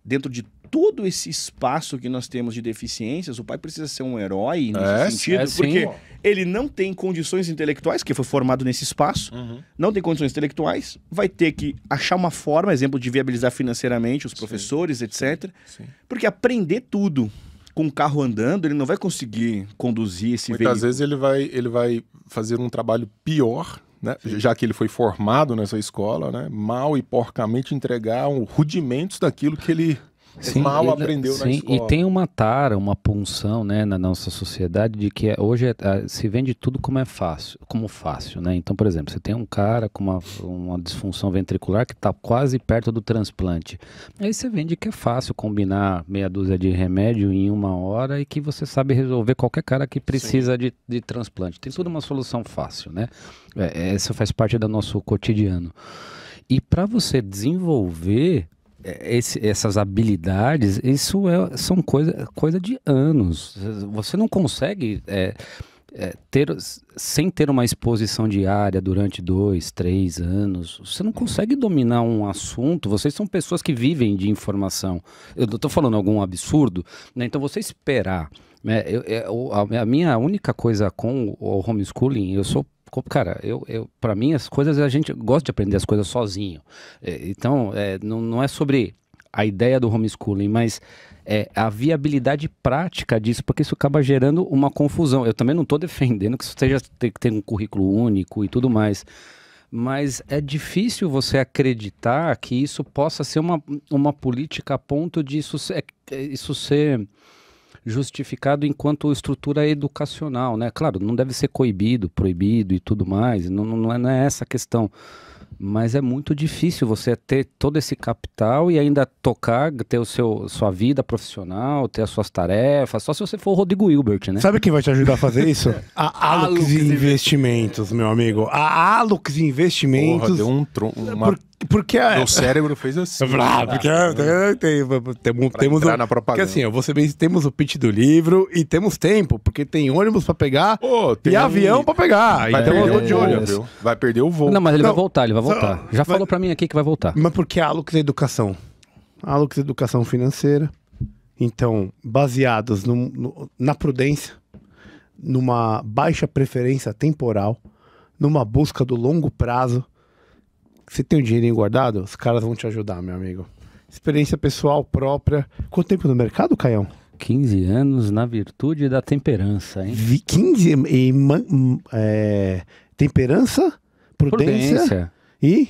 dentro de todo esse espaço que nós temos de deficiências, o pai precisa ser um herói nesse é, sentido, é, porque sim. ele não tem condições intelectuais, que foi formado nesse espaço, uhum. não tem condições intelectuais, vai ter que achar uma forma, exemplo, de viabilizar financeiramente os professores, sim. etc. Sim. Porque aprender tudo com o carro andando, ele não vai conseguir conduzir esse Muitas veículo. vezes ele vai, ele vai fazer um trabalho pior né? já que ele foi formado nessa escola, né? mal e porcamente entregar um rudimentos daquilo que ele Sim, mal aprendeu sim, na escola. E tem uma tara, uma punção né, na nossa sociedade de que é, hoje é, é, se vende tudo como é fácil, como fácil, né? Então, por exemplo, você tem um cara com uma, uma disfunção ventricular que está quase perto do transplante. Aí você vende que é fácil combinar meia dúzia de remédio em uma hora e que você sabe resolver qualquer cara que precisa de, de transplante. Tem toda uma solução fácil, né? É, é, essa faz parte do nosso cotidiano. E para você desenvolver é, esse, essas habilidades, isso é, são coisa, coisa de anos. Você não consegue é, é, ter, sem ter uma exposição diária durante dois, três anos, você não consegue dominar um assunto. Vocês são pessoas que vivem de informação. Eu estou falando algum absurdo, né? então você esperar. Né? Eu, eu, é, a minha única coisa com o homeschooling, eu sou Cara, eu, eu para mim as coisas a gente gosta de aprender as coisas sozinho. É, então, é, não, não é sobre a ideia do homeschooling, mas é, a viabilidade prática disso, porque isso acaba gerando uma confusão. Eu também não estou defendendo que isso seja ter, ter um currículo único e tudo mais mas é difícil você acreditar que isso possa ser uma, uma política a ponto de isso ser, é, isso ser justificado enquanto estrutura educacional, né? Claro, não deve ser coibido, proibido e tudo mais, não, não, é, não é essa a questão. Mas é muito difícil você ter todo esse capital e ainda tocar, ter o seu, sua vida profissional, ter as suas tarefas, só se você for o Rodrigo Hilbert, né? Sabe quem vai te ajudar a fazer isso? A Alux, Investimentos, meu amigo. A Alux Investimentos. Porra, deu um tronco. uma por... Porque o é- Meu cérebro fez assim. Blá, ah. porque ah, tem, tem, temos o, na propaganda. Porque assim, eu vou ser bem, temos o pitch do livro e temos tempo, porque tem ônibus pra pegar oh, tem... e avião pra pegar. Vai então, perder o de ônibus, viu? Vai perder o voo. Não, mas ele Não. vai voltar, ele vai voltar. Já mas... falou pra mim aqui que vai voltar. Mas porque a Alux é educação. A Alux é educação financeira. Então, baseados no, no, na prudência, numa baixa preferência temporal, numa busca do longo prazo, você tem um dinheirinho guardado? Os caras vão te ajudar, meu amigo. Experiência pessoal própria. Quanto tempo no mercado, Caião? 15 anos na virtude da temperança, hein? Vi- 15 e é, temperança, prudência, Prudência. e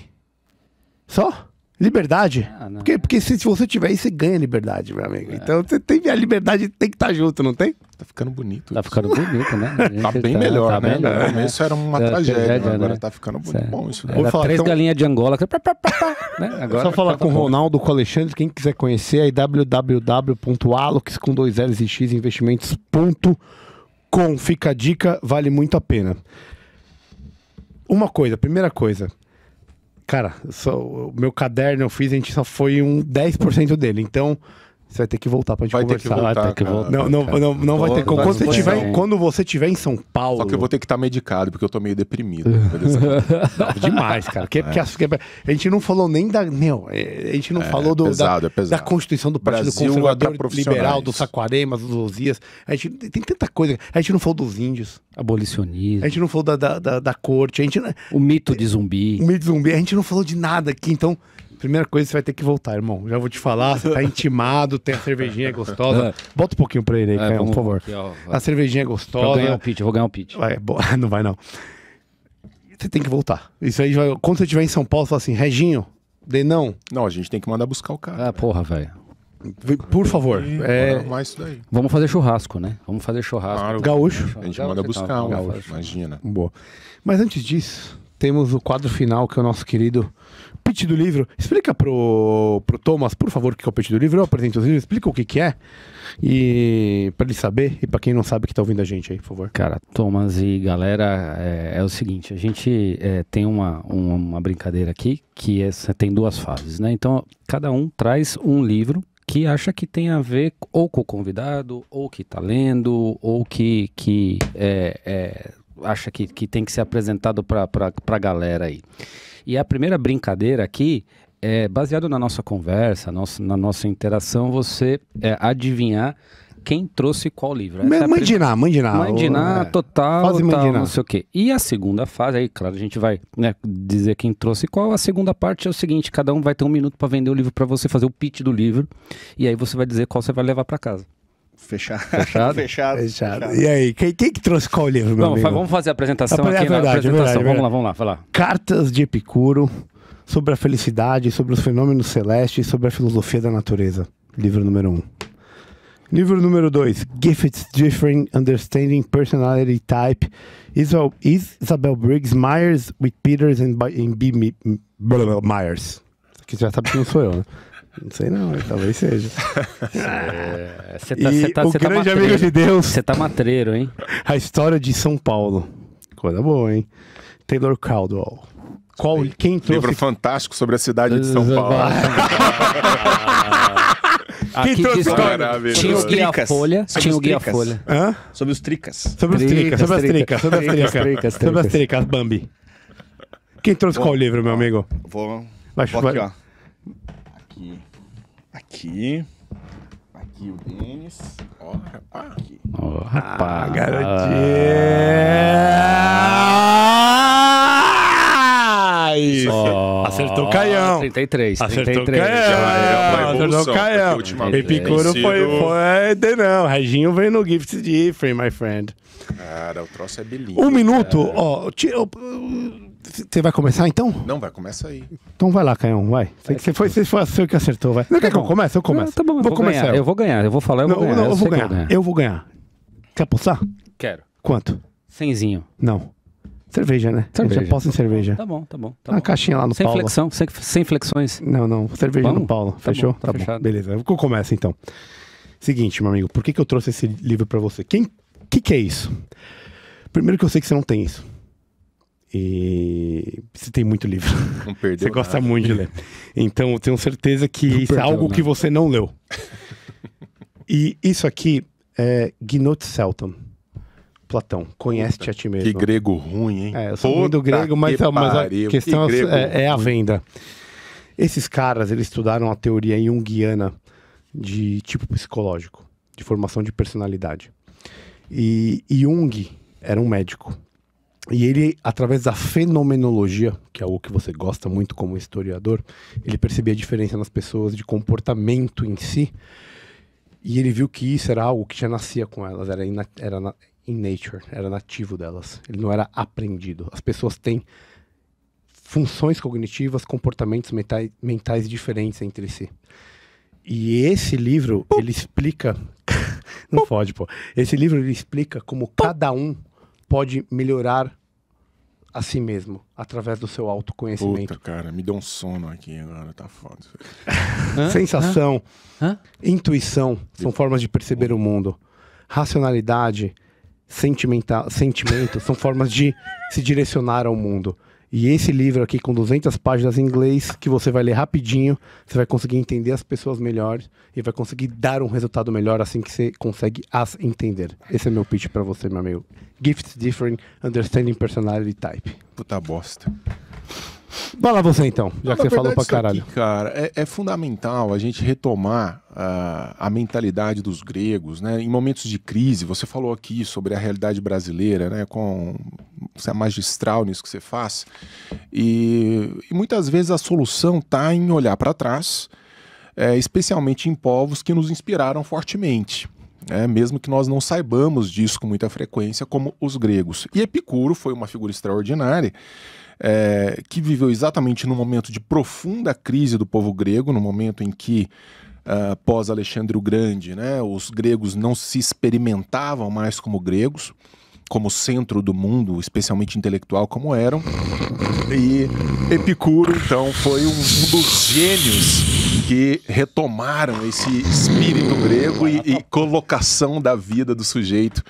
só? Liberdade? Ah, porque, porque se, se você tiver isso, você ganha liberdade, meu amigo. É. Então você tem a liberdade tem que estar tá junto, não tem? Tá ficando bonito. Tá isso. ficando bonito, né? tá bem tá, melhor, tá né? no né? começo era uma é, tragédia, tragédia né? agora né? tá ficando bonito. Certo. Bom isso. Né? Era três então... galinhas de Angola. né? agora, Só falar tá com o Ronaldo, com o Alexandre, quem quiser conhecer, aí é www.alox com dois L's e X investimentos.com. Fica a dica, vale muito a pena. Uma coisa, primeira coisa. Cara, só, o meu caderno eu fiz, a gente só foi um 10% dele. Então, você vai ter que voltar pra gente vai conversar. Ter que voltar, vai ter que voltar. Não, não, não, não vai ter. Quando você, tiver, quando você tiver em São Paulo. Só que eu vou ter que estar tá medicado, porque eu tô meio deprimido. Né? não, demais, cara. Que, é. que, é a, gente não falou nem da. Meu, é, a gente não é, falou do, pesado, da, é da, Constituição do Partido Brasil Conservador Liberal, do Saquaremas, dos Osias. A gente tem tanta coisa. A gente não falou dos índios. Abolicionismo. A gente não falou da, da, da, da corte. A gente, o mito de zumbi. O mito de zumbi. A gente não falou de nada aqui, então. Primeira coisa, você vai ter que voltar, irmão. Já vou te falar, você tá intimado, tem a cervejinha gostosa. É. Bota um pouquinho pra ele aí, é, Caio, por favor. Aqui, ó, a cervejinha é gostosa. Eu vou ganhar um pitch, vou ganhar um pitch. Vai, é bo... não vai não. Você tem que voltar. Isso aí, vai... quando você estiver em São Paulo, você fala assim, Reginho, dê Não, Não, a gente tem que mandar buscar o cara. Ah, porra, velho. Por favor. É... Mais isso daí. Vamos fazer churrasco, né? Vamos fazer churrasco. Claro, gaúcho. A gente gaúcho, manda buscar um gaúcho. Imagina. Boa. Mas antes disso, temos o quadro final que é o nosso querido do livro. Explica pro, pro Thomas, por favor, que é o palpite do livro. Eu apresento os livros, explica o que, que é. E para ele saber, e para quem não sabe que tá ouvindo a gente aí, por favor. Cara, Thomas e galera, é, é o seguinte: a gente é, tem uma, uma, uma, brincadeira aqui que é, tem duas fases, né? Então, cada um traz um livro que acha que tem a ver ou com o convidado, ou que tá lendo, ou que, que é, é acha que, que tem que ser apresentado para a galera aí. E a primeira brincadeira aqui é baseado na nossa conversa, nossa, na nossa interação, você é, adivinhar quem trouxe qual livro. Essa é mandinar, prim... mandinar. Mandinar, é. total, tal, não sei o quê. E a segunda fase, aí, claro, a gente vai né, dizer quem trouxe qual. A segunda parte é o seguinte: cada um vai ter um minuto para vender o livro para você, fazer o pitch do livro. E aí você vai dizer qual você vai levar para casa. Fechado. Fechado? Fechado. Fechado. E aí, quem, quem que trouxe qual livro, meu amigo? Vamos fazer a apresentação aqui é é apresentação. É verdade, vamos lá, vamos lá, falar. Cartas de Epicuro sobre a felicidade, sobre os fenômenos celestes e sobre a filosofia da natureza. Livro número 1. Um. Livro número 2, Gifts Differing Understanding Personality Type, Isabel, Isabel Briggs Myers with Peters and, B, Myers. Que já sabe que não sou eu, né? Não sei não, talvez seja. Você tá, tá, o tá grande tá matreiro, amigo de Deus. Você tá matreiro, hein? A história de São Paulo. Coisa boa, hein? Taylor Caldwell. Qual, quem trouxe... Livro fantástico sobre a cidade de São Paulo. Quem Aqui trouxe história? Tinha o Guia Folha. Tinha o Guia Folha. Hã? Sobre os tricas. Sobre os tricas, sobre as tricas. Sobre as tricas, sobre as tricas, Bambi. Quem trouxe qual livro, meu amigo? Vou... Vai, vou aqui, ó. Aqui. Aqui. Aqui o Denis. Ó, oh, rapaz. Aqui. Ó, oh, rapaz. Ah, garotinho. Oh, acertou o Caião. 33. Acertou o Caião. acertou o Caião. Epicuro foi, foi. não. Reginho veio no Gift de Free, my friend. Cara, o troço é belíssimo. Um minuto. Ó, oh, você vai começar então? Não, vai, começa aí. Então vai lá, Caião, vai. Você foi, você foi o que acertou, vai. Não tá quer que eu comece? Eu começo. Não, tá bom, vou, vou começar. Ganhar. Eu. eu vou ganhar, eu vou falar, eu não, vou ganhar. Não, eu, eu vou ganhar. ganhar. Eu vou ganhar. Quer pulsar? Quero. Quanto? Cenzinho. Não. Cerveja, né? Cerveja. posso em cerveja. Tá bom, tá bom. Tá Uma bom. caixinha lá no sem Paulo. Flexão, sem, sem flexões. Não, não. Cerveja no Paulo. Tá Fechou? Bom, tá, tá bom. Beleza. Eu começo então. Seguinte, meu amigo, por que, que eu trouxe esse livro para você? Quem. O que, que é isso? Primeiro que eu sei que você não tem isso. E você tem muito livro. Não perdeu. você gosta nada. muito de ler. Então, eu tenho certeza que não isso é algo que você não leu. e isso aqui é Gnot Selton. Platão, conhece-te a ti mesmo. Que grego ruim, hein? É, eu sou do grego, mas, que é, mas a questão que é, é a venda. Esses caras, eles estudaram a teoria junguiana de tipo psicológico, de formação de personalidade. e Jung era um médico, e ele, através da fenomenologia, que é algo que você gosta muito como historiador, ele percebia a diferença nas pessoas de comportamento em si. E ele viu que isso era algo que já nascia com elas, era, in, era na, in nature, era nativo delas. Ele não era aprendido. As pessoas têm funções cognitivas, comportamentos mentais, mentais diferentes entre si. E esse livro, ele explica. não pode, pô. Esse livro ele explica como cada um pode melhorar a si mesmo através do seu autoconhecimento. Puta, cara, me deu um sono aqui agora, tá foda. Sensação, Hã? intuição são formas de perceber o mundo. Racionalidade, sentimental, sentimento são formas de se direcionar ao mundo. E esse livro aqui com 200 páginas em inglês, que você vai ler rapidinho, você vai conseguir entender as pessoas melhor e vai conseguir dar um resultado melhor assim que você consegue as entender. Esse é meu pitch para você, meu amigo. Gifts Different Understanding Personality Type. Puta bosta. Vai lá você então, já Não, que você falou pra caralho. Aqui, cara, é, é, fundamental a gente retomar uh, a mentalidade dos gregos, né? Em momentos de crise, você falou aqui sobre a realidade brasileira, né? Com você é magistral nisso que você faz. E, e muitas vezes a solução tá em olhar para trás, é, especialmente em povos que nos inspiraram fortemente. É, mesmo que nós não saibamos disso com muita frequência, como os gregos. E Epicuro foi uma figura extraordinária, é, que viveu exatamente no momento de profunda crise do povo grego, no momento em que Uh, é, pós Alexandre o Grande, né? Os gregos não se experimentavam mais como gregos como centro do mundo, especialmente intelectual, como eram. E Epicuro, então, foi um, um dos gênios que retomaram esse espírito grego e, e colocação da vida do sujeito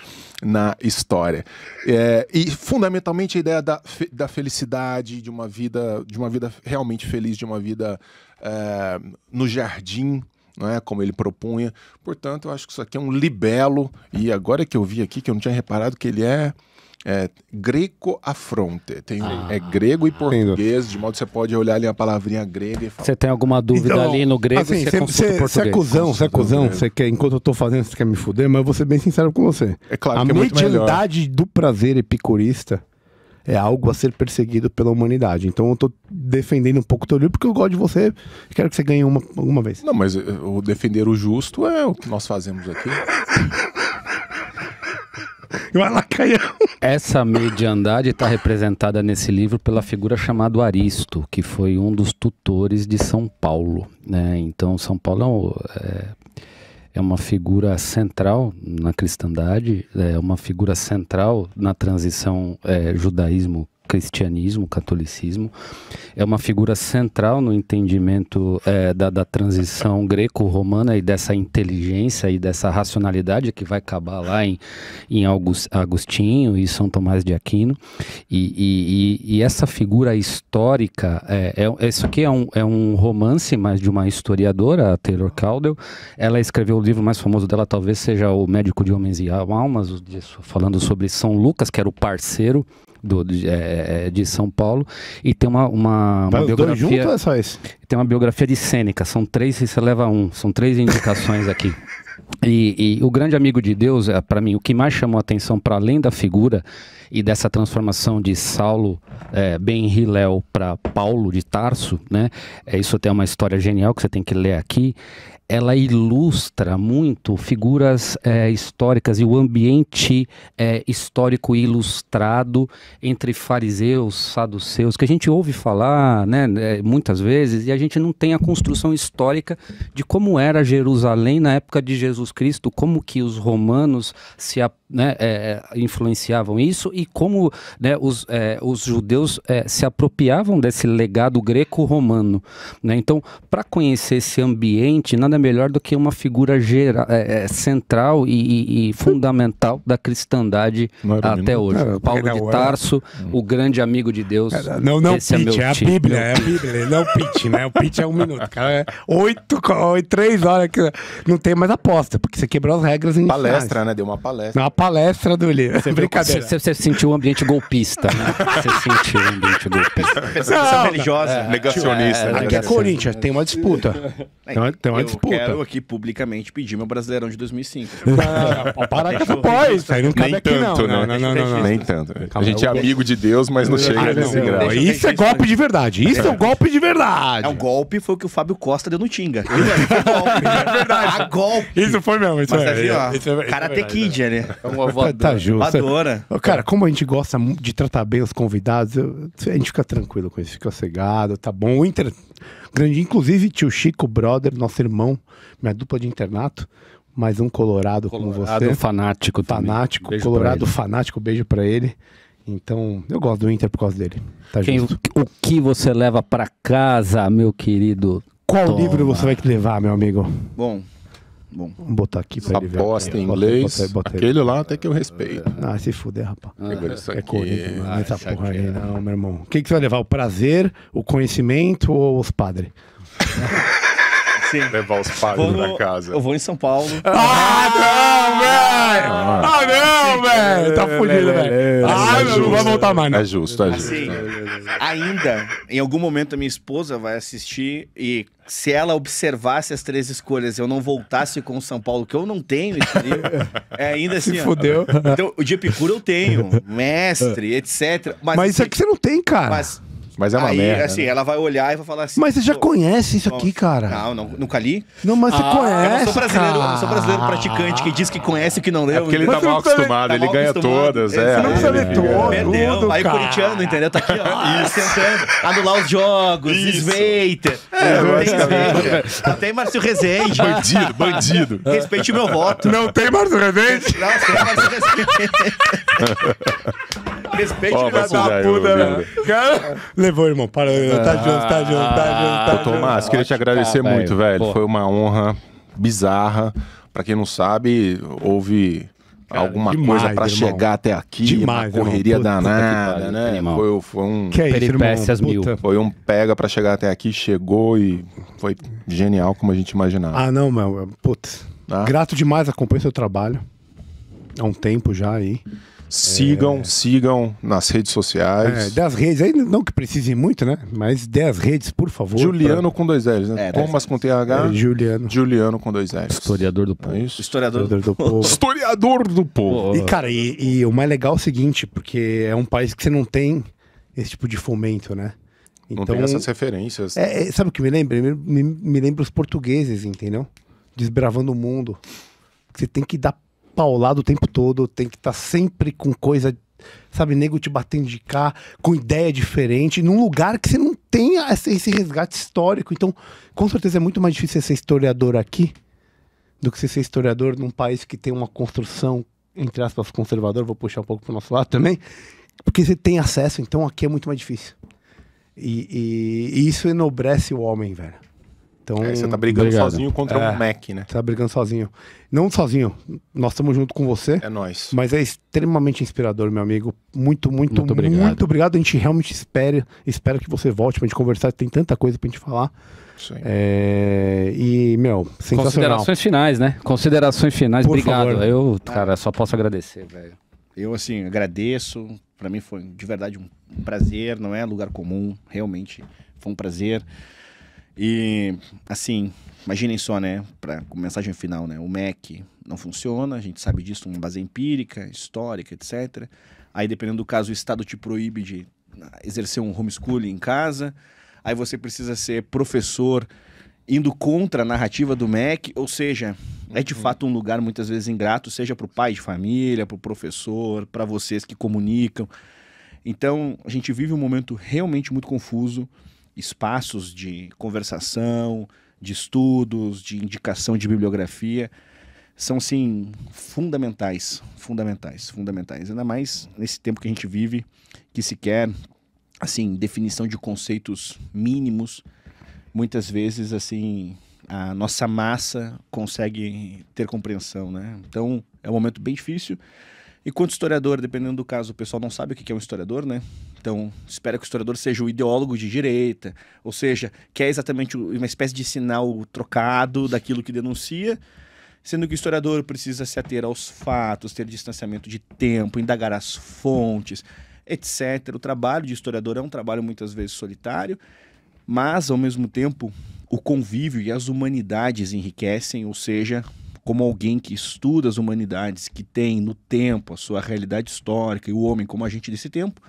na história. É, e fundamentalmente a ideia da, fe da felicidade, de uma vida, de uma vida realmente feliz, de uma vida é, no jardim, não é como ele propunha. Portanto, eu acho que isso aqui é um libelo e agora que eu vi aqui que eu não tinha reparado que ele é é greco-afronte. Tem, ah, É grego e português, entendo. de modo que você pode olhar ali a palavrinha grega e falar. Você tem alguma dúvida então, ali no grego? Assim, você, você, você é cuzão, você é cuzão, você quer, enquanto eu tô fazendo, você quer me fuder, mas eu vou ser bem sincero com você. É claro a que é mediandade do prazer epicurista é algo a ser perseguido pela humanidade. Então eu tô defendendo um pouco o teu livro porque eu gosto de você e quero que você ganhe uma alguma vez. Não, mas eh, o defender o justo é o que nós fazemos aqui. Vai lá, Caião. Essa mediandade está representada nesse livro pela figura chamada Aristo, que foi um dos tutores de São Paulo. Né? Então, São Paulo é, é é uma figura central na cristandade, é uma figura central na transição é, judaísmo cristianismo, catolicismo, é uma figura central no entendimento é, da, da, transição greco-romana e dessa inteligência e dessa racionalidade que vai acabar lá em, em Agostinho e São Tomás de Aquino. E, e, e essa figura histórica, é, é, isso aqui é um, é um romance, mas de uma historiadora, a Taylor Caldwell. Ela escreveu o livro mais famoso dela, talvez seja O Médico de Homens e Almas, falando sobre São Lucas, que era o parceiro do, de, é, é, de, São Paulo. E tem uma, uma, uma tá biografia. é só esse? Tem uma biografia de Sêneca. São três, se você leva um. São três indicações aqui. E, e, o grande amigo de Deus, é, para mim, o que mais chamou a atenção para além da figura e dessa transformação de Saulo é, Ben Hilel para Paulo de Tarso, né? É, isso tem uma história genial que você tem que ler aqui ela ilustra muito figuras é, históricas e o ambiente é, histórico ilustrado entre fariseus, saduceus, que a gente ouve falar né, né, muitas vezes e a gente não tem a construção histórica de como era Jerusalém na época de Jesus Cristo, como que os romanos se aproximaram né, é, é, influenciavam isso e como né, os, é, os, judeus é, se apropriavam desse legado greco-romano. Né? Então, para conhecer esse ambiente, nada melhor do que uma figura geral, é, é, central e, e, e, fundamental da cristandade até hoje. Paulo de Tarso, hum. o grande amigo de Deus. Não, não, esse pitch, é, a Bíblia, é a Bíblia, não o pitch, né? O pitch é um minuto, cara. oito, três horas que não tem mais aposta, porque você quebrou as regras em Palestra, né? Deu uma palestra. Uma palestra do livro. Você Brincadeira. Você, você sentiu o um ambiente golpista, né? Você sentiu o um ambiente golpista. Perseguição religiosa. É, negacionista. É, Aqui né? é, é Corinthians, tem uma disputa. É, então, tem uma eu disputa. Eu quero aqui publicamente pedir meu Brasileirão de 2005. Não, para que depois. Não cabe Nem tanto, né? Né? não. Não, não, não. Nem tanto. A gente é amigo de Deus, mas não ah, chega nesse grau. Isso é golpe de verdade. Isso é, é um golpe de verdade. É um golpe, foi o que o Fábio Costa deu no Tinga. Isso é golpe. verdade. A golpe. Isso foi mesmo. Isso é, é, é, Karate Kid, né? É uma voadora. Tá justo. Cara, como a gente gosta de tratar bem os convidados, eu, a gente fica tranquilo com isso, fica cegado, tá bom. O Inter, grande, inclusive tio Chico, brother, nosso irmão, minha dupla de internato, mais um colorado, colorado como você. fanático Fanático, beijo colorado fanático, beijo para ele. Então, eu gosto do Inter por causa dele. Tá Quem, o, o que você leva para casa, meu querido? Qual Toma. livro você vai levar, meu amigo? Bom, Bom, Vamos botar aqui pra ele ver. Aposta em inglês. Bota, bota, aquele lá até que eu respeito. É. Ah, se fuder, rapaz. Ah, é Corinthians, não é ah, essa porra aí, não, meu irmão. O que, que você vai levar? O prazer, o conhecimento ou os padres? Sim. Levar os pais vou casa. Eu vou em São Paulo. Ah, não, velho! Ah, não, ah, velho! Tá fudido, velho. Ah, é não vai voltar mais, não. É justo, é justo. Assim, ainda, em algum momento, a minha esposa vai assistir e se ela observasse as três escolhas eu não voltasse com o São Paulo, que eu não tenho esse livro, é ainda assim. Se ó, fudeu. Então, o de Cura eu tenho, mestre, é. etc. Mas, mas isso assim, aqui você não tem, cara. Mas mas é uma Aí, merda. assim, né? ela vai olhar e vai falar assim. Mas você já conhece isso aqui, cara? Não, não nunca li. Não, mas você ah, conhece. Eu não sou brasileiro, eu não sou brasileiro praticante que diz que conhece o que não é leu. É porque ele então tá, tá mal acostumado, ele ganha todas. É, Você não precisa ler todo. Aí o cara. entendeu? Tá aqui, ó, tentando anular os jogos, Isso. Sveiter. não tem Sveiter. Não tem Márcio Rezende. Bandido, bandido. Respeite o meu voto. Não tem Márcio Rezende? Não, tem Márcio Rezende. Respeite filho da puta, né? Cara, levou, irmão. Para, tá ah, junto, tá junto, tá junto. Tá Tomás, queria te agradecer muito, velho. Foi uma honra bizarra. Pra quem não sabe, houve... Cara, alguma demais, coisa para chegar até aqui, demais, uma correria irmão. danada, né? puta né? Foi, foi um que é peripécias mil. Foi um pega para chegar até aqui, chegou e foi genial como a gente imaginava. Ah, não, meu, putz. Ah? Grato demais, acompanho seu trabalho há um tempo já aí. E... Sigam, é... sigam nas redes sociais. É, das redes, aí não que precise muito, né? Mas 10 redes, por favor. Juliano pra... com dois L's, né? É, Thomas com TH. É, Juliano. Juliano com dois L's. Historiador do é povo. Isso. Historiador, Historiador do, do povo. Historiador do povo. E, cara, e, e, o mais legal é o seguinte, porque é um país que você não tem esse tipo de fomento, né? Então, não tem então, essas referências. É, é, sabe o que me lembra? Me, me, me lembra os portugueses, entendeu? Desbravando o mundo. Você tem que dar paulado o tempo todo, tem que estar tá sempre com coisa, sabe, nego te batendo de cá, com ideia diferente, num lugar que você não tem esse resgate histórico. Então, com certeza é muito mais difícil ser historiador aqui do que ser historiador num país que tem uma construção, entre aspas, conservadora, vou puxar um pouco para o nosso lado também, porque você tem acesso, então aqui é muito mais difícil. E, e, e isso enobrece o homem, velho. Então, é, você tá brigando obrigado. sozinho contra é, um Mac, né? Você tá brigando sozinho. Não sozinho, nós estamos junto com você. É nós. Mas é extremamente inspirador, meu amigo. Muito, muito, muito obrigado. Muito obrigado. A gente realmente espera, espera que você volte pra gente conversar. Tem tanta coisa pra gente falar. Sim. É... E, meu, sensacional. Considerações finais, né? Considerações finais. Por obrigado. Favor. Eu, cara, só posso agradecer, velho. Eu, assim, agradeço. Para mim foi de verdade um prazer, não é lugar comum, realmente foi um prazer. E, assim, imaginem só, né? para mensagem final, né? O MEC não funciona, a gente sabe disso, uma base empírica, histórica, etc. Aí, dependendo do caso, o Estado te proíbe de ah, exercer um homeschooling em casa. Aí você precisa ser professor indo contra a narrativa do MEC, ou seja, é de uhum. fato um lugar muitas vezes ingrato, seja para o pai de família, para o professor, para vocês que comunicam. Então, a gente vive um momento realmente muito confuso espaços de conversação, de estudos, de indicação de bibliografia, são sim fundamentais, fundamentais, fundamentais. Ainda mais nesse tempo que a gente vive, que quer assim definição de conceitos mínimos, muitas vezes assim a nossa massa consegue ter compreensão, né? Então é um momento bem difícil. Enquanto historiador, dependendo do caso, o pessoal não sabe o que é um historiador, né? Então, espera que o historiador seja o ideólogo de direita, ou seja, que é exatamente uma espécie de sinal trocado daquilo que denuncia, sendo que o historiador precisa se ater aos fatos, ter distanciamento de tempo, indagar as fontes, etc. O trabalho de historiador é um trabalho muitas vezes solitário, mas, ao mesmo tempo, o convívio e as humanidades enriquecem, ou seja, como alguém que estuda as humanidades, que tem no tempo a sua realidade histórica e o homem como agente desse tempo,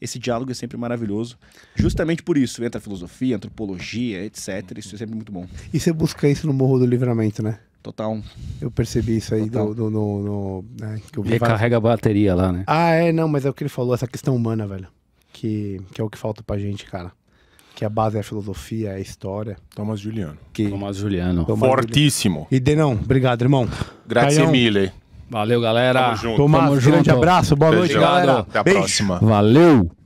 esse diálogo é sempre maravilhoso. Justamente por isso, entra a filosofia, a antropologia, etc. Isso é sempre muito bom. E você busca isso no Morro do Livramento, né? Total. Eu percebi isso aí do, do, no. no né, que Recarrega várias... a bateria lá, né? Ah, é, não, mas é o que ele falou, essa questão humana, velho. Que, que é o que falta pra gente, cara que a base é a filosofia, é a história. Thomas Juliano. Que... Thomas Juliano. Thomas Fortíssimo. Juliano. E Denão, obrigado, irmão. Grazie mille. Valeu, galera. Tamo junto. Tomás, Tamo junto. grande abraço. Boa noite, galera. Até a Beijo. próxima. Valeu.